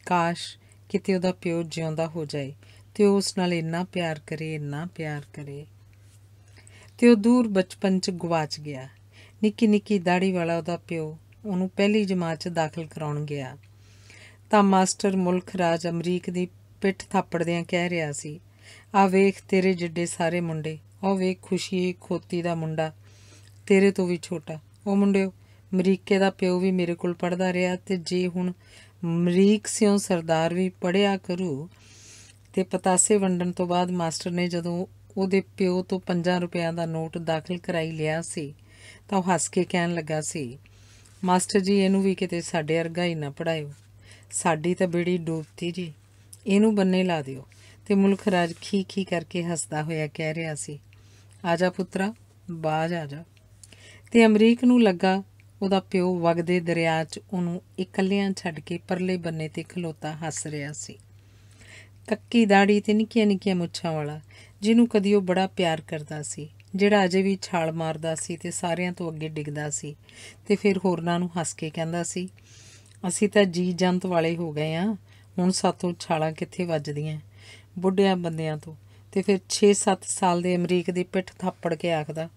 ਕਾਸ਼ ਕਿਤੇ ਉਹਦਾ ਪਿਓ ਜਿਉਂਦਾ ਹੋ ਜਾਏ ਤੇ ਉਸ ਨਾਲ ਇੰਨਾ ਪਿਆਰ ਕਰੇ ਇੰਨਾ ਪਿਆਰ ਕਰੇ ਤੇ ਉਹ ਦੂਰ ਬਚਪਨ 'ਚ ਗਵਾਚ ਗਿਆ ਨਿੱਕੀ ਨਿੱਕੀ ਦਾੜੀ ਵਾਲਾ ਉਹਦਾ ਪਿਓ ਉਹਨੂੰ ਪਹਿਲੀ ਜਮਾਤ 'ਚ ਦਾਖਲ ਕਰਾਉਣ ਗਿਆ ਤਾਂ ਮਾਸਟਰ ਮੁਲਖ ਰਾਜ ਅਮਰੀਕ ਦੀ ਪਿੱਠ ਥਾਪੜਦਿਆਂ ਕਹਿ ਰਿਹਾ ਸੀ ਆ ਵੇਖ ਤੇਰੇ ਜਿੱਡੇ ਸਾਰੇ ਮੁੰਡੇ ਉਹ ਵੇਖ ਖੁਸ਼ੀ ਖੋਤੀ ਦਾ ਮੁੰਡਾ ਤੇਰੇ ਤੋਂ ਵੀ ਛੋਟਾ ਉਹ ਮੁੰਡਿਓ ਅਮਰੀਕੇ ਦਾ ਪਿਓ ਵੀ ਮੇਰੇ ਕੋਲ ਪੜਦਾ ਰਿਹਾ ਤੇ ਜੇ ਹੁਣ ਅਮਰੀਕ ਸਿਓ ਸਰਦਾਰ ਵੀ ਪੜਿਆ ਕਰੂ ਤੇ ਪਤਾਸੇ ਵੰਡਣ ਤੋਂ ਬਾਅਦ ਮਾਸਟਰ ਨੇ ਜਦੋਂ ਉਹਦੇ ਪਿਓ ਤੋਂ 5 ਰੁਪਿਆਂ ਦਾ ਨੋਟ ਦਾਖਲ ਕਰਾਈ ਲਿਆ ਸੀ ਤਾਂ ਉਹ ਹੱਸ ਕੇ ਕਹਿਣ ਲੱਗਾ ਸੀ ਮਾਸਟਰ ਜੀ ਇਹਨੂੰ ਵੀ ਕਿਤੇ ਸਾਡੇ ਵਰਗਾ ਹੀ ਨਾ ਪੜਾਇਓ ਸਾਡੀ ਤਾਂ ਬੇੜੀ ਡੂਬਤੀ ਜੀ ਇਹਨੂੰ ਬੰਨੇ ਲਾ ਦਿਓ ਤੇ ਮੁਲਖ ਰਾਜ ਖੀ ਖੀ ਕਰਕੇ ਹੱਸਦਾ ਹੋਇਆ ਕਹਿ ਰਿਹਾ ਸੀ ਆ ਜਾ ਪੁੱਤਰਾ ਬਾਜ ਆ ਜਾ ਤੇ ਅਮਰੀਕ ਨੂੰ ਲੱਗਾ ਉਹਦਾ ਪਿਓ ਵਗਦੇ ਦਰਿਆ 'ਚ ਉਹਨੂੰ ਇਕੱਲਿਆਂ ਛੱਡ ਕੇ ਪਰਲੇ ਬੰਨੇ ਤੇ ਖਲੋਤਾ ਹੱਸ ਰਿਹਾ ਸੀ ਕੱਕੀ ਦਾੜੀ ਤੇ ਨਿੱਕੀਆਂ ਨਿੱਕੀਆਂ ਮੁੱਛਾਂ ਵਾਲਾ ਜਿਹਨੂੰ ਕਦੀ ਉਹ ਬੜਾ ਪਿਆਰ ਕਰਦਾ ਸੀ ਜਿਹੜਾ ਅਜੇ ਵੀ ਛਾਲ ਮਾਰਦਾ ਸੀ ਤੇ ਸਾਰਿਆਂ ਤੋਂ ਅੱਗੇ ਡਿੱਗਦਾ ਸੀ ਤੇ ਫਿਰ ਹੋਰਨਾਂ ਨੂੰ ਹੱਸ ਕੇ ਕਹਿੰਦਾ ਸੀ ਅਸੀਂ ਤਾਂ ਜੀ ਜੰਤ ਵਾਲੇ ਹੋ ਗਏ ਆ ਹੁਣ ਸਾਤੋਂ ਛਾਲਾਂ ਕਿੱਥੇ ਵੱਜਦੀਆਂ ਬੁੱਢਿਆਂ ਬੰਦਿਆਂ ਤੋਂ ਤੇ ਫਿਰ 6-7 ਸਾਲ ਦੇ ਅਮਰੀਕ ਦੀ ਪਿੱਠ ਥਾਪੜ ਕੇ ਆਖਦਾ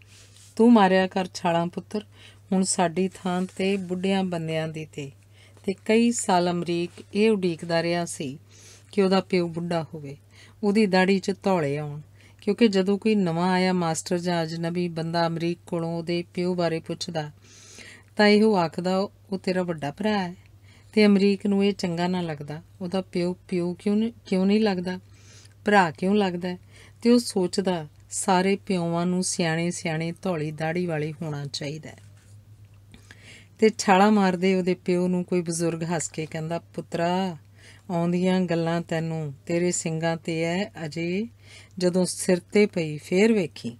ਤੂੰ ਮਾਰਿਆ ਕਰ ਛਾਲਾਂ ਪੁੱਤਰ ਹੁਣ ਸਾਡੀ ਥਾਂ ਤੇ ਬੁੱਢਿਆਂ ਬੰਦਿਆਂ ਦੀ ਤੇ ਤੇ ਕਈ ਸਾਲ ਅਮਰੀਕ ਇਹ ਉਡੀਕਦਾ ਰਿਹਾ ਸੀ ਕਿ ਉਹਦਾ ਪਿਓ ਬੁੱਢਾ ਹੋਵੇ ਉਹਦੀ ਦਾੜੀ 'ਚ ਧੌਲੇ ਆਉਣ ਕਿਉਂਕਿ ਜਦੋਂ ਕੋਈ ਨਵਾਂ ਆਇਆ ਮਾਸਟਰ ਜਾਂ ਅਜਨਬੀ ਬੰਦਾ ਅਮਰੀਕ ਕੋਲੋਂ ਉਹਦੇ ਪਿਓ ਬਾਰੇ ਪੁੱਛਦਾ ਤਾਂ ਇਹੋ ਆਖਦਾ ਉਹ ਤੇਰਾ ਵੱਡਾ ਭਰਾ ਹੈ ਤੇ ਅਮਰੀਕ ਨੂੰ ਇਹ ਚੰਗਾ ਨਾ ਲੱਗਦਾ ਉਹਦਾ ਪਿਓ ਪਿਓ ਕਿਉਂ ਕਿਉਂ ਨਹੀਂ ਲੱਗਦਾ ਭਰਾ ਕਿਉਂ ਲੱਗਦਾ ਤੇ ਉਹ ਸੋਚਦਾ ਸਾਰੇ ਪਿਓਵਾਂ ਨੂੰ ਸਿਆਣੇ ਸਿਆਣੇ ਧੌਲੀ ਦਾੜੀ ਵਾਲੇ ਹੋਣਾ ਚਾਹੀਦਾ ਹੈ ਤੇ ਛਾਲਾ ਮਾਰਦੇ ਉਹਦੇ ਪਿਓ ਨੂੰ ਕੋਈ ਬਜ਼ੁਰਗ ਹੱਸ ਕੇ ਕਹਿੰਦਾ ਪੁੱਤਰਾ ਆਉਂਦੀਆਂ ਗੱਲਾਂ ਤੈਨੂੰ ਤੇਰੇ ਸਿੰਘਾਂ ਤੇ ਐ ਅਜੇ ਜਦੋਂ ਸਿਰ ਤੇ ਪਈ ਫੇਰ ਵੇਖੀ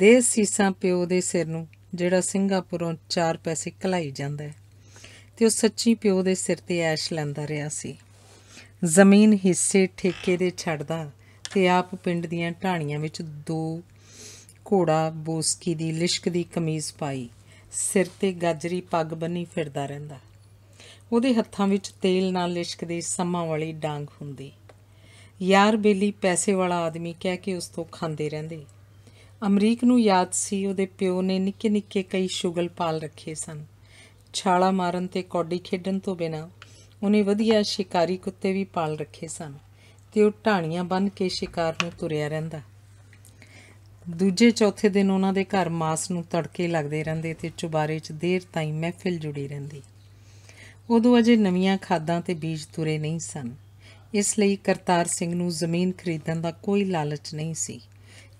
ਦੇ ਸੀਸਾਂ ਪਿਓ ਦੇ ਸਿਰ ਨੂੰ ਜਿਹੜਾ ਸਿੰਗਾਪੁਰੋਂ 4 ਪੈਸੇ ਕਲਾਈ ਜਾਂਦਾ ਤੇ ਉਹ ਸੱਚੀ ਪਿਓ ਦੇ ਸਿਰ ਤੇ ਐਸ਼ ਲੈਂਦਾ ਰਿਹਾ ਸੀ ਜ਼ਮੀਨ ਹਿੱਸੇ ਠੇਕੇ ਦੇ ਛੱਡਦਾ ਤੇ ਆਪ ਪਿੰਡ ਦੀਆਂ ਢਾਣੀਆਂ ਵਿੱਚ ਦੋ ਘੋੜਾ ਬੋਸਕੀ ਦੀ ਲਿਸ਼ਕ ਦੀ ਕਮੀਜ਼ ਪਾਈ ਸਿਰ ਤੇ ਗਾਜਰੀ ਪੱਗ ਬੰਨੀ ਫਿਰਦਾ ਰਹਿੰਦਾ ਉਹਦੇ ਹੱਥਾਂ ਵਿੱਚ ਤੇਲ ਨਾਲ ਲਿਸ਼ਕ ਦੀ ਸਮਾਂ ਵਾਲੀ ਡਾਂਗ ਹੁੰਦੀ ਯਾਰ ਬੇਲੀ ਪੈਸੇ ਵਾਲਾ ਆਦਮੀ ਕਹਿ ਕੇ ਉਸ ਤੋਂ ਖਾਂਦੇ ਰਹਿੰਦੇ ਅਮਰੀਕ ਨੂੰ ਯਾਦ ਸੀ ਉਹਦੇ ਪਿਓ ਨੇ ਨਿੱਕੇ ਨਿੱਕੇ ਕਈ ਸ਼ੁਗਲ ਪਾਲ ਰੱਖੇ ਸਨ ਛਾਲਾ ਮਾਰਨ ਤੇ ਕੌਡੀ ਖੇਡਣ ਤੋਂ ਬਿਨਾ ਉਹਨੇ ਵਧੀਆ ਸ਼ਿਕਾਰੀ ਕੁੱਤੇ ਵੀ ਪਾਲ ਰੱਖੇ ਸਨ ਤੇ ਉਹ ਢਾਣੀਆਂ ਬੰਨ ਕੇ ਸ਼ਿਕਾਰ ਨੂੰ ਤੁਰਿਆ ਰਹਿੰਦਾ ਦੂਜੇ ਚੌਥੇ ਦਿਨ ਉਹਨਾਂ ਦੇ ਘਰ ਮਾਸ ਨੂੰ ਤੜਕੇ ਲੱਗਦੇ ਰਹਿੰਦੇ ਤੇ ਚੁਬਾਰੇ 'ਚ ਦੇਰ ਤਾਈਂ ਮਹਿਫਿਲ ਜੁੜੀ ਰਹਿੰਦੀ ਉਦੋਂ ਅਜੇ ਨਵੀਆਂ ਖਾਦਾਂ ਤੇ ਬੀਜ ਤੁਰੇ ਨਹੀਂ ਸਨ ਇਸ ਲਈ ਕਰਤਾਰ ਸਿੰਘ ਨੂੰ ਜ਼ਮੀਨ ਖਰੀਦਣ ਦਾ ਕੋਈ ਲਾਲਚ ਨਹੀਂ ਸੀ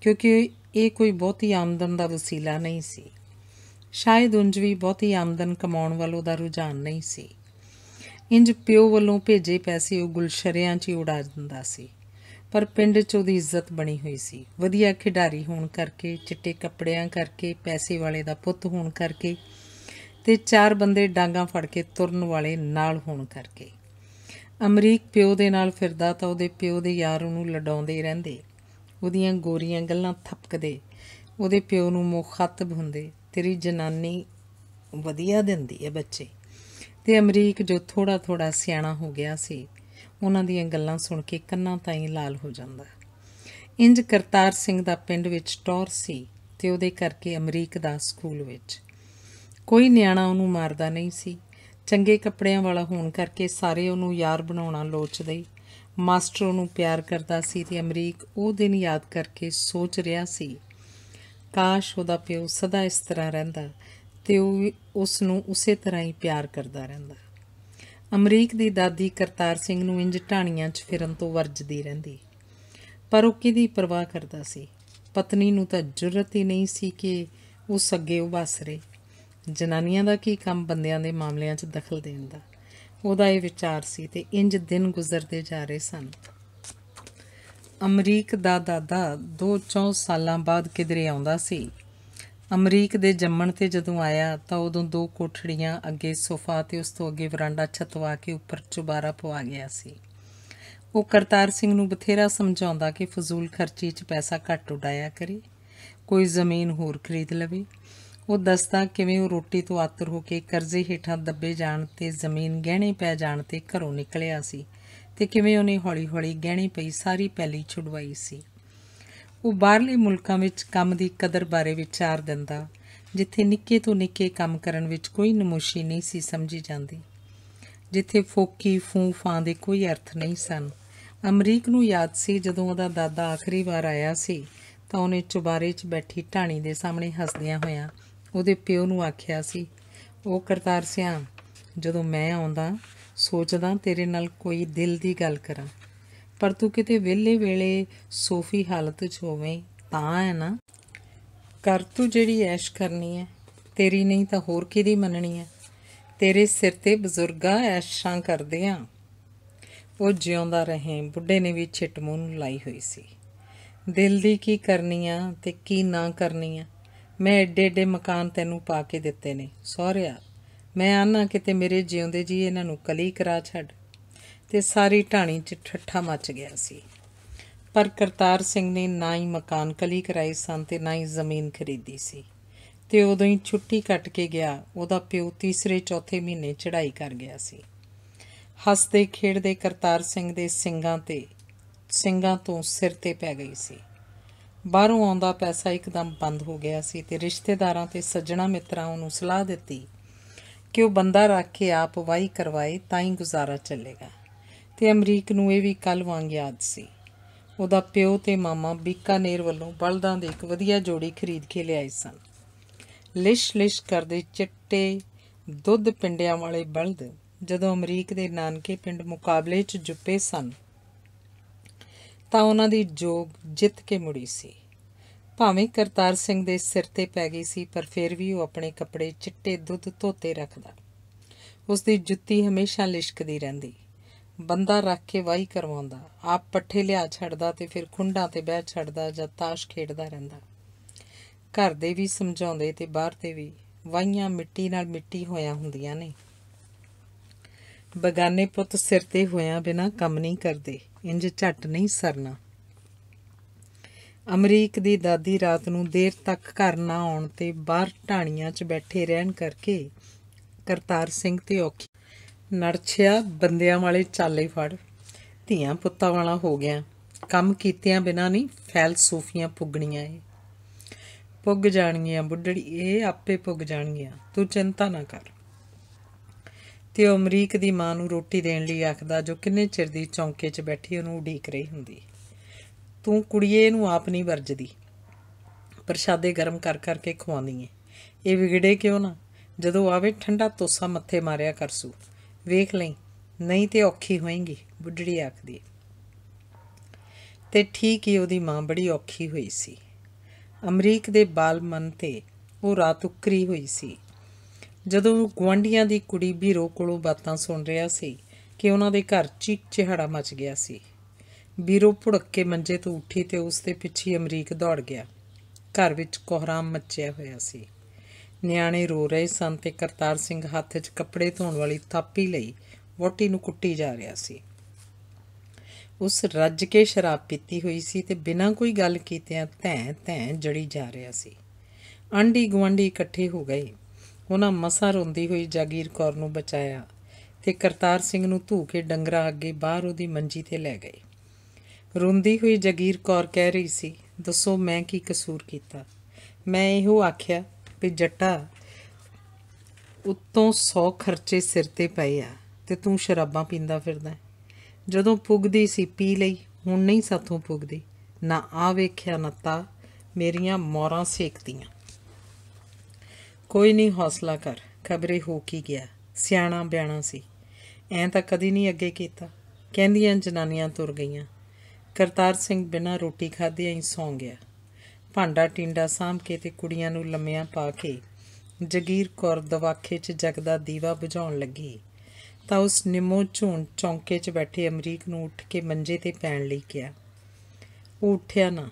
ਕਿਉਂਕਿ ਇਹ ਕੋਈ ਬਹੁਤੀ ਆਮਦਨ ਦਾ ਵਸੀਲਾ ਨਹੀਂ ਸੀ ਸ਼ਾਇਦ ਉੰਜ ਵੀ ਬਹੁਤੀ ਆਮਦਨ ਕਮਾਉਣ ਵਾਲੋ ਦਾ ਰੁਝਾਨ ਨਹੀਂ ਸੀ ਇੰਜ ਪਿਓ ਵੱਲੋਂ ਭੇਜੇ ਪੈਸੇ ਉਹ ਗੁਲਸ਼ਰਿਆਂ 'ਚ ਉਡਾ ਦਿੰਦਾ ਸੀ ਪਰ ਪਿੰਡ 'ਚ ਉਹਦੀ ਇੱਜ਼ਤ ਬਣੀ ਹੋਈ ਸੀ ਵਧੀਆ ਖਿਡਾਰੀ ਹੋਣ ਕਰਕੇ ਚਿੱਟੇ ਕੱਪੜਿਆਂ ਕਰਕੇ ਪੈਸੇ ਵਾਲੇ ਦਾ ਪੁੱਤ ਹੋਣ ਕਰਕੇ ਤੇ ਚਾਰ ਬੰਦੇ ਡਾਂਗਾ ਫੜ ਕੇ ਤੁਰਨ ਵਾਲੇ ਨਾਲ ਹੋਣ ਕਰਕੇ ਅਮਰੀਕ ਪਿਓ ਦੇ ਨਾਲ ਫਿਰਦਾ ਤਾਂ ਉਹਦੇ ਪਿਓ ਦੇ ਯਾਰ ਉਹਨੂੰ ਲਡਾਉਂਦੇ ਰਹਿੰਦੇ ਉਹਦੀਆਂ ਗੋਰੀਆਂ ਗੱਲਾਂ ਥਪਕਦੇ ਉਹਦੇ ਪਿਓ ਨੂੰ ਮੁਖਾਤਬ ਹੁੰਦੇ ਤੇਰੀ ਜਨਾਨੀ ਵਧੀਆ ਦਿੰਦੀ ਹੈ ਬੱਚੇ ਤੇ ਅਮਰੀਕ ਜੋ ਥੋੜਾ ਥੋੜਾ ਸਿਆਣਾ ਹੋ ਗਿਆ ਸੀ ਉਹਨਾਂ ਦੀਆਂ ਗੱਲਾਂ ਸੁਣ ਕੇ ਕੰਨਾਂ ਹੀ ਲਾਲ ਹੋ ਜਾਂਦਾ ਇੰਜ ਕਰਤਾਰ ਸਿੰਘ ਦਾ ਪਿੰਡ ਵਿੱਚ ਟੌਰ ਸੀ ਤੇ ਉਹਦੇ ਕਰਕੇ ਅਮਰੀਕ ਦਾ ਸਕੂਲ ਵਿੱਚ ਕੋਈ ਨਿਆਣਾ ਉਹਨੂੰ ਮਾਰਦਾ ਨਹੀਂ ਸੀ ਚੰਗੇ ਕੱਪੜਿਆਂ ਵਾਲਾ ਹੋਣ ਕਰਕੇ ਸਾਰੇ ਉਹਨੂੰ ਯਾਰ ਬਣਾਉਣਾ ਲੋਚਦੇ ਹੀ ਮਾਸਟਰ ਉਹਨੂੰ ਪਿਆਰ ਕਰਦਾ ਸੀ ਤੇ ਅਮਰੀਕ ਉਹ ਦਿਨ ਯਾਦ ਕਰਕੇ ਸੋਚ ਰਿਹਾ ਸੀ ਕਾਸ਼ ਉਹਦਾ ਪਿਓ ਸਦਾ ਇਸ ਤਰ੍ਹਾਂ ਰਹਿੰਦਾ ਤੇ ਉਹ ਉਸ ਨੂੰ ਉਸੇ ਤਰ੍ਹਾਂ ਹੀ ਪਿਆਰ ਕਰਦਾ ਰਹਿੰਦਾ ਅਮਰੀਕ ਦੀ ਦਾਦੀ ਕਰਤਾਰ ਸਿੰਘ ਨੂੰ ਇੰਜ ਢਾਣੀਆਂ 'ਚ ਫਿਰਨ ਤੋਂ ਵਰਜਦੀ ਰਹਿੰਦੀ ਪਰ ਉਹ ਕਿਹਦੀ ਪਰਵਾਹ ਕਰਦਾ ਸੀ ਪਤਨੀ ਨੂੰ ਤਾਂ ਜੁਰਤ ਹੀ ਨਹੀਂ ਸੀ ਕਿ ਉਸ ਅੱਗੇ ਵਸਰੇ ਜਨਾਨੀਆਂ ਦਾ ਕੀ ਕੰਮ ਬੰਦਿਆਂ ਦੇ ਮਾਮਲਿਆਂ 'ਚ ਦਖਲ ਦੇਣ ਦਾ ਉਹਦਾ ਇਹ ਵਿਚਾਰ ਸੀ ਤੇ ਇੰਜ ਦਿਨ ਗੁਜ਼ਰਦੇ ਜਾ ਰਹੇ ਸਨ ਅਮਰੀਕ ਦਾ ਦਾਦਾ 2-4 ਸਾਲਾਂ ਬਾਅਦ ਕਿਧਰੇ ਆਉਂਦਾ ਸੀ ਅਮਰੀਕ ਦੇ ਜੰਮਣ ਤੇ ਜਦੋਂ ਆਇਆ ਤਾਂ ਉਦੋਂ ਦੋ ਕੋਠੜੀਆਂ ਅੱਗੇ ਸੋਫਾ ਤੇ ਉਸ ਤੋਂ ਅੱਗੇ ਵਰਾਂਡਾ ਛਤਵਾ ਕੇ ਉੱਪਰ ਚੁਬਾਰਾ ਪਵਾ ਗਿਆ ਸੀ ਉਹ ਕਰਤਾਰ ਸਿੰਘ ਨੂੰ ਬਥੇਰਾ ਸਮਝਾਉਂਦਾ ਕਿ ਫਜ਼ੂਲ ਖਰਚੀ 'ਚ ਪੈਸਾ ਘੱਟ ਉਡਾਇਆ ਕਰੇ ਕੋਈ ਜ਼ਮੀਨ ਹੋਰ ਖਰੀਦ ਲਵੇ ਉਹ ਦੱਸਦਾ ਕਿਵੇਂ ਉਹ ਰੋਟੀ ਤੋਂ ਆਤਰ ਹੋ ਕੇ ਕਰਜ਼ੇ ਹੇਠਾਂ ਦੱਬੇ ਜਾਣ ਤੇ ਜ਼ਮੀਨ ਗਹਿਣੇ ਪੈ ਜਾਣ ਤੇ ਘਰੋਂ ਨਿਕਲਿਆ ਸੀ ਤੇ ਕਿਵੇਂ ਉਹਨੇ ਹੌਲੀ-ਹੌਲੀ ਗਹਿਣੇ ਪਈ ਸਾਰੀ ਪੈਲੀ ਛੁਡਵਾਈ ਸੀ ਉਹ ਬਾਹਰਲੇ ਮੁਲਕਾਂ ਵਿੱਚ ਕੰਮ ਦੀ ਕਦਰ ਬਾਰੇ ਵਿਚਾਰ ਦਿੰਦਾ ਜਿੱਥੇ ਨਿੱਕੇ ਤੋਂ ਨਿੱਕੇ ਕੰਮ ਕਰਨ ਵਿੱਚ ਕੋਈ ਨਮੋਸ਼ੀ ਨਹੀਂ ਸੀ ਸਮਝੀ ਜਾਂਦੀ ਜਿੱਥੇ ਫੋਕੀ ਫੂਫਾਂ ਦੇ ਕੋਈ ਅਰਥ ਨਹੀਂ ਸਨ ਅਮਰੀਕ ਨੂੰ ਯਾਦ ਸੀ ਜਦੋਂ ਉਹਦਾ ਦਾਦਾ ਆਖਰੀ ਵਾਰ ਆਇਆ ਸੀ ਤਾਂ ਉਹਨੇ ਚੁਬਾਰੇ 'ਚ ਬੈਠੀ ਢਾਣੀ ਦੇ ਸਾਹਮਣੇ ਹੱਸਦਿਆਂ ਹੋਇਆਂ ਉਹਦੇ ਪਿਓ ਨੂੰ ਆਖਿਆ ਸੀ ਉਹ ਕਰਤਾਰ ਸਿਆ ਜਦੋਂ ਮੈਂ ਆਉਂਦਾ ਸੋਚਦਾ ਤੇਰੇ ਨਾਲ ਕੋਈ ਦਿਲ ਦੀ ਗੱਲ ਕਰਾਂ ਪਰ ਤੂੰ ਕਿਤੇ ਵਿਹਲੇ ਵੇਲੇ ਸੋਫੀ ਹਾਲਤ 'ਚ ਹੋਵੇਂ ਤਾਂ ਹੈ ਨਾ ਕਰ ਤੂੰ ਜਿਹੜੀ ਐਸ਼ ਕਰਨੀ ਹੈ ਤੇਰੀ ਨਹੀਂ ਤਾਂ ਹੋਰ ਕਿਹਦੀ ਮੰਨਣੀ ਹੈ ਤੇਰੇ ਸਿਰ ਤੇ ਬਜ਼ੁਰਗਾ ਐਸ਼ਾਂ ਕਰਦੇ ਆ ਉਹ ਜਿਉਂਦਾ ਰਹੇ ਬੁੱਢੇ ਨੇ ਵੀ ਛਿਟਮੂ ਨੂੰ ਲਾਈ ਹੋਈ ਸੀ ਦਿਲ ਦੀ ਕੀ ਕਰਨੀ ਆ ਤੇ ਕੀ ਨਾ ਕਰਨੀ ਆ ਮੈਂ ਏਡੇ ਏਡੇ ਮਕਾਨ ਤੈਨੂੰ ਪਾ ਕੇ ਦਿੱਤੇ ਨੇ ਸਹਰਿਆ ਮੈਂ ਆਨਾ ਕਿਤੇ ਮੇਰੇ ਜਿਉਂਦੇ ਜੀ ਇਹਨਾਂ ਨੂੰ ਕਲੀ ਕਰਾ ਛੱਡ ਤੇ ਸਾਰੀ ਢਾਣੀ 'ਚ ਠੱਠਾ ਮੱਚ ਗਿਆ ਸੀ ਪਰ ਕਰਤਾਰ ਸਿੰਘ ਨੇ ਨਾ ਹੀ ਮਕਾਨ ਕਲੀ ਕਰਾਈ ਸਨ ਤੇ ਨਾ ਹੀ ਜ਼ਮੀਨ ਖਰੀਦੀ ਸੀ ਤੇ ਉਦੋਂ ਹੀ ਛੁੱਟੀ ਕੱਟ ਕੇ ਗਿਆ ਉਹਦਾ ਪਿਓ ਤੀਸਰੇ ਚੌਥੇ ਮਹੀਨੇ ਚੜ੍ਹਾਈ ਕਰ ਗਿਆ ਸੀ ਹੱਸਦੇ ਖੇਡਦੇ ਕਰਤਾਰ ਸਿੰਘ ਦੇ ਸਿੰਘਾਂ ਤੇ ਸਿੰਘਾਂ ਤੋਂ ਸਿਰ ਤੇ ਪੈ ਗਈ ਸੀ ਬਾਹਰੋਂ ਆਉਂਦਾ ਪੈਸਾ ਇੱਕਦਮ ਬੰਦ ਹੋ ਗਿਆ ਸੀ ਤੇ ਰਿਸ਼ਤੇਦਾਰਾਂ ਤੇ ਸੱਜਣਾ ਮਿੱਤਰਾਂ ਨੂੰ ਸਲਾਹ ਦਿੱਤੀ ਕਿ ਉਹ ਬੰਦਾ ਰੱਖ ਕੇ ਆਪ ਵਾਈ ਕਰਵਾਏ ਤਾਂ ਹੀ ਗੁਜ਼ਾਰਾ ਚੱਲੇਗਾ ਤੇ ਅਮਰੀਕ ਨੂੰ ਇਹ ਵੀ ਕੱਲ ਵਾਂਗ ਯਾਦ ਸੀ ਉਹਦਾ ਪਿਓ ਤੇ ਮਾਮਾ ਬੀਕਾਨੇਰ ਵੱਲੋਂ ਬਲਦਾਂ ਦੇ ਇੱਕ ਵਧੀਆ ਜੋੜੀ ਖਰੀਦ ਕੇ ਲਿਆਏ ਸਨ ਲਿਸ਼ ਲਿਸ਼ ਕਰਦੇ ਚਿੱਟੇ ਦੁੱਧ ਪਿੰਡਿਆਂ ਵਾਲੇ ਬਲਦ ਜਦੋਂ ਅਮਰੀਕ ਦੇ ਨਾਨਕੇ ਪਿੰਡ ਮੁਕਾਬਲੇ 'ਚ ਜੁੱਪੇ ਸਨ ਤਾਂ ਉਹਨਾਂ ਦੀ ਜੋਗ ਜਿੱਤ ਕੇ ਮੁੜੀ ਸੀ ਭਾਵੇਂ ਕਰਤਾਰ ਸਿੰਘ ਦੇ ਸਿਰ ਤੇ ਪੈ ਗਈ ਸੀ ਪਰ ਫਿਰ ਵੀ ਉਹ ਆਪਣੇ ਕੱਪੜੇ ਚਿੱਟੇ ਦੁੱਧ ਧੋਤੇ ਰੱਖਦਾ ਉਸ ਦੀ ਜੁੱਤੀ ਹਮੇਸ਼ਾ ਲਿਸ਼ਕਦੀ ਰਹਿੰਦੀ ਬੰਦਾ ਰੱਖ ਕੇ ਵਾਹੀ ਕਰਵਾਉਂਦਾ ਆਪ ਪੱਠੇ ਲਿਆ ਛੱਡਦਾ ਤੇ ਫਿਰ ਖੁੰਡਾਂ ਤੇ ਬਹਿ ਛੱਡਦਾ ਜਾਂ ਤਾਸ਼ ਖੇਡਦਾ ਰਹਿੰਦਾ ਘਰ ਦੇ ਵੀ ਸਮਝਾਉਂਦੇ ਤੇ ਬਾਹਰ ਤੇ ਵੀ ਵਾਹੀਆਂ ਮਿੱਟੀ ਨਾਲ ਮਿੱਟੀ ਹੋਇਆ ਹੁੰਦੀਆਂ ਨੇ ਬਗਾਨੇ ਪੁੱਤ ਸਿਰ ਤੇ ਹੋਇਆ ਬਿਨਾ ਕੰਮ ਨਹੀਂ ਕਰਦੇ ਇੰਜ ਝੱਟ ਨਹੀਂ ਸਰਨਾ ਅਮਰੀਕ ਦੀ ਦਾਦੀ ਰਾਤ ਨੂੰ ਦੇਰ ਤੱਕ ਘਰ ਨਾ ਆਉਣ ਤੇ ਬਾਹਰ ਢਾਣੀਆਂ 'ਚ ਬੈਠੇ ਰਹਿਣ ਕਰਕੇ ਕਰਤਾਰ ਸਿੰਘ ਤੇ ਔਖੀ ਨੜਛਿਆ ਬੰਦਿਆਂ ਵਾਲੇ ਚਾਲੇ ਫੜ ਧੀਆਂ ਪੁੱਤਾਂ ਵਾਲਾ ਹੋ ਗਿਆ ਕੰਮ ਕੀਤਿਆਂ ਬਿਨਾ ਨਹੀਂ ਫੈਲ ਸੂਫੀਆਂ ਪੁੱਗਣੀਆਂ ਏ ਪੁੱਗ ਜਾਣਗੀਆਂ ਬੁੱਢੜੀ ਇਹ ਆਪੇ ਪੁੱਗ ਜਾਣਗੀਆਂ ਤੂੰ ਚਿੰਤਾ ਨਾ ਕਰ ਤੇ ਉਹ ਅਮਰੀਕ ਦੀ ਮਾਂ ਨੂੰ ਰੋਟੀ ਦੇਣ ਲਈ ਆਖਦਾ ਜੋ ਕਿੰਨੇ ਚਿਰ ਦੀ ਚੌਂਕੇ 'ਚ ਬੈਠੀ ਉਹਨੂੰ ਉਡੀਕ ਰਹੀ ਹੁੰਦੀ ਤੂੰ ਕੁੜੀਏ ਨੂੰ ਆਪ ਨਹੀਂ ਵਰਜਦੀ ਪ੍ਰਸ਼ਾਦੇ ਗਰਮ ਕਰ ਕਰਕੇ ਖਵਾਉਂਦੀ ਏ ਇਹ ਵਿਗੜੇ ਕਿਉਂ ਨਾ ਜਦੋਂ ਆਵੇ ਠੰਡਾ ਤੋਸਾ ਮੱਥੇ ਮਾਰਿਆ ਕਰਸੂ ਵੇਖ ਲਈ ਨਹੀਂ ਤੇ ਔਖੀ ਹੋਏਗੀ ਬੁੱਢੜੀ ਆਖਦੀ ਤੇ ਠੀਕ ਹੀ ਉਹਦੀ ਮਾਂ ਬੜੀ ਔਖੀ ਹੋਈ ਸੀ ਅਮਰੀਕ ਦੇ ਬਾਲ ਮਨ ਤੇ ਉਹ ਰਾਤ ਉਕਰੀ ਹੋਈ ਸੀ ਜਦੋਂ ਗਵੰਡੀਆਂ ਦੀ ਕੁੜੀ ਬੀਰੋ ਕੋਲੋਂ ਬਾਤਾਂ ਸੁਣ ਰਿਹਾ ਸੀ ਕਿ ਉਹਨਾਂ ਦੇ ਘਰ ਚੀਕ ਚਿਹੜਾ ਮਚ ਗਿਆ ਸੀ ਬੀਰੋ ਭੁੜਕ ਕੇ ਮੰਜੇ ਤੋਂ ਉੱਠੀ ਤੇ ਉਸ ਦੇ ਪਿੱਛੇ ਅਮਰੀਕ ਦੌੜ ਗਿਆ ਘਰ ਵਿੱਚ ਕੋਹਰਾਮ ਮੱਚਿਆ ਹੋਇਆ ਸੀ ਨਿਆਣੇ ਰੋ ਰਹੇ ਸਨ ਤੇ ਕਰਤਾਰ ਸਿੰਘ ਹੱਥ 'ਚ ਕੱਪੜੇ ਧੋਣ ਵਾਲੀ ਥਾਪੀ ਲਈ ਵੋਟੀ ਨੂੰ ਕੁੱਟੀ ਜਾ ਰਿਹਾ ਸੀ ਉਸ ਰੱਜ ਕੇ ਸ਼ਰਾਬ ਪੀਤੀ ਹੋਈ ਸੀ ਤੇ ਬਿਨਾਂ ਕੋਈ ਗੱਲ ਕੀਤਿਆਂ ਧੈਂ ਧੈਂ ਜੜੀ ਜਾ ਰਿਹਾ ਸੀ ਅੰਡੀ ਗਵੰਡੀ ਇਕੱਠੇ ਹੋ ਗਏ ਉਹਨਾਂ ਮਸਾ ਰੋਂਦੀ ਹੋਈ ਜਾਗੀਰ ਕੌਰ ਨੂੰ ਬਚਾਇਆ ਤੇ ਕਰਤਾਰ ਸਿੰਘ ਨੂੰ ਧੂ ਕੇ ਡੰਗਰਾ ਅੱਗੇ ਬਾਹਰ ਉਹਦੀ ਮੰਜੀ ਤੇ ਲੈ ਗਏ ਰੋਂਦੀ ਹੋਈ ਜਾਗੀਰ ਕੌਰ ਕਹਿ ਰਹੀ ਸੀ ਦੱਸੋ ਮੈਂ ਕੀ ਕਸੂਰ ਕੀਤਾ ਮੈਂ ਇਹੋ ਆਖਿਆ ਵੀ ਜੱਟਾ ਉੱਤੋਂ 100 ਖਰਚੇ ਸਿਰ ਤੇ ਪਏ ਆ ਤੇ ਤੂੰ ਸ਼ਰਾਬਾਂ ਪੀਂਦਾ ਫਿਰਦਾ ਜਦੋਂ ਪੁੱਗਦੀ ਸੀ ਪੀ ਲਈ ਹੁਣ ਨਹੀਂ ਸਾਥੋਂ ਪੁੱਗਦੀ ਨਾ ਆ ਵੇਖਿਆ ਨਾ ਤਾ ਮੇਰੀਆਂ ਮੋਰਾਂ ਸੇਕਦੀਆਂ ਕੋਈ ਨਹੀਂ ਹੌਸਲਾ ਕਰ ਖਬਰੇ ਹੋ ਕੀ ਗਿਆ ਸਿਆਣਾ ਬਿਆਣਾ ਸੀ ਐਂ ਤਾਂ ਕਦੀ ਨਹੀਂ ਅੱਗੇ ਕੀਤਾ ਕਹਿੰਦੀਆਂ ਜਨਾਨੀਆਂ ਤੁਰ ਗਈਆਂ ਕਰਤਾਰ ਸਿੰਘ ਬਿਨਾਂ ਰੋਟੀ ਖਾਧਿਆਂ ਹੀ ਸੌਂ ਗਿਆ ਭਾਂਡਾ ਟਿੰਡਾ ਸਾਂਭ ਕੇ ਤੇ ਕੁੜੀਆਂ ਨੂੰ ਲੰਮਿਆਂ ਪਾ ਕੇ ਜਗੀਰ ਕੌਰ ਦਵਾਖੇ 'ਚ ਜਗਦਾ ਦੀਵਾ ਬੁਝਾਉਣ ਲੱਗੀ ਤਾਂ ਉਸ ਨਿਮੋ ਝੂਣ ਚੌਂਕੇ 'ਚ ਬੈਠੇ ਅਮਰੀਕ ਨੂੰ ਉੱਠ ਕੇ ਮੰਜੇ ਤੇ ਪੈਣ ਲਈ ਕਿਹਾ ਉਹ ਉੱਠਿਆ ਨਾ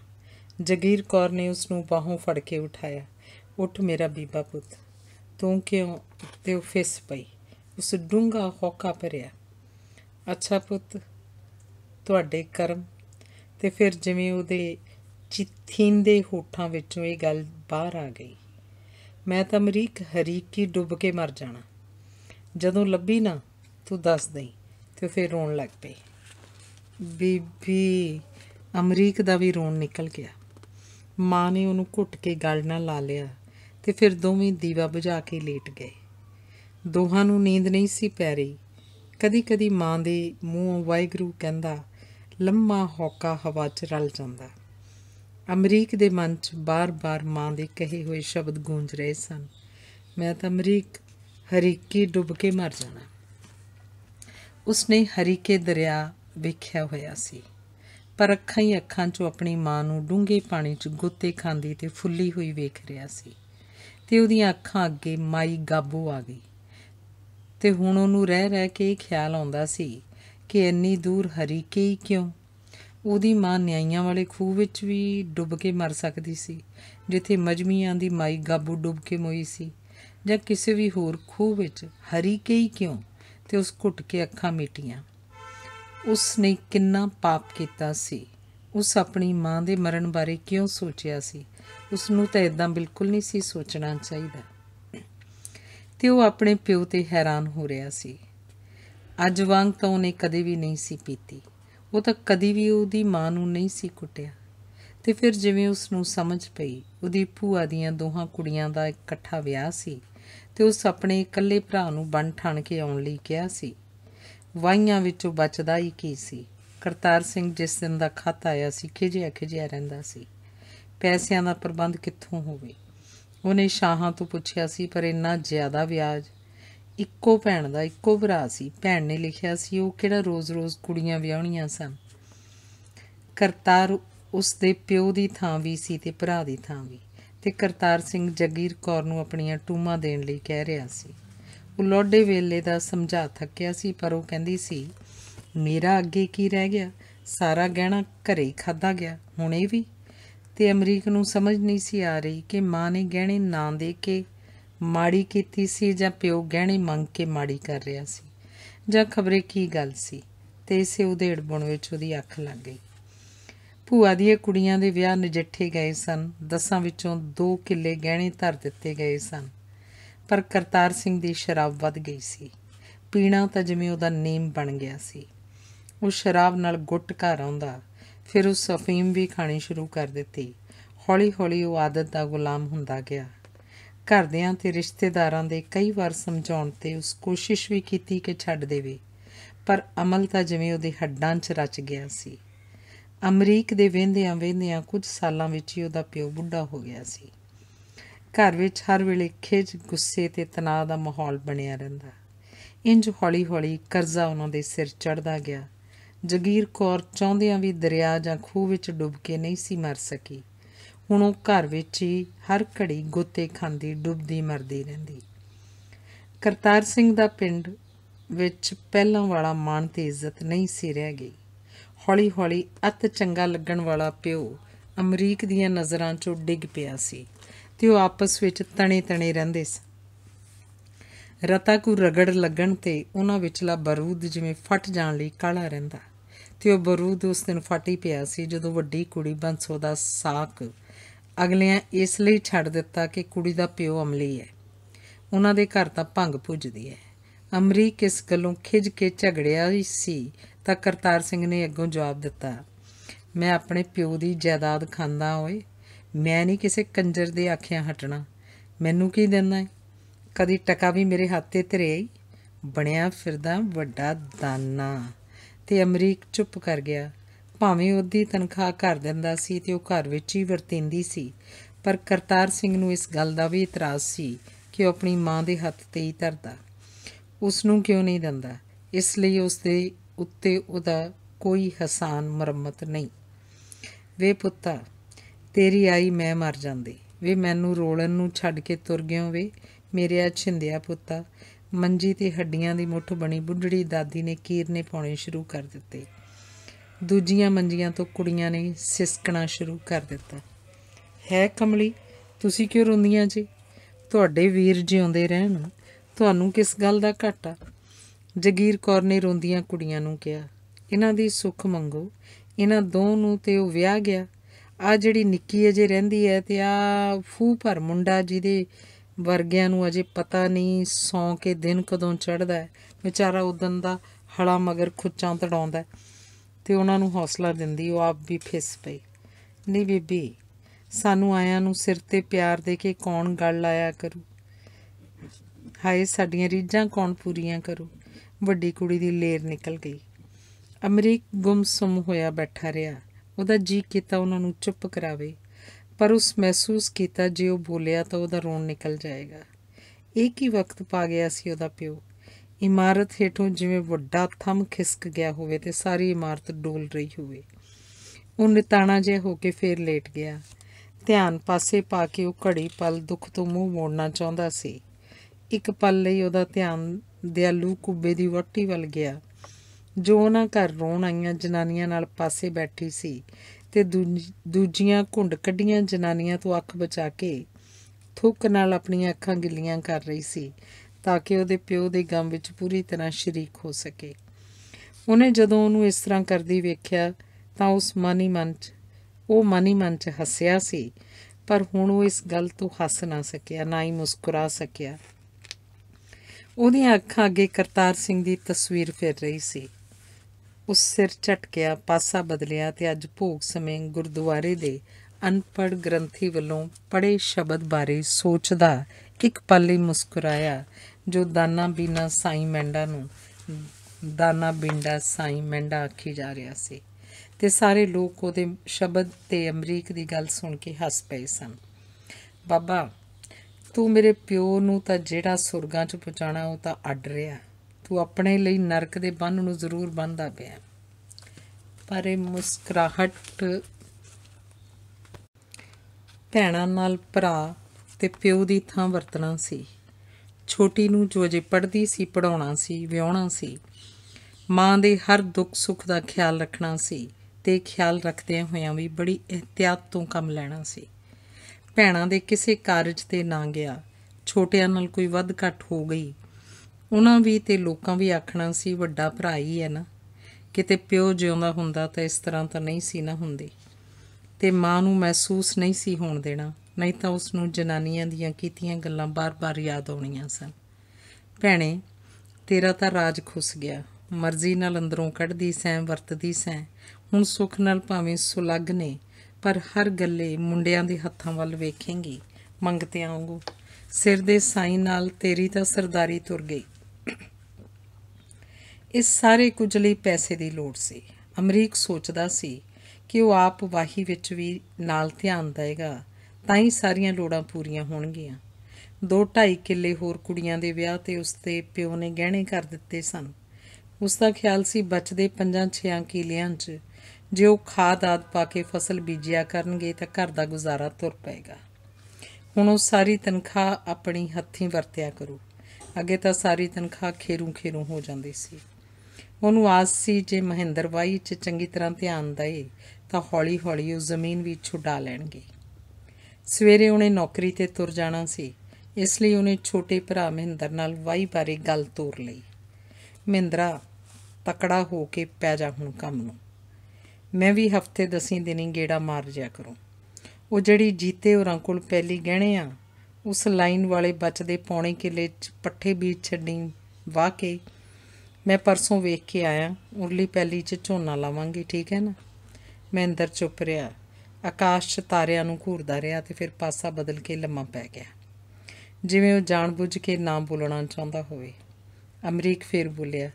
ਜਗੀਰ ਕੌਰ ਨੇ ਉਸ ਨੂੰ ਬਾਹੋਂ ਫੜ ਕੇ ਉਠਾਇਆ ਉੱਠ ਮੇਰਾ ਬੀਬਾ ਪੁੱਤ ਤੂੰ ਕਿਉਂ ਤੇ ਉਹ ਫਿਸ ਪਈ ਉਸ ਡੂੰਗਾ ਹੋਕਾ ਭਰਿਆ ਅੱਛਾ ਪੁੱਤ ਤੁਹਾਡੇ ਕਰਮ ਤੇ ਫਿਰ ਜਿਵੇਂ ਉਹਦੇ ਦੇ ਹੋਠਾਂ ਵਿੱਚੋਂ ਇਹ ਗੱਲ ਬਾਹਰ ਆ ਗਈ ਮੈਂ ਤਾਂ ਅਮਰੀਕ ਹਰੀਕੀ ਡੁੱਬ ਕੇ ਮਰ ਜਾਣਾ ਜਦੋਂ ਲੱਭੀ ਨਾ ਤੂੰ ਦੱਸ ਦੇ ਤੇ ਫਿਰ ਰੋਣ ਲੱਗ ਪਈ ਬੀਬੀ ਅਮਰੀਕ ਦਾ ਵੀ ਰੋਣ ਨਿਕਲ ਗਿਆ ਮਾਂ ਨੇ ਉਹਨੂੰ ਘੁੱਟ ਕੇ ਗਲ ਨਾਲ ਲਾ ਲਿਆ ਤੇ ਫਿਰ ਦੋਵੇਂ ਦੀਵਾ ਬੁਝਾ ਕੇ ਲੇਟ ਗਏ ਦੋਹਾਂ ਨੂੰ ਨੀਂਦ ਨਹੀਂ ਸੀ ਪੈ ਰਹੀ ਕਦੀ-ਕਦੀ ਮਾਂ ਦੇ ਮੂੰਹੋਂ ਵਾਹਿਗੁਰੂ ਕਹਿੰਦਾ ਲੰਮਾ ਹੌਕਾ ਹਵਾ 'ਚ ਰਲ ਜਾਂਦਾ ਅਮਰੀਕ ਦੇ ਮਨ 'ਚ ਬਾਰ-ਬਾਰ ਮਾਂ ਦੇ ਕਹੇ ਹੋਏ ਸ਼ਬਦ ਗੂੰਜ ਰਹੇ ਸਨ ਮੈਂ ਤਾਂ ਅਮਰੀਕ ਹਰੀਕੇ ਡੁੱਬ ਕੇ ਮਰ ਜਾਣਾ ਉਸਨੇ ਹਰੀਕੇ ਦਰਿਆ ਵੇਖਿਆ ਹੋਇਆ ਸੀ ਪਰ ਅੱਖਾਂ ਹੀ ਅੱਖਾਂ 'ਚੋਂ ਆਪਣੀ ਮਾਂ ਨੂੰ ਡੂੰਘੇ ਪਾਣੀ 'ਚ ਗੁੱਤੇ ਖਾਂਦੀ ਤੇ ਫੁੱਲੀ ਹੋਈ ਵੇਖ ਰਿਹਾ ਸੀ ਤੇ ਉਹਦੀਆਂ ਅੱਖਾਂ ਅੱਗੇ ਮਾਈ ਗਾਬੂ ਆ ਗਈ ਤੇ ਹੁਣ ਉਹਨੂੰ ਰਹਿ ਰਹਿ ਕੇ ਇਹ ਖਿਆਲ ਆਉਂਦਾ ਸੀ ਕਿ ਇੰਨੀ ਦੂਰ ਹਰੀਕੇ ਹੀ ਕਿਉਂ ਉਹਦੀ ਮਾਂ ਨਿਆਈਆਂ ਵਾਲੇ ਖੂਹ ਵਿੱਚ ਵੀ ਡੁੱਬ ਕੇ ਮਰ ਸਕਦੀ ਸੀ ਜਿੱਥੇ ਮਜਮੀਆਂ ਦੀ ਮਾਈ ਗਾਬੂ ਡੁੱਬ ਕੇ ਮੋਈ ਸੀ ਜਾਂ ਕਿਸੇ ਵੀ ਹੋਰ ਖੂਹ ਵਿੱਚ ਹਰੀਕੇ ਹੀ ਕਿਉਂ ਤੇ ਉਸ ਘੁੱਟ ਕੇ ਅੱਖਾਂ ਮੀਟੀਆਂ ਉਸ ਨੇ ਕਿੰਨਾ ਪਾਪ ਕੀਤਾ ਸੀ ਉਸ ਆਪਣੀ ਮਾਂ ਦੇ ਮਰਨ ਬਾਰੇ ਕਿਉਂ ਸੋਚਿਆ ਸੀ ਉਸ ਨੂੰ ਤਾਂ ਇਦਾਂ ਬਿਲਕੁਲ ਨਹੀਂ ਸੀ ਸੋਚਣਾ ਚਾਹੀਦਾ ਤੇ ਉਹ ਆਪਣੇ ਪਿਓ ਤੇ ਹੈਰਾਨ ਹੋ ਰਿਹਾ ਸੀ ਅੱਜ ਵਾਂਗ ਤਾਂ ਉਹਨੇ ਕਦੇ ਵੀ ਨਹੀਂ ਸੀ ਪੀਤੀ ਉਹ ਤਾਂ ਕਦੀ ਵੀ ਉਹਦੀ ਮਾਂ ਨੂੰ ਨਹੀਂ ਸੀ ਕੁੱਟਿਆ ਤੇ ਫਿਰ ਜਿਵੇਂ ਉਸ ਨੂੰ ਸਮਝ ਪਈ ਉਹਦੀ ਭੂਆ ਦੀਆਂ ਦੋਹਾਂ ਕੁੜੀਆਂ ਦਾ ਇਕੱਠਾ ਵਿਆਹ ਸੀ ਤੇ ਉਸ ਆਪਣੇ ਇਕੱਲੇ ਭਰਾ ਨੂੰ ਬਣ ਠਣ ਕੇ ਆਉਣ ਲਈ ਕਿਹਾ ਸੀ ਵਾਈਆਂ ਵਿੱਚੋਂ ਬਚਦਾ ਹੀ ਕੀ ਸੀ ਕਰਤਾਰ ਸਿੰਘ ਜਿਸ ਦਿਨ ਦਾ ਖਤ ਆਇਆ ਸੀ ਖਿਜਿਆ ਖਿਜਿਆ ਰਹਿੰਦਾ ਸੀ ਪੈਸਿਆਂ ਦਾ ਪ੍ਰਬੰਧ ਕਿੱਥੋਂ ਹੋਵੇ ਉਹਨੇ ਸ਼ਾਹਾਂ ਤੋਂ ਪੁੱਛਿਆ ਸੀ ਪਰ ਇੰਨਾ ਜ਼ਿਆਦਾ ਵਿਆਜ ਇੱਕੋ ਭੈਣ ਦਾ ਇੱਕੋ ਭਰਾ ਸੀ ਭੈਣ ਨੇ ਲਿਖਿਆ ਸੀ ਉਹ ਕਿਹੜਾ ਰੋਜ਼-ਰੋਜ਼ ਕੁੜੀਆਂ ਵਿਆਹਣੀਆਂ ਸਨ ਕਰਤਾਰ ਉਸ ਦੇ ਪਿਓ ਦੀ ਥਾਂ ਵੀ ਸੀ ਤੇ ਭਰਾ ਦੀ ਥਾਂ ਵੀ ਤੇ ਕਰਤਾਰ ਸਿੰਘ ਜਗੀਰ ਕੌਰ ਨੂੰ ਆਪਣੀਆਂ ਟੂਮਾਂ ਦੇਣ ਲਈ ਕਹਿ ਰਿਹਾ ਸੀ ਉਹ ਲੋਡੇ ਵੇਲੇ ਦਾ ਸਮਝਾ ਥੱਕਿਆ ਸੀ ਪਰ ਉਹ ਕਹਿੰਦੀ ਸੀ ਮੇਰਾ ਅੱਗੇ ਕੀ ਰਹਿ ਗਿਆ ਸਾਰਾ ਗਹਿਣਾ ਘਰੇ ਖਾਦਾ ਗਿਆ ਹੁਣ ਇਹ ਵੀ ਤੇ ਅਮਰੀਕ ਨੂੰ ਸਮਝ ਨਹੀਂ ਸੀ ਆ ਰਹੀ ਕਿ ਮਾਂ ਨੇ ਗਹਿਣੇ ਨਾ ਦੇ ਕੇ ਮਾੜੀ ਕੀਤੀ ਸੀ ਜਾਂ ਪਿਓ ਗਹਿਣੇ ਮੰਗ ਕੇ ਮਾੜੀ ਕਰ ਰਿਹਾ ਸੀ ਜਾਂ ਖਬਰੇ ਕੀ ਗੱਲ ਸੀ ਤੇ ਇਸੇ ਉਧੇੜਪੁਣ ਵਿੱਚ ਉਹਦੀ ਅੱਖ ਲੱਗ ਗਈ ਭੂਆ ਦੀਆਂ ਕੁੜੀਆਂ ਦੇ ਵਿਆਹ ਨਜਿੱਠੇ ਗਏ ਸਨ ਦਸਾਂ ਵਿੱਚੋਂ ਦੋ ਕਿੱਲੇ ਗਹਿਣੇ ਧਰ ਦਿੱਤੇ ਗਏ ਸਨ ਪਰ ਕਰਤਾਰ ਸਿੰਘ ਦੀ ਸ਼ਰਾਬ ਵੱਧ ਗਈ ਸੀ ਪੀਣਾ ਤਾਂ ਜਿਵੇਂ ਉਹਦਾ ਨੇਮ ਬਣ ਗਿਆ ਸੀ ਉਹ ਸ਼ਰਾਬ ਨਾਲ ਗੁੱਟ ਘਰ ਆਉਂਦਾ ਫਿਰ ਉਸ ਅਫੀਮ ਵੀ ਖਾਣੀ ਸ਼ੁਰੂ ਕਰ ਦਿੱਤੀ ਹੌਲੀ-ਹੌਲੀ ਉਹ ਆਦਤ ਦਾ ਗੁਲਾਮ ਹੁੰਦਾ ਗਿਆ ਘਰਦਿਆਂ ਤੇ ਰਿਸ਼ਤੇਦਾਰਾਂ ਦੇ ਕਈ ਵਾਰ ਸਮਝਾਉਣ ਤੇ ਉਸ ਕੋਸ਼ਿਸ਼ ਵੀ ਕੀਤੀ ਕਿ ਛੱਡ ਦੇਵੇ ਪਰ ਅਮਲ ਤਾਂ ਜਿਵੇਂ ਉਹਦੇ ਹੱਡਾਂ 'ਚ ਰਚ ਗਿਆ ਸੀ ਅਮਰੀਕ ਦੇ ਵਹਿੰਦਿਆਂ ਵਹਿੰਦਿਆਂ ਕੁਝ ਸਾਲਾਂ ਵਿੱਚ ਹੀ ਉਹਦਾ ਪਿਓ ਬੁੱਢਾ ਹੋ ਗਿਆ ਸੀ ਘਰ ਵਿੱਚ ਹਰ ਵੇਲੇ ਖਿਜ ਗੁੱਸੇ ਤੇ ਤਣਾਅ ਦਾ ਮਾਹੌਲ ਬਣਿਆ ਰਹਿੰਦਾ ਇੰਜ ਹੌਲੀ-ਹੌਲੀ ਕਰਜ਼ਾ ਉਹਨਾਂ ਦੇ ਸਿਰ ਚੜਦਾ ਗਿਆ ਜਗੀਰ ਕੌਰ ਚਾਹੁੰਦਿਆਂ ਵੀ ਦਰਿਆ ਜਾਂ ਖੂਹ ਵਿੱਚ ਡੁੱਬ ਕੇ ਨਹੀਂ ਸੀ ਮਰ ਸਕੀ ਹੁਣ ਉਹ ਘਰ ਵਿੱਚ ਹੀ ਹਰ ਘੜੀ ਗੋਤੇ ਖਾਂਦੀ ਡੁੱਬਦੀ ਮਰਦੀ ਰਹਿੰਦੀ ਕਰਤਾਰ ਸਿੰਘ ਦਾ ਪਿੰਡ ਵਿੱਚ ਪਹਿਲਾਂ ਵਾਲਾ ਮਾਣ ਤੇ ਇੱਜ਼ਤ ਨਹੀਂ ਸੀ ਰਹਿ ਗਈ ਹੌਲੀ-ਹੌਲੀ ਅਤ ਚੰਗਾ ਲੱਗਣ ਵਾਲਾ ਪਿਓ ਅਮਰੀਕ ਦੀਆਂ ਨਜ਼ਰਾਂ 'ਚੋਂ ਡਿੱਗ ਪਿਆ ਸੀ ਤੇ ਉਹ ਆਪਸ ਵਿੱਚ ਤਣੇ-ਤਣੇ ਰਹਿੰਦੇ ਸਨ ਰਤਾ ਕੋ ਰਗੜ ਲੱਗਣ ਤੇ ਉਹਨਾਂ ਵਿੱਚਲਾ ਬਰੂਦ ਜਿਵੇਂ ਫਟ ਜਾਣ ਲਈ ਕਾਲਾ ਰਹਿੰਦਾ ਤੇ ਉਹ ਬਰੂਦ ਉਸ ਦਿਨ ਫਟ ਹੀ ਪਿਆ ਸੀ ਜਦੋਂ ਵੱਡੀ ਕੁੜੀ ਬੰਸੋ ਦਾ ਸਾਕ ਅਗਲਿਆਂ ਇਸ ਲਈ ਛੱਡ ਦਿੱਤਾ ਕਿ ਕੁੜੀ ਦਾ ਪਿਓ ਅਮਲੀ ਹੈ ਉਹਨਾਂ ਦੇ ਘਰ ਤਾਂ ਭੰਗ ਪੁੱਜਦੀ ਹੈ ਅਮਰੀਕ ਇਸ ਗੱਲੋਂ ਖਿਜ ਕੇ ਝਗੜਿਆ ਹੀ ਸੀ ਤਾਂ ਕਰਤਾਰ ਸਿੰਘ ਨੇ ਅੱਗੋਂ ਜਵਾਬ ਦਿੱਤਾ ਮੈਂ ਆਪਣੇ ਪਿਓ ਦੀ ਜਾਇਦਾਦ ਖਾਂਦਾ ਓਏ ਮੈਂ ਨਹੀਂ ਕਿਸੇ ਕੰਜਰ ਦੇ ਆਖਿਆਂ ਹਟਣਾ ਮੈਨੂੰ ਕੀ ਦੇਣਾ ਹੈ ਕਦੀ ਟਕਾ ਵੀ ਮੇਰੇ ਹੱਥ ਤੇ ਧਰੇ ਬਣਿਆ ਫਿਰਦਾ ਵੱਡਾ ਦਾਨਾ ਤੇ ਅਮਰੀਕ ਚੁੱਪ ਕਰ ਗਿਆ ਭਾਵੇਂ ਉਹਦੀ ਤਨਖਾਹ ਘਰ ਦਿੰਦਾ ਸੀ ਤੇ ਉਹ ਘਰ ਵਿੱਚ ਹੀ ਵਰਤਿੰਦੀ ਸੀ ਪਰ ਕਰਤਾਰ ਸਿੰਘ ਨੂੰ ਇਸ ਗੱਲ ਦਾ ਵੀ ਇਤਰਾਜ਼ ਸੀ ਕਿ ਉਹ ਆਪਣੀ ਮਾਂ ਦੇ ਹੱਥ ਤੇ ਹੀ ਧਰਦਾ ਉਸ ਨੂੰ ਕਿਉਂ ਨਹੀਂ ਦਿੰਦਾ ਇਸ ਲਈ ਉਸ ਦੇ ਉੱਤੇ ਉਹਦਾ ਕੋਈ ਹਸਾਨ ਮਰਮਤ ਨਹੀਂ ਵੇ ਪੁੱਤਾ ਤੇਰੀ ਆਈ ਮੈਂ ਮਰ ਜਾਂਦੀ ਵੇ ਮੈਨੂੰ ਰੋਲਣ ਨੂੰ ਛੱਡ ਕੇ ਤੁਰ ਗਿਓ ਵੇ ਮੇਰਿਆ ਛਿੰਦਿਆ ਪੁੱਤਾ ਮੰਜੀ ਤੇ ਹੱਡੀਆਂ ਦੀ ਮੁੱਠ ਬਣੀ ਬੁੱਢੜੀ ਦਾਦੀ ਨੇ ਕੀਰਨੇ ਪਾਉਣੇ ਸ਼ੁਰੂ ਕਰ ਦਿੱਤੇ ਦੂਜੀਆਂ ਮੰਜੀਆਂ ਤੋਂ ਕੁੜੀਆਂ ਨੇ ਸਿਸਕਣਾ ਸ਼ੁਰੂ ਕਰ ਦਿੱਤਾ ਹੈ ਕਮਲੀ ਤੁਸੀਂ ਕਿਉਂ ਰੋਂਦੀਆਂ ਜੀ ਤੁਹਾਡੇ ਵੀਰ ਜਿਉਂਦੇ ਰਹਿਣ ਤੁਹਾਨੂੰ ਕਿਸ ਗੱਲ ਦਾ ਘਾਟਾ ਜਗੀਰ ਕੌਰ ਨੇ ਰੋਂਦੀਆਂ ਕੁੜੀਆਂ ਨੂੰ ਕਿਹਾ ਇਹਨਾਂ ਦੀ ਸੁੱਖ ਮੰਗੋ ਇਹਨਾਂ ਦੋ ਨੂੰ ਤੇ ਉਹ ਵਿਆਹ ਗਿਆ ਆ ਜਿਹੜੀ ਨਿੱਕੀ ਅਜੇ ਰਹਿੰਦੀ ਹੈ ਤੇ ਆ ਫੂ ਭਰ ਮੁੰਡਾ ਜਿਹਦੇ ਵਰਗਿਆਂ ਨੂੰ ਅਜੇ ਪਤਾ ਨਹੀਂ ਸੌਂ ਕੇ ਦਿਨ ਕਦੋਂ ਚੜਦਾ ਹੈ ਵਿਚਾਰਾ ਉਦਨ ਦਾ ਹਲਾ ਮਗਰ ਖੁੱਚਾਂ ਤੜਾਉਂਦਾ ਤੇ ਉਹਨਾਂ ਨੂੰ ਹੌਸਲਾ ਦਿੰਦੀ ਉਹ ਆਪ ਵੀ ਫਿਸ ਪਈ ਨਹੀਂ ਬੀਬੀ ਸਾਨੂੰ ਆਇਆਂ ਨੂੰ ਸਿਰ ਤੇ ਪਿਆਰ ਦੇ ਕੇ ਕੌਣ ਗੱਲ ਲਾਇਆ ਕਰੂ ਹਾਏ ਸਾਡੀਆਂ ਰੀਝਾਂ ਕੌਣ ਪੂਰੀਆਂ ਕਰੂ ਵੱਡੀ ਕੁੜੀ ਦੀ ਲੇਰ ਨਿਕਲ ਗਈ ਅਮਰੀਕ ਗੁੰਮਸਮ ਹੋਇਆ ਬੈਠਾ ਰਿਹਾ ਉਹਦਾ ਜੀ ਕੀਤਾ ਉਹਨਾਂ ਨੂੰ ਚੁੱਪ ਕਰਾਵੇ ਪਰ ਉਸ ਮਹਿਸੂਸ ਕੀਤਾ ਜੇ ਉਹ ਬੋਲਿਆ ਤਾਂ ਉਹਦਾ ਰੋਣ ਨਿਕਲ ਜਾਏਗਾ ਇੱਕ ਹੀ ਵਕਤ ਪਾ ਗਿਆ ਸੀ ਉਹਦਾ ਪਿਓ ਇਮਾਰਤ ਹੇਠੋਂ ਜਿਵੇਂ ਵੱਡਾ ਥੰਮ ਖਿਸਕ ਗਿਆ ਹੋਵੇ ਤੇ ਸਾਰੀ ਇਮਾਰਤ ਡੋਲ ਰਹੀ ਹੋਵੇ ਉਹ ਨਿਤਾਣਾ ਜੇ ਹੋ ਕੇ ਫੇਰ ਲੇਟ ਗਿਆ ਧਿਆਨ ਪਾਸੇ ਪਾ ਕੇ ਉਹ ਘੜੀ ਪਲ ਦੁੱਖ ਤੋਂ ਮੂੰਹ ਮੋੜਨਾ ਚਾਹੁੰਦਾ ਸੀ ਇੱਕ ਪਲ ਲਈ ਉਹਦਾ ਧਿਆਨ ਦਿਆਲੂ ਕੁੱਬੇ ਦੀ ਵੱਟੀ ਵੱਲ ਗਿਆ ਜੋ ਉਹਨਾਂ ਘਰ ਰੋਣ ਆਈਆਂ ਜਨਾਨੀਆਂ ਨਾਲ ਪਾਸੇ ਬੈਠੀ ਸੀ ਤੇ ਦੂਜੀਆਂ ਘੁੰਡ ਕੱਢੀਆਂ ਜਨਾਨੀਆਂ ਤੋਂ ਅੱਖ ਬਚਾ ਕੇ ਥੁੱਕ ਨਾਲ ਆਪਣੀਆਂ ਅੱਖਾਂ ਗਿੱਲੀਆਂ ਕਰ ਰਹੀ ਸੀ ਤਾਂ ਕਿ ਉਹਦੇ ਪਿਓ ਦੇ ਗਮ ਵਿੱਚ ਪੂਰੀ ਤਰ੍ਹਾਂ ਸ਼ਰੀਕ ਹੋ ਸਕੇ ਉਹਨੇ ਜਦੋਂ ਉਹਨੂੰ ਇਸ ਤਰ੍ਹਾਂ ਕਰਦੀ ਵੇਖਿਆ ਤਾਂ ਉਸ ਮਾਨੀ ਮਨ 'ਚ ਉਹ ਮਾਨੀ ਮਨ 'ਚ ਹੱਸਿਆ ਸੀ ਪਰ ਹੁਣ ਉਹ ਇਸ ਗੱਲ ਤੋਂ ਹੱਸ ਨਾ ਸਕਿਆ ਨਾ ਹੀ ਮੁਸਕਰਾ ਸਕਿਆ ਉਹਦੀਆਂ ਅੱਖਾਂ ਅੱਗੇ ਕਰਤਾਰ ਸਿੰਘ ਦੀ ਤਸਵੀਰ ਫਿਰ ਰਹੀ ਸੀ ਉਸ ਸਿਰ ਝਟਕਿਆ ਪਾਸਾ ਬਦਲਿਆ ਤੇ ਅੱਜ ਭੋਗ ਸਮੇਂ ਗੁਰਦੁਆਰੇ ਦੇ ਅਨਪੜ ਗ੍ਰੰਥੀ ਵੱਲੋਂ ਪੜੇ ਸ਼ਬਦ ਬਾਰੇ ਸੋਚਦਾ ਇੱਕ ਪਲ ਮੁਸਕਰਾਇਆ ਜੋ ਦਾਨਾ ਬਿਨਾ ਸਾਈ ਮੈਂਡਾ ਨੂੰ ਦਾਨਾ ਬਿੰਡਾ ਸਾਈ ਮੈਂਡਾ ਆਖੀ ਜਾ ਰਿਹਾ ਸੀ ਤੇ ਸਾਰੇ ਲੋਕ ਉਹਦੇ ਸ਼ਬਦ ਤੇ ਅਮਰੀਕ ਦੀ ਗੱਲ ਸੁਣ ਕੇ ਹੱਸ ਪਏ ਸਨ ਬਾਬਾ ਤੂੰ ਮੇਰੇ ਪਿਓ ਨੂੰ ਤਾਂ ਜਿਹੜਾ ਸੁਰਗਾਂ 'ਚ ਪਹੁੰਚਾਣਾ ਉਹ ਤਾਂ ਅੱਡ ਰਿਹਾ ਤੂੰ ਆਪਣੇ ਲਈ ਨਰਕ ਦੇ ਬੰਨ ਨੂੰ ਜ਼ਰੂਰ ਬੰਨਦਾ ਪਿਆ ਪਰ ਇਹ ਮੁਸਕਰਾਹਟ ਭੈਣਾਂ ਨਾਲ ਭਰਾ ਤੇ ਪਿਓ ਦੀ ਥਾਂ ਵਰਤਣਾ ਸੀ ਛੋਟੀ ਨੂੰ ਜੋ ਅਜੇ ਪੜਦੀ ਸੀ ਪੜਾਉਣਾ ਸੀ ਵਿਆਹਣਾ ਸੀ ਮਾਂ ਦੇ ਹਰ ਦੁੱਖ ਸੁੱਖ ਦਾ ਖਿਆਲ ਰੱਖਣਾ ਸੀ ਤੇ ਖਿਆਲ ਰੱਖਦੇ ਹੋਇਆਂ ਵੀ ਬੜੀ ਇhtiyat ਤੋਂ ਕੰਮ ਲੈਣਾ ਸੀ ਭੈਣਾਂ ਦੇ ਕਿਸੇ ਕਾਰਜ ਤੇ ਨਾ ਗਿਆ ਛੋਟਿਆਂ ਨਾਲ ਕੋਈ ਵੱਧ ਘੱਟ ਹੋ ਗਈ ਉਹਨਾਂ ਵੀ ਤੇ ਲੋਕਾਂ ਵੀ ਆਖਣਾ ਸੀ ਵੱਡਾ ਭਰਾ ਹੀ ਹੈ ਨਾ ਕਿਤੇ ਪਿਓ ਜਿਉਂਦਾ ਹੁੰਦਾ ਤਾਂ ਇਸ ਤਰ੍ਹਾਂ ਤਾਂ ਨਹੀਂ ਸੀ ਨਾ ਹੁੰਦੀ ਤੇ ਮਾਂ ਨੂੰ ਮਹਿਸੂਸ ਨਹੀਂ ਸੀ ਹੋਣ ਦੇਣਾ ਨਹੀਂ ਤਾਂ ਉਸ ਨੂੰ ਜਨਾਨੀਆਂ ਦੀਆਂ ਕੀਤੀਆਂ ਗੱਲਾਂ ਬਾਰ-ਬਾਰ ਯਾਦ ਆਉਣੀਆਂ ਸਨ ਭੈਣੇ ਤੇਰਾ ਤਾਂ ਰਾਜ ਖੁੱਸ ਗਿਆ ਮਰਜ਼ੀ ਨਾਲ ਅੰਦਰੋਂ ਕੱਢਦੀ ਸੈਂ ਵਰਤਦੀ ਸੈਂ ਹੁਣ ਸੁੱਖ ਨਾਲ ਭਾਵੇਂ ਸੁਲੱਗ ਨੇ ਪਰ ਹਰ ਗੱਲੇ ਮੁੰਡਿਆਂ ਦੇ ਹੱਥਾਂ ਵੱਲ ਵੇਖੇਂਗੀ ਮੰਗਤੇ ਆਉਂਗੂ ਸਿਰ ਦੇ ਸਾਈ ਨਾਲ ਤੇਰੀ ਤਾਂ ਸਰਦਾਰੀ ਤੁਰ ਗਈ ਇਸ ਸਾਰੇ ਕੁਝ ਲਈ ਪੈਸੇ ਦੀ ਲੋੜ ਸੀ ਅਮਰੀਕ ਸੋਚਦਾ ਸੀ ਕਿ ਉਹ ਆਪ ਵਾਹੀ ਵਿੱਚ ਵੀ ਨਾਲ ਧਿਆਨ ਦੇਗਾ ਤਾਂ ਹੀ ਸਾਰੀਆਂ ਲੋੜਾਂ ਪੂਰੀਆਂ ਹੋਣਗੀਆਂ ਦੋ ਢਾਈ ਕਿੱਲੇ ਹੋਰ ਕੁੜੀਆਂ ਦੇ ਵਿਆਹ ਤੇ ਉਸਤੇ ਪਿਓ ਨੇ ਗਹਿਣੇ ਕਰ ਦਿੱਤੇ ਸਨ ਉਸ ਦਾ ਖਿਆਲ ਸੀ ਬਚਦੇ 5-6 ਕਿੱਲਿਆਂ 'ਚ ਜੇ ਉਹ ਖਾਦ ਆਦ ਪਾ ਕੇ ਫਸਲ ਬੀਜਿਆ ਕਰਨਗੇ ਤਾਂ ਘਰ ਦਾ ਗੁਜ਼ਾਰਾ ਤੁਰ ਪਏਗਾ ਹੁਣ ਉਹ ਸਾਰੀ ਤਨਖਾਹ ਆਪਣੀ ਹੱਥੀਂ ਵਰਤਿਆ ਕਰੂ ਅੱਗੇ ਤਾਂ ਸਾਰੀ ਤਨਖਾਹ ਖੇਰੂ ਖੇਰੂ ਹੋ ਜਾਂਦੀ ਸੀ ਉਹਨੂੰ ਆਸ ਸੀ ਜੇ ਮਹਿੰਦਰ ਵਾਈ 'ਚ ਚੰਗੀ ਤਰ੍ਹਾਂ ਧਿਆਨ ਦਏ ਤਾਂ ਹੌਲੀ-ਹੌਲੀ ਉਹ ਜ਼ਮੀਨ ਵੀ ਛੁਡਾ ਲੈਣਗੇ ਸਵੇਰੇ ਉਹਨੇ ਨੌਕਰੀ ਤੇ ਤੁਰ ਜਾਣਾ ਸੀ ਇਸ ਲਈ ਉਹਨੇ ਛੋਟੇ ਭਰਾ ਮਹਿੰਦਰ ਨਾਲ ਵਾਈ ਬਾਰੇ ਗੱਲ ਤੋਰ ਲਈ ਮਹਿੰਦਰਾ ਤਕੜਾ ਹੋ ਕੇ ਪੈ ਜਾ ਹੁਣ ਕੰਮ ਨੂੰ ਮੈਂ ਵੀ ਹਫਤੇ ਦਸੀਂ ਦਿਨੀ ਗੇੜਾ ਮਾਰ ਜਿਆ ਕਰੂੰ ਉਹ ਜਿਹੜੀ ਜੀਤੇ ਹੋਰਾਂ ਕੋਲ ਪਹਿਲੀ ਗਹਿਣੇ ਆ ਉਸ ਲਾਈਨ ਵਾਲੇ ਬੱਚ ਦੇ ਪੌਣੇ ਕਿਲੇ ਚ ਪੱਠੇ ਬੀਜ ਛੱਡੀ ਵਾਕੇ ਮੈਂ ਪਰਸੋਂ ਵੇਖ ਕੇ ਆਇਆ ਉਰਲੀ ਪੈਲੀ 'ਚ ਝੋਨਾ ਲਾਵਾਂਗੇ ਠੀਕ ਹੈ ਨਾ ਮਹਿੰਦਰ ਚੁੱਪ ਰਿਹਾ ਆਕਾਸ਼ 'ਚ ਤਾਰਿਆਂ ਨੂੰ ਘੂਰਦਾ ਰਿਹਾ ਤੇ ਫਿਰ ਪਾਸਾ ਬਦਲ ਕੇ ਲੰਮਾ ਪੈ ਗਿਆ ਜਿਵੇਂ ਉਹ ਜਾਣਬੁੱਝ ਕੇ ਨਾ ਬੋਲਣਾ ਚਾਹੁੰਦਾ ਹੋਵੇ ਅਮਰੀਕ ਫੇਰ ਬੋਲਿਆ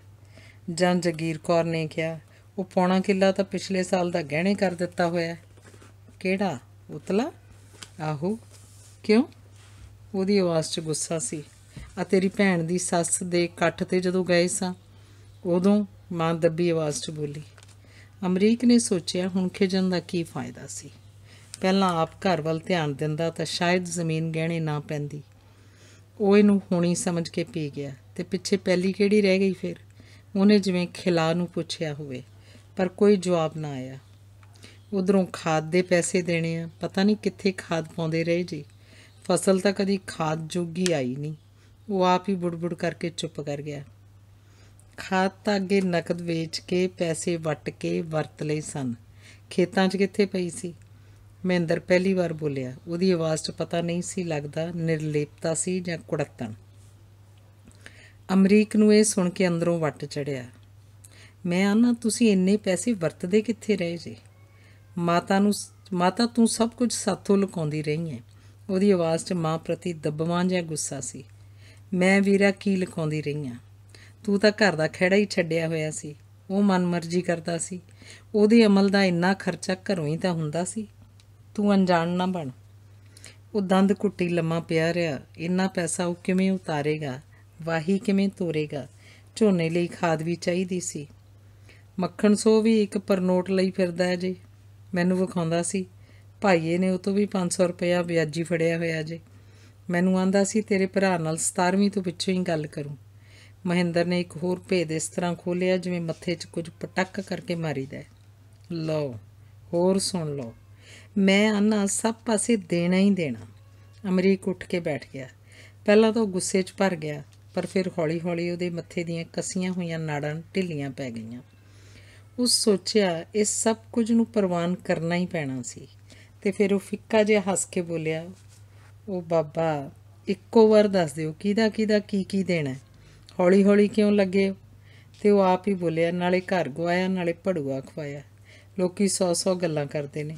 ਜਾਂ ਜਗੀਰ ਕੌਰ ਨੇ ਕਿਹਾ ਉਹ ਪੌਣਾ ਕਿੱਲਾ ਤਾਂ ਪਿਛਲੇ ਸਾਲ ਦਾ ਗਹਿਣੇ ਕਰ ਦਿੱਤਾ ਹੋਇਆ ਕਿਹੜਾ ਉਤਲਾ ਆਹੋ ਕਿਉਂ ਉਹਦੀ ਆਵਾਜ਼ 'ਚ ਗੁੱਸਾ ਸੀ ਆ ਤੇਰੀ ਭੈਣ ਦੀ ਸੱਸ ਦੇ ਇਕੱਠ ਤੇ ਜਦੋਂ ਗਏ ਸਾਂ ਉਦੋਂ ਮਾਂ ਦੱਬੀ ਆਵਾਜ਼ 'ਚ ਬੋਲੀ ਅਮਰੀਕ ਨੇ ਸੋਚਿਆ ਹੁਣ ਖੇਜਣ ਦਾ ਕੀ ਫਾਇਦਾ ਸੀ ਪਹਿਲਾਂ ਆਪ ਘਰ ਵੱਲ ਧਿਆਨ ਦਿੰਦਾ ਤਾਂ ਸ਼ਾਇਦ ਜ਼ਮੀਨ ਗਹਿਣੇ ਨਾ ਪੈਂਦੀ ਉਹ ਇਹਨੂੰ ਹੋਣੀ ਸਮਝ ਕੇ ਪੀ ਗਿਆ ਤੇ ਪਿੱਛੇ ਪਹਿਲੀ ਕਿਹੜੀ ਰਹਿ ਗਈ ਫਿਰ ਉਹਨੇ ਜਿਵੇਂ ਖਿਲਾ ਨੂੰ ਪੁੱਛਿਆ ਹੋਵੇ ਪਰ ਕੋਈ ਜਵਾਬ ਨਾ ਆਇਆ ਉਧਰੋਂ ਖਾਦ ਦੇ ਪੈਸੇ ਦੇਣੇ ਆ ਪਤਾ ਨਹੀਂ ਕਿੱਥੇ ਖਾਦ ਪਾਉਂਦੇ ਰਹੇ ਜੀ ਫਸਲ ਤਾਂ ਕਦੀ ਖਾਦ ਜੋਗੀ ਆਈ ਨਹੀਂ ਉਹ ਆਪ ਹੀ ਬੁੜਬੁੜ ਕਰਕੇ ਚੁੱਪ ਕਰ ਗਿਆ ਖਾਦ ਅੱਗੇ ਨਕਦ ਵੇਚ ਕੇ ਪੈਸੇ ਵਟ ਕੇ ਵਰਤ ਲਈ ਸਨ ਖੇਤਾਂ 'ਚ ਕਿੱਥੇ ਪਈ ਸੀ ਮਹਿੰਦਰ ਪਹਿਲੀ ਵਾਰ ਬੋਲਿਆ ਉਹਦੀ ਆਵਾਜ਼ 'ਚ ਪਤਾ ਨਹੀਂ ਸੀ ਲੱਗਦਾ ਨਿਰਲੇਪਤਾ ਸੀ ਜਾਂ ਕੁੜੱਤਣ ਅਮਰੀਕ ਨੂੰ ਇਹ ਸੁਣ ਕੇ ਅੰਦਰੋਂ ਵੱਟ ਚੜਿਆ ਮੈਂ ਆਨਾ ਤੁਸੀਂ ਇੰਨੇ ਪੈਸੇ ਵਰਤਦੇ ਕਿੱਥੇ ਰਹੇ ਜੀ ਮਾਤਾ ਨੂੰ ਮਾਤਾ ਤੂੰ ਸਭ ਕੁਝ ਸਾਥੋਂ ਲੁਕਾਉਂਦੀ ਰਹੀ ਹੈ ਉਹਦੀ ਆਵਾਜ਼ 'ਚ ਮਾਂ ਪ੍ਰਤੀ ਦੱਬਵਾਂ ਜਾਂ ਗੁੱਸਾ ਸੀ ਮੈਂ ਵੀਰਾ ਕੀ ਲੁਕਾਉਂਦੀ ਰਹੀ ਹਾਂ ਤੂੰ ਤਾਂ ਘਰ ਦਾ ਖਿਹੜਾ ਹੀ ਛੱਡਿਆ ਹੋਇਆ ਸੀ ਉਹ ਮਨਮਰਜ਼ੀ ਕਰਦਾ ਸੀ ਉਹਦੇ ਅਮਲ ਦਾ ਇੰਨਾ ਖਰਚਾ ਘਰੋਂ ਹੀ ਤਾਂ ਹੁੰਦਾ ਸੀ ਤੂੰ ਅਣਜਾਣ ਨਾ ਬਣ ਉਹ ਦੰਦ ਕੁੱਟੀ ਲੰਮਾ ਪਿਆ ਰਿਆ ਇੰਨਾ ਪੈਸਾ ਉਹ ਕਿਵੇਂ ਉਤਾਰੇਗਾ ਵਾਹੀ ਕਿਵੇਂ ਤੋਰੇਗਾ ਝੋਨੇ ਲਈ ਖਾਦ ਵੀ ਚਾਹੀਦੀ ਸੀ ਮੱਖਣ ਸੋ ਵੀ ਇੱਕ ਪਰਨੋਟ ਲਈ ਫਿਰਦਾ ਹੈ ਜੀ ਮੈਨੂੰ ਵਿਖਾਉਂਦਾ ਸੀ ਭਾਈਏ ਨੇ ਉਹ ਤੋਂ ਵੀ 500 ਰੁਪਇਆ ਵਿਆਜੀ ਫੜਿਆ ਹੋਇਆ ਜੀ ਮੈਨੂੰ ਆਂਦਾ ਸੀ ਤੇਰੇ ਭਰਾ ਨਾਲ 17ਵੀਂ ਤੋਂ ਪਿੱਛੋਂ ਹੀ ਗੱਲ ਕਰੂੰ ਮਹਿੰਦਰ ਨੇ ਇੱਕ ਹੋਰ ਭੇਦ ਇਸ ਤਰ੍ਹਾਂ ਖੋਲਿਆ ਜਿਵੇਂ ਮੱਥੇ 'ਚ ਕੁਝ ਪਟਕ ਕਰਕੇ ਮਾਰੀਦਾ ਲਓ ਹੋਰ ਸੁਣ ਲਓ ਮੈਂ ਅੰਨਾ ਸਭ ਪਾਸੇ ਦੇਣਾ ਹੀ ਦੇਣਾ ਅਮਰੀਕ ਉੱਠ ਕੇ ਬੈਠ ਗਿਆ ਪਹਿਲਾਂ ਤਾਂ ਗੁੱਸੇ 'ਚ ਭਰ ਗਿਆ ਪਰ ਫਿਰ ਹੌਲੀ-ਹੌਲੀ ਉਹਦੇ ਮੱਥੇ ਦੀਆਂ ਕਸੀਆਂ ਹੋਈਆਂ ਨਾੜਾਂ ਢਿੱਲੀਆਂ ਪੈ ਗਈਆਂ ਉਸ ਸੋਚਿਆ ਇਹ ਸਭ ਕੁਝ ਨੂੰ ਪ੍ਰਵਾਨ ਕਰਨਾ ਹੀ ਪੈਣਾ ਸੀ ਤੇ ਫਿਰ ਉਹ ਫਿੱਕਾ ਜਿਹਾ ਹੱਸ ਕੇ ਬੋਲਿਆ ਉਹ ਬਾਬਾ ਇੱਕੋ ਵਾਰ ਦੱਸ ਦਿਓ ਕਿਹਦਾ ਕਿਹਦਾ ਕੀ ਕੀ ਦੇਣਾ ਹੌਲੀ ਹੌਲੀ ਕਿਉਂ ਲੱਗੇ ਤੇ ਉਹ ਆਪ ਹੀ ਬੋਲਿਆ ਨਾਲੇ ਘਰ ਗਵਾਇਆ ਨਾਲੇ ਪੜੂਆ ਖਵਾਇਆ ਲੋਕੀ ਸੌ ਸੌ ਗੱਲਾਂ ਕਰਦੇ ਨੇ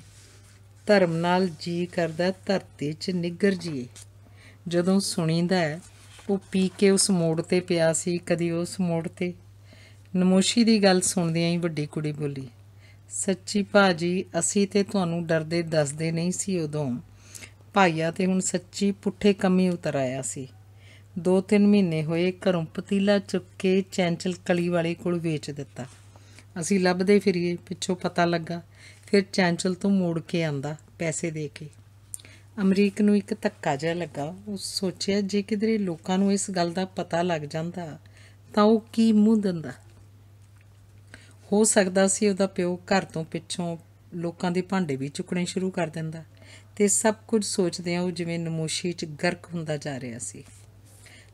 ਧਰਮ ਨਾਲ ਜੀ ਕਰਦਾ ਧਰਤੀ 'ਚ ਨਿੱਗਰ ਜੀ ਜਦੋਂ ਸੁਣੀਦਾ ਉਹ ਪੀ ਕੇ ਉਸ ਮੋੜ ਤੇ ਪਿਆ ਸੀ ਕਦੀ ਉਸ ਮੋੜ ਤੇ ਨਮੋਸ਼ੀ ਦੀ ਗੱਲ ਸੁਣਦਿਆਂ ਹੀ ਵੱਡੀ ਕੁੜੀ ਬੋਲੀ ਸੱਚੀ ਭਾਜੀ ਅਸੀਂ ਤੇ ਤੁਹਾਨੂੰ ਡਰਦੇ ਦੱਸਦੇ ਨਹੀਂ ਸੀ ਉਦੋਂ ਭਾਈਆ ਤੇ ਹੁਣ ਸੱਚੀ ਪੁੱਠੇ ਕੰਮੀ ਉਤਰ ਆਇਆ ਸੀ 2-3 ਮਹੀਨੇ ਹੋਏ ਘਰੋਂ ਪਤੀਲਾ ਚੁੱਕ ਕੇ ਚੈਂਚਲ ਕਲੀ ਵਾਲੇ ਕੋਲ ਵੇਚ ਦਿੱਤਾ ਅਸੀਂ ਲੱਭਦੇ ਫਿਰੀਏ ਪਿੱਛੋਂ ਪਤਾ ਲੱਗਾ ਫਿਰ ਚੈਂਚਲ ਤੋਂ ਮੋੜ ਕੇ ਆਂਦਾ ਪੈਸੇ ਦੇ ਕੇ ਅਮਰੀਕ ਨੂੰ ਇੱਕ ਧੱਕਾ ਜਿਹਾ ਲੱਗਾ ਉਹ ਸੋਚਿਆ ਜੇ ਕਿਧਰੇ ਲੋਕਾਂ ਨੂੰ ਇਸ ਗੱਲ ਦਾ ਪਤਾ ਲੱਗ ਜਾਂਦਾ ਤਾਂ ਉਹ ਕੀ ਮੂੰਹ ਦਿੰਦਾ ਹੋ ਸਕਦਾ ਸੀ ਉਹਦਾ ਪਿਓ ਘਰ ਤੋਂ ਪਿੱਛੋਂ ਲੋਕਾਂ ਦੇ ਭਾਂਡੇ ਵੀ ਚੁੱਕਣੇ ਸ਼ੁਰੂ ਕਰ ਦਿੰਦਾ ਤੇ ਸਭ ਕੁਝ ਸੋਚਦਿਆਂ ਉਹ ਜਿਵੇਂ ਨਮੋਸ਼ੀ 'ਚ ਗਰਕ ਹੁੰਦਾ ਜਾ ਰਿਹਾ ਸੀ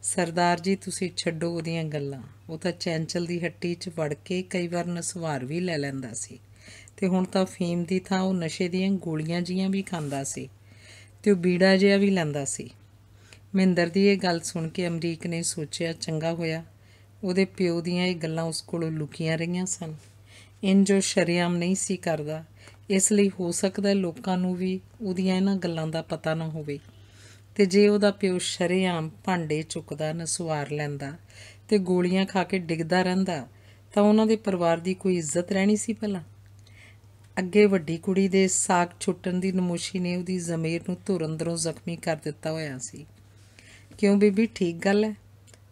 ਸਰਦਾਰ ਜੀ ਤੁਸੀਂ ਛੱਡੋ ਉਹਦੀਆਂ ਗੱਲਾਂ ਉਹ ਤਾਂ ਚੈਂਚਲ ਦੀ ਹੱਟੀ 'ਚ ਵੜ ਕੇ ਕਈ ਵਾਰ ਨਸਵਾਰ ਵੀ ਲੈ ਲੈਂਦਾ ਸੀ ਤੇ ਹੁਣ ਤਾਂ ਫੀਮ ਦੀ ਥਾਂ ਉਹ ਨਸ਼ੇ ਦੀਆਂ ਗੋਲੀਆਂ ਜੀਆਂ ਵੀ ਖਾਂਦਾ ਸੀ ਤੇ ਉਹ ਬੀੜਾ ਜਿਹਾ ਵੀ ਲੈਂਦਾ ਸੀ ਮਹਿੰਦਰ ਦੀ ਇਹ ਗੱਲ ਸੁਣ ਕੇ ਅਮਰੀਕ ਨੇ ਸੋਚਿਆ ਚੰਗਾ ਹੋਇਆ ਉਹਦੇ ਪਿਓ ਦੀਆਂ ਇਹ ਗੱਲਾਂ ਉਸ ਕੋਲੋਂ ਲੁਕੀਆਂ ਰਹੀਆਂ ਸਨ ਇਨ ਜੋ ਸ਼ਰਿਆਮ ਨਹੀਂ ਸੀ ਕਰਦਾ ਇਸ ਲਈ ਹੋ ਸਕਦਾ ਲੋਕਾਂ ਨੂੰ ਵੀ ਉਹਦੀਆਂ ਇਹਨਾਂ ਗੱਲਾਂ ਦਾ ਪਤਾ ਨਾ ਹੋਵੇ ਤੇ ਜੇ ਉਹਦਾ ਪਿਓ ਸ਼ਰੇਆਮ ਭਾਂਡੇ ਚੁੱਕਦਾ ਨਸਵਾਰ ਲੈਂਦਾ ਤੇ ਗੋਲੀਆਂ ਖਾ ਕੇ ਡਿੱਗਦਾ ਰਹਿੰਦਾ ਤਾਂ ਉਹਨਾਂ ਦੇ ਪਰਿਵਾਰ ਦੀ ਕੋਈ ਇੱਜ਼ਤ ਰਹਿਣੀ ਸੀ ਭਲਾ ਅੱਗੇ ਵੱਡੀ ਕੁੜੀ ਦੇ ਸਾਕ ਛੁੱਟਣ ਦੀ ਨਮੋਸ਼ੀ ਨੇ ਉਹਦੀ ਜ਼ਮੀਰ ਨੂੰ ਧੁਰ ਅੰਦਰੋਂ ਜ਼ਖਮੀ ਕਰ ਦਿੱਤਾ ਹੋਇਆ ਸੀ ਕਿਉਂ ਬੀਬੀ ਠੀਕ ਗੱਲ ਹੈ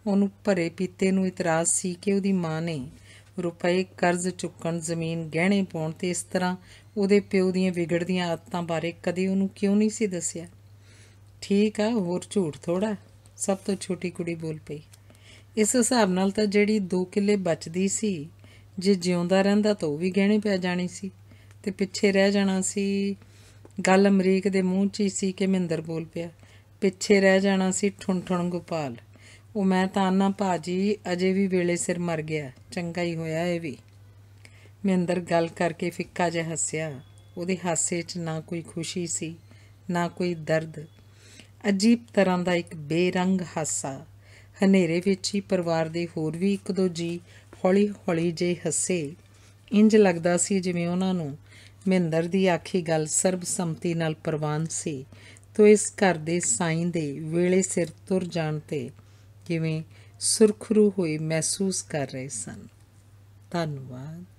ਉਹਨੂੰ ਭਰੇ ਪੀਤੇ ਨੂੰ ਇਤਰਾਜ਼ ਸੀ ਕਿ ਉਹਦੀ ਮਾਂ ਨੇ ਰੁਪਏ ਕਰਜ਼ ਚੁੱਕਣ ਜ਼ਮੀਨ ਗਹਿਣੇ ਪਾਉਣ ਤੇ ਇਸ ਤਰ੍ਹਾਂ ਉਹਦੇ ਪਿਓ ਦੀਆਂ ਵਿਗੜਦੀਆਂ ਆਦਤਾਂ ਬਾਰੇ ਕਦੇ ਉਹਨੂੰ ਕਿਉਂ ਨਹੀਂ ਸੀ ਦੱਸਿਆ ਠੀਕ ਆ ਹੋਰ ਝੂਠ ਥੋੜਾ ਸਭ ਤੋਂ ਛੋਟੀ ਕੁੜੀ ਬੋਲ ਪਈ ਇਸ ਹਿਸਾਬ ਨਾਲ ਤਾਂ ਜਿਹੜੀ 2 ਕਿੱਲੇ ਬਚਦੀ ਸੀ ਜੇ ਜਿਉਂਦਾ ਰਹਿੰਦਾ ਤਾਂ ਉਹ ਵੀ ਗਹਿਣੇ ਪੈ ਜਾਣੀ ਸੀ ਤੇ ਪਿੱਛੇ ਰਹਿ ਜਾਣਾ ਸੀ ਗੱਲ ਅਮਰੀਕ ਦੇ ਮੂੰਹ 'ਚ ਹੀ ਸੀ ਕਿ ਮਹਿੰਦਰ ਬੋਲ ਪਿਆ ਪਿੱਛੇ ਰਹਿ ਜਾਣਾ ਸੀ ਠੁੰਠਣ ਗੋਪਾਲ ਉਹ ਮੈਂ ਤਾਂ ਆਨਾ ਭਾਜੀ ਅਜੇ ਵੀ ਵੇਲੇ ਸਿਰ ਮਰ ਗਿਆ ਚੰਗਾ ਹੀ ਹੋਇਆ ਇਹ ਵੀ ਮਹਿੰਦਰ ਗੱਲ ਕਰਕੇ ਫਿੱਕਾ ਜਿਹਾ ਹੱਸਿਆ ਉਹਦੇ ਹਾਸੇ 'ਚ ਨਾ ਕੋਈ ਖੁਸ਼ੀ ਸੀ ਨਾ ਕੋਈ ਦਰਦ ਅਜੀਬ ਤਰ੍ਹਾਂ ਦਾ ਇੱਕ ਬੇਰੰਗ ਹਾਸਾ ਹਨੇਰੇ ਵਿੱਚ ਹੀ ਪਰਿਵਾਰ ਦੇ ਹੋਰ ਵੀ ਇੱਕ ਦੋ ਜੀ ਹੌਲੀ-ਹੌਲੀ ਜੇ ਹੱਸੇ ਇੰਜ ਲੱਗਦਾ ਸੀ ਜਿਵੇਂ ਉਹਨਾਂ ਨੂੰ ਮਹਿੰਦਰ ਦੀ ਆਖੀ ਗੱਲ ਸਰਬਸੰਮਤੀ ਨਾਲ ਪ੍ਰਵਾਨ ਸੀ ਤੋ ਇਸ ਘਰ ਦੇ ਸਾਈਂ ਦੇ ਵੇਲੇ ਸਿਰ ਤੁਰ ਜਾਣ ਤੇ ਜਿਵੇਂ ਸੁਰਖਰੂ ਹੋਏ ਮਹਿਸੂਸ ਕਰ ਰਹੇ ਸਨ ਧੰਨਵਾਦ